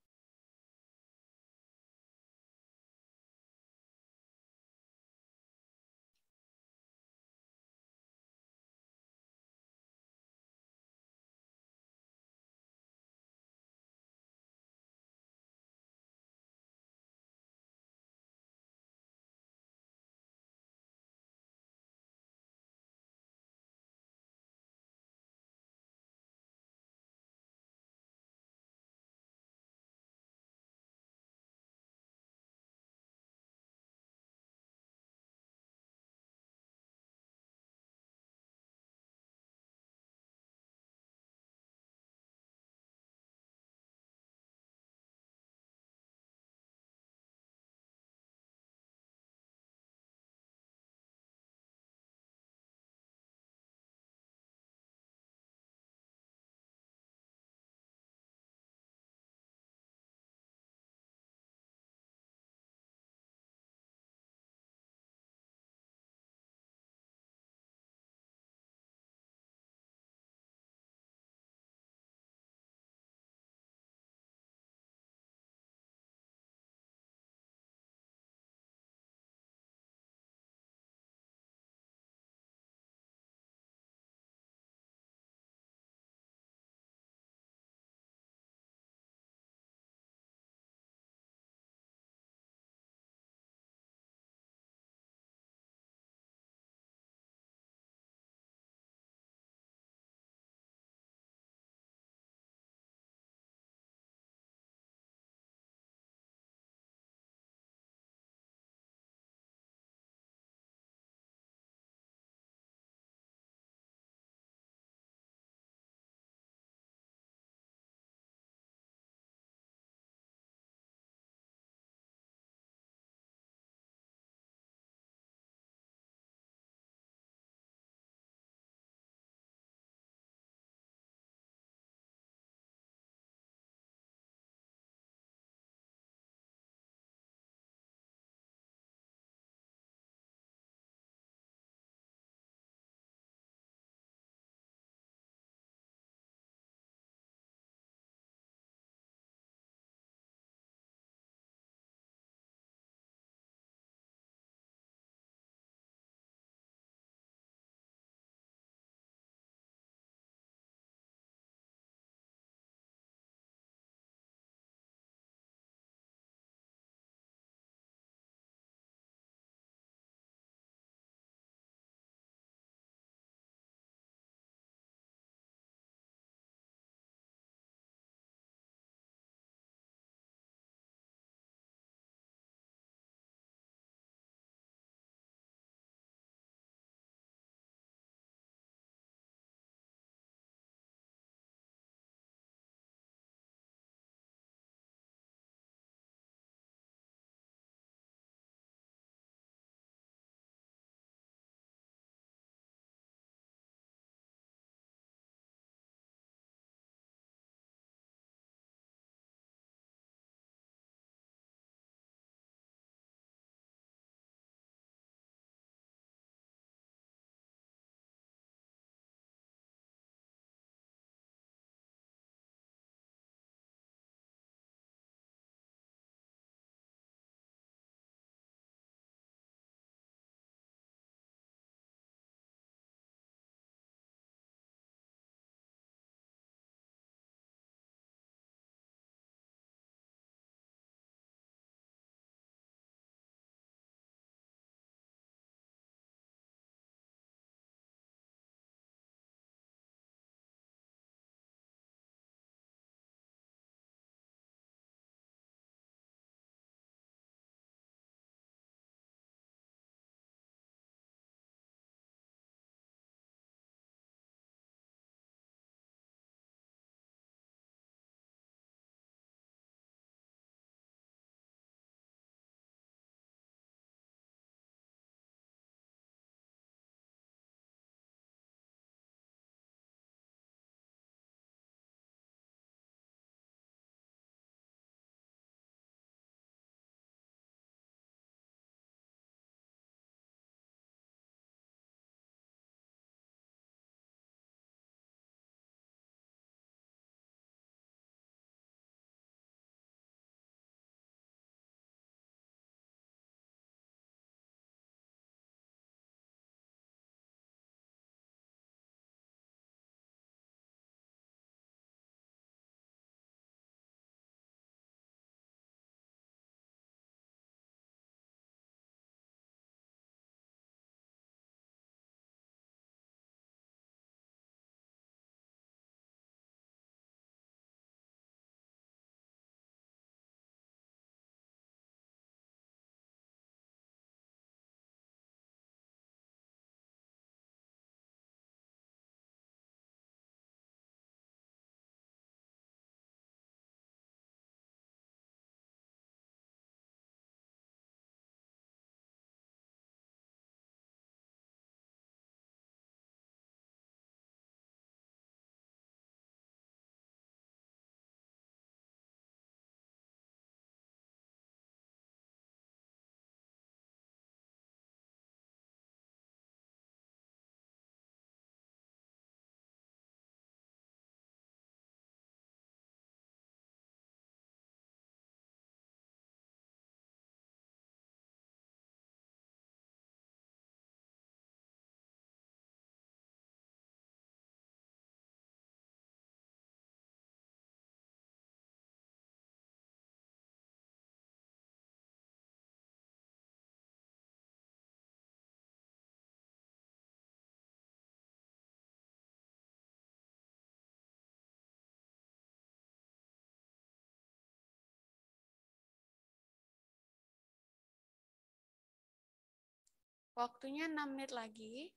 Waktunya 6 menit lagi.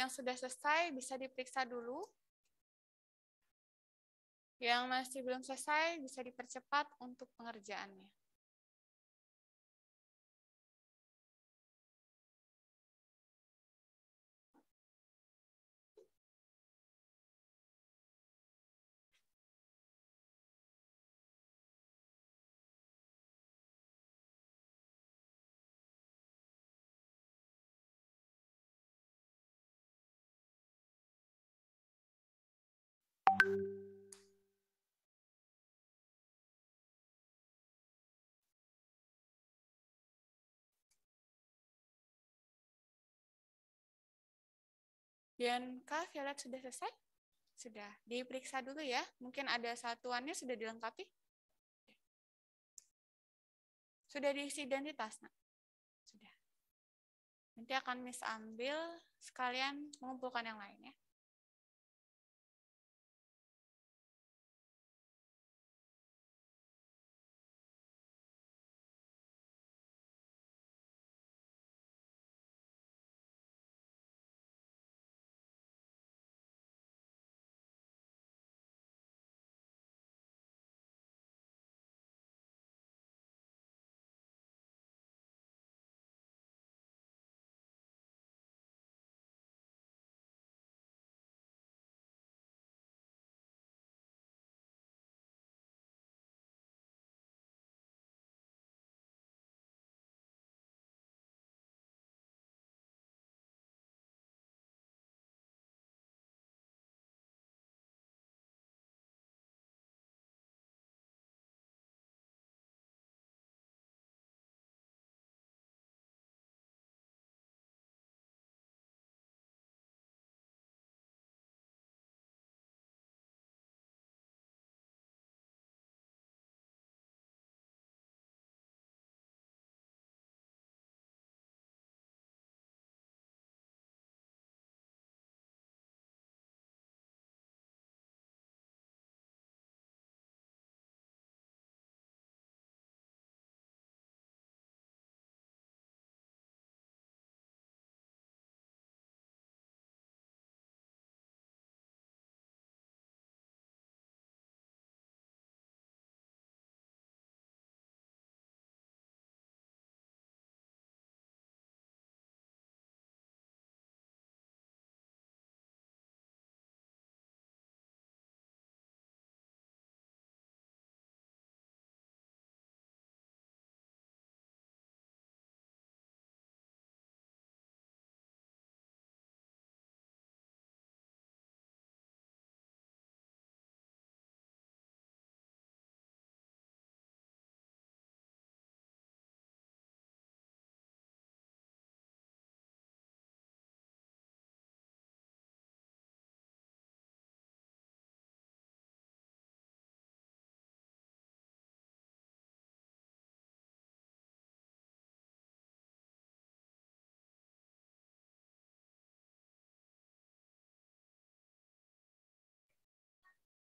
Yang sudah selesai bisa diperiksa dulu. Yang masih belum selesai bisa dipercepat untuk pengerjaannya. Dan Kak Violet sudah selesai? Sudah. Diperiksa dulu ya. Mungkin ada satuannya sudah dilengkapi? Sudah diisi identitas, nak? Sudah. Nanti akan Miss ambil sekalian mengumpulkan yang lainnya ya.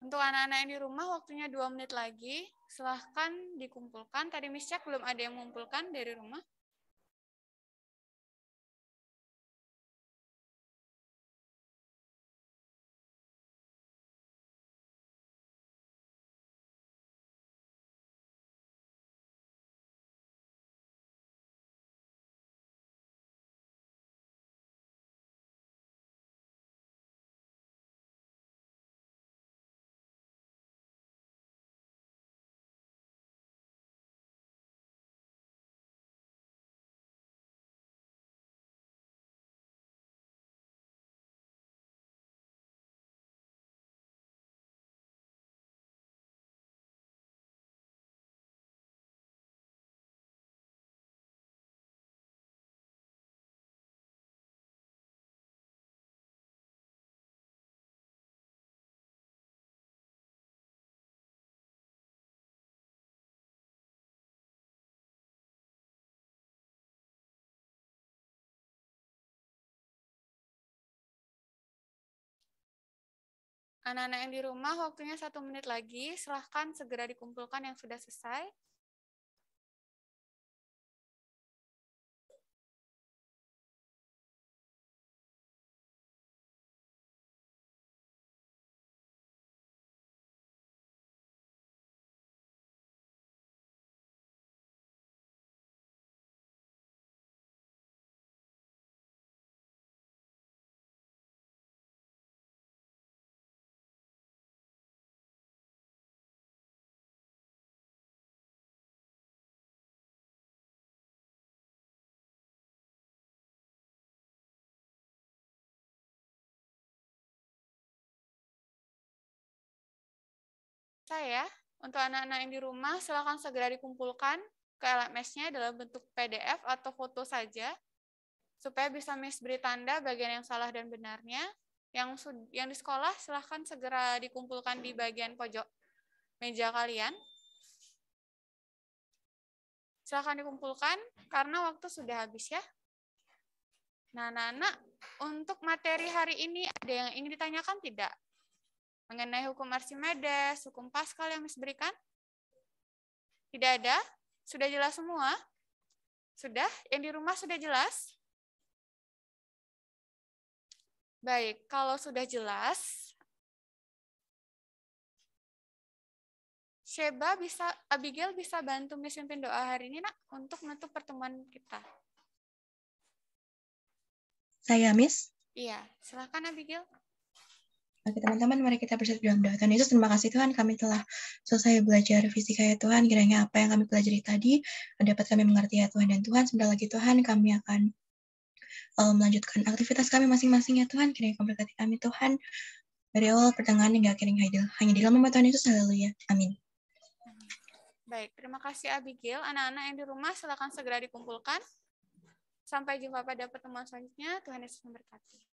Untuk anak-anak yang di rumah, waktunya dua menit lagi. Silahkan dikumpulkan. Tadi Miss Cek belum ada yang mengumpulkan dari rumah. Anak-anak yang di rumah, waktunya satu menit lagi. Silahkan segera dikumpulkan yang sudah selesai. ya, untuk anak-anak yang di rumah silakan segera dikumpulkan ke LMS-nya dalam bentuk PDF atau foto saja supaya bisa Miss beri tanda bagian yang salah dan benarnya. Yang yang di sekolah silakan segera dikumpulkan di bagian pojok meja kalian. Silakan dikumpulkan karena waktu sudah habis ya. Nah, anak-anak, untuk materi hari ini ada yang ingin ditanyakan tidak? Mengenai hukum Archimedes, hukum Pascal yang Miss berikan? Tidak ada? Sudah jelas semua? Sudah? Yang di rumah sudah jelas? Baik, kalau sudah jelas, Sheba bisa, Abigail bisa bantu Miss pimpin doa hari ini, nak, untuk menutup pertemuan kita. Saya, Miss? Iya, silakan Abigail. Oke teman-teman, mari kita bersatu dalam doa Tuhan Yesus. Terima kasih Tuhan, kami telah selesai belajar fisika ya Tuhan. Kiranya apa yang kami pelajari tadi dapat kami mengerti ya Tuhan. Dan Tuhan, sebentar lagi Tuhan, kami akan uh, melanjutkan aktivitas kami masing-masing ya Tuhan. Kiranya kami berkati kami Tuhan. Dari awal pertengahan hingga akhir yang Hanya di dalam nama Tuhan Yesus, ya Amin. Baik, terima kasih Abigail. Anak-anak yang di rumah silakan segera dikumpulkan. Sampai jumpa pada pertemuan selanjutnya. Tuhan Yesus memberkati.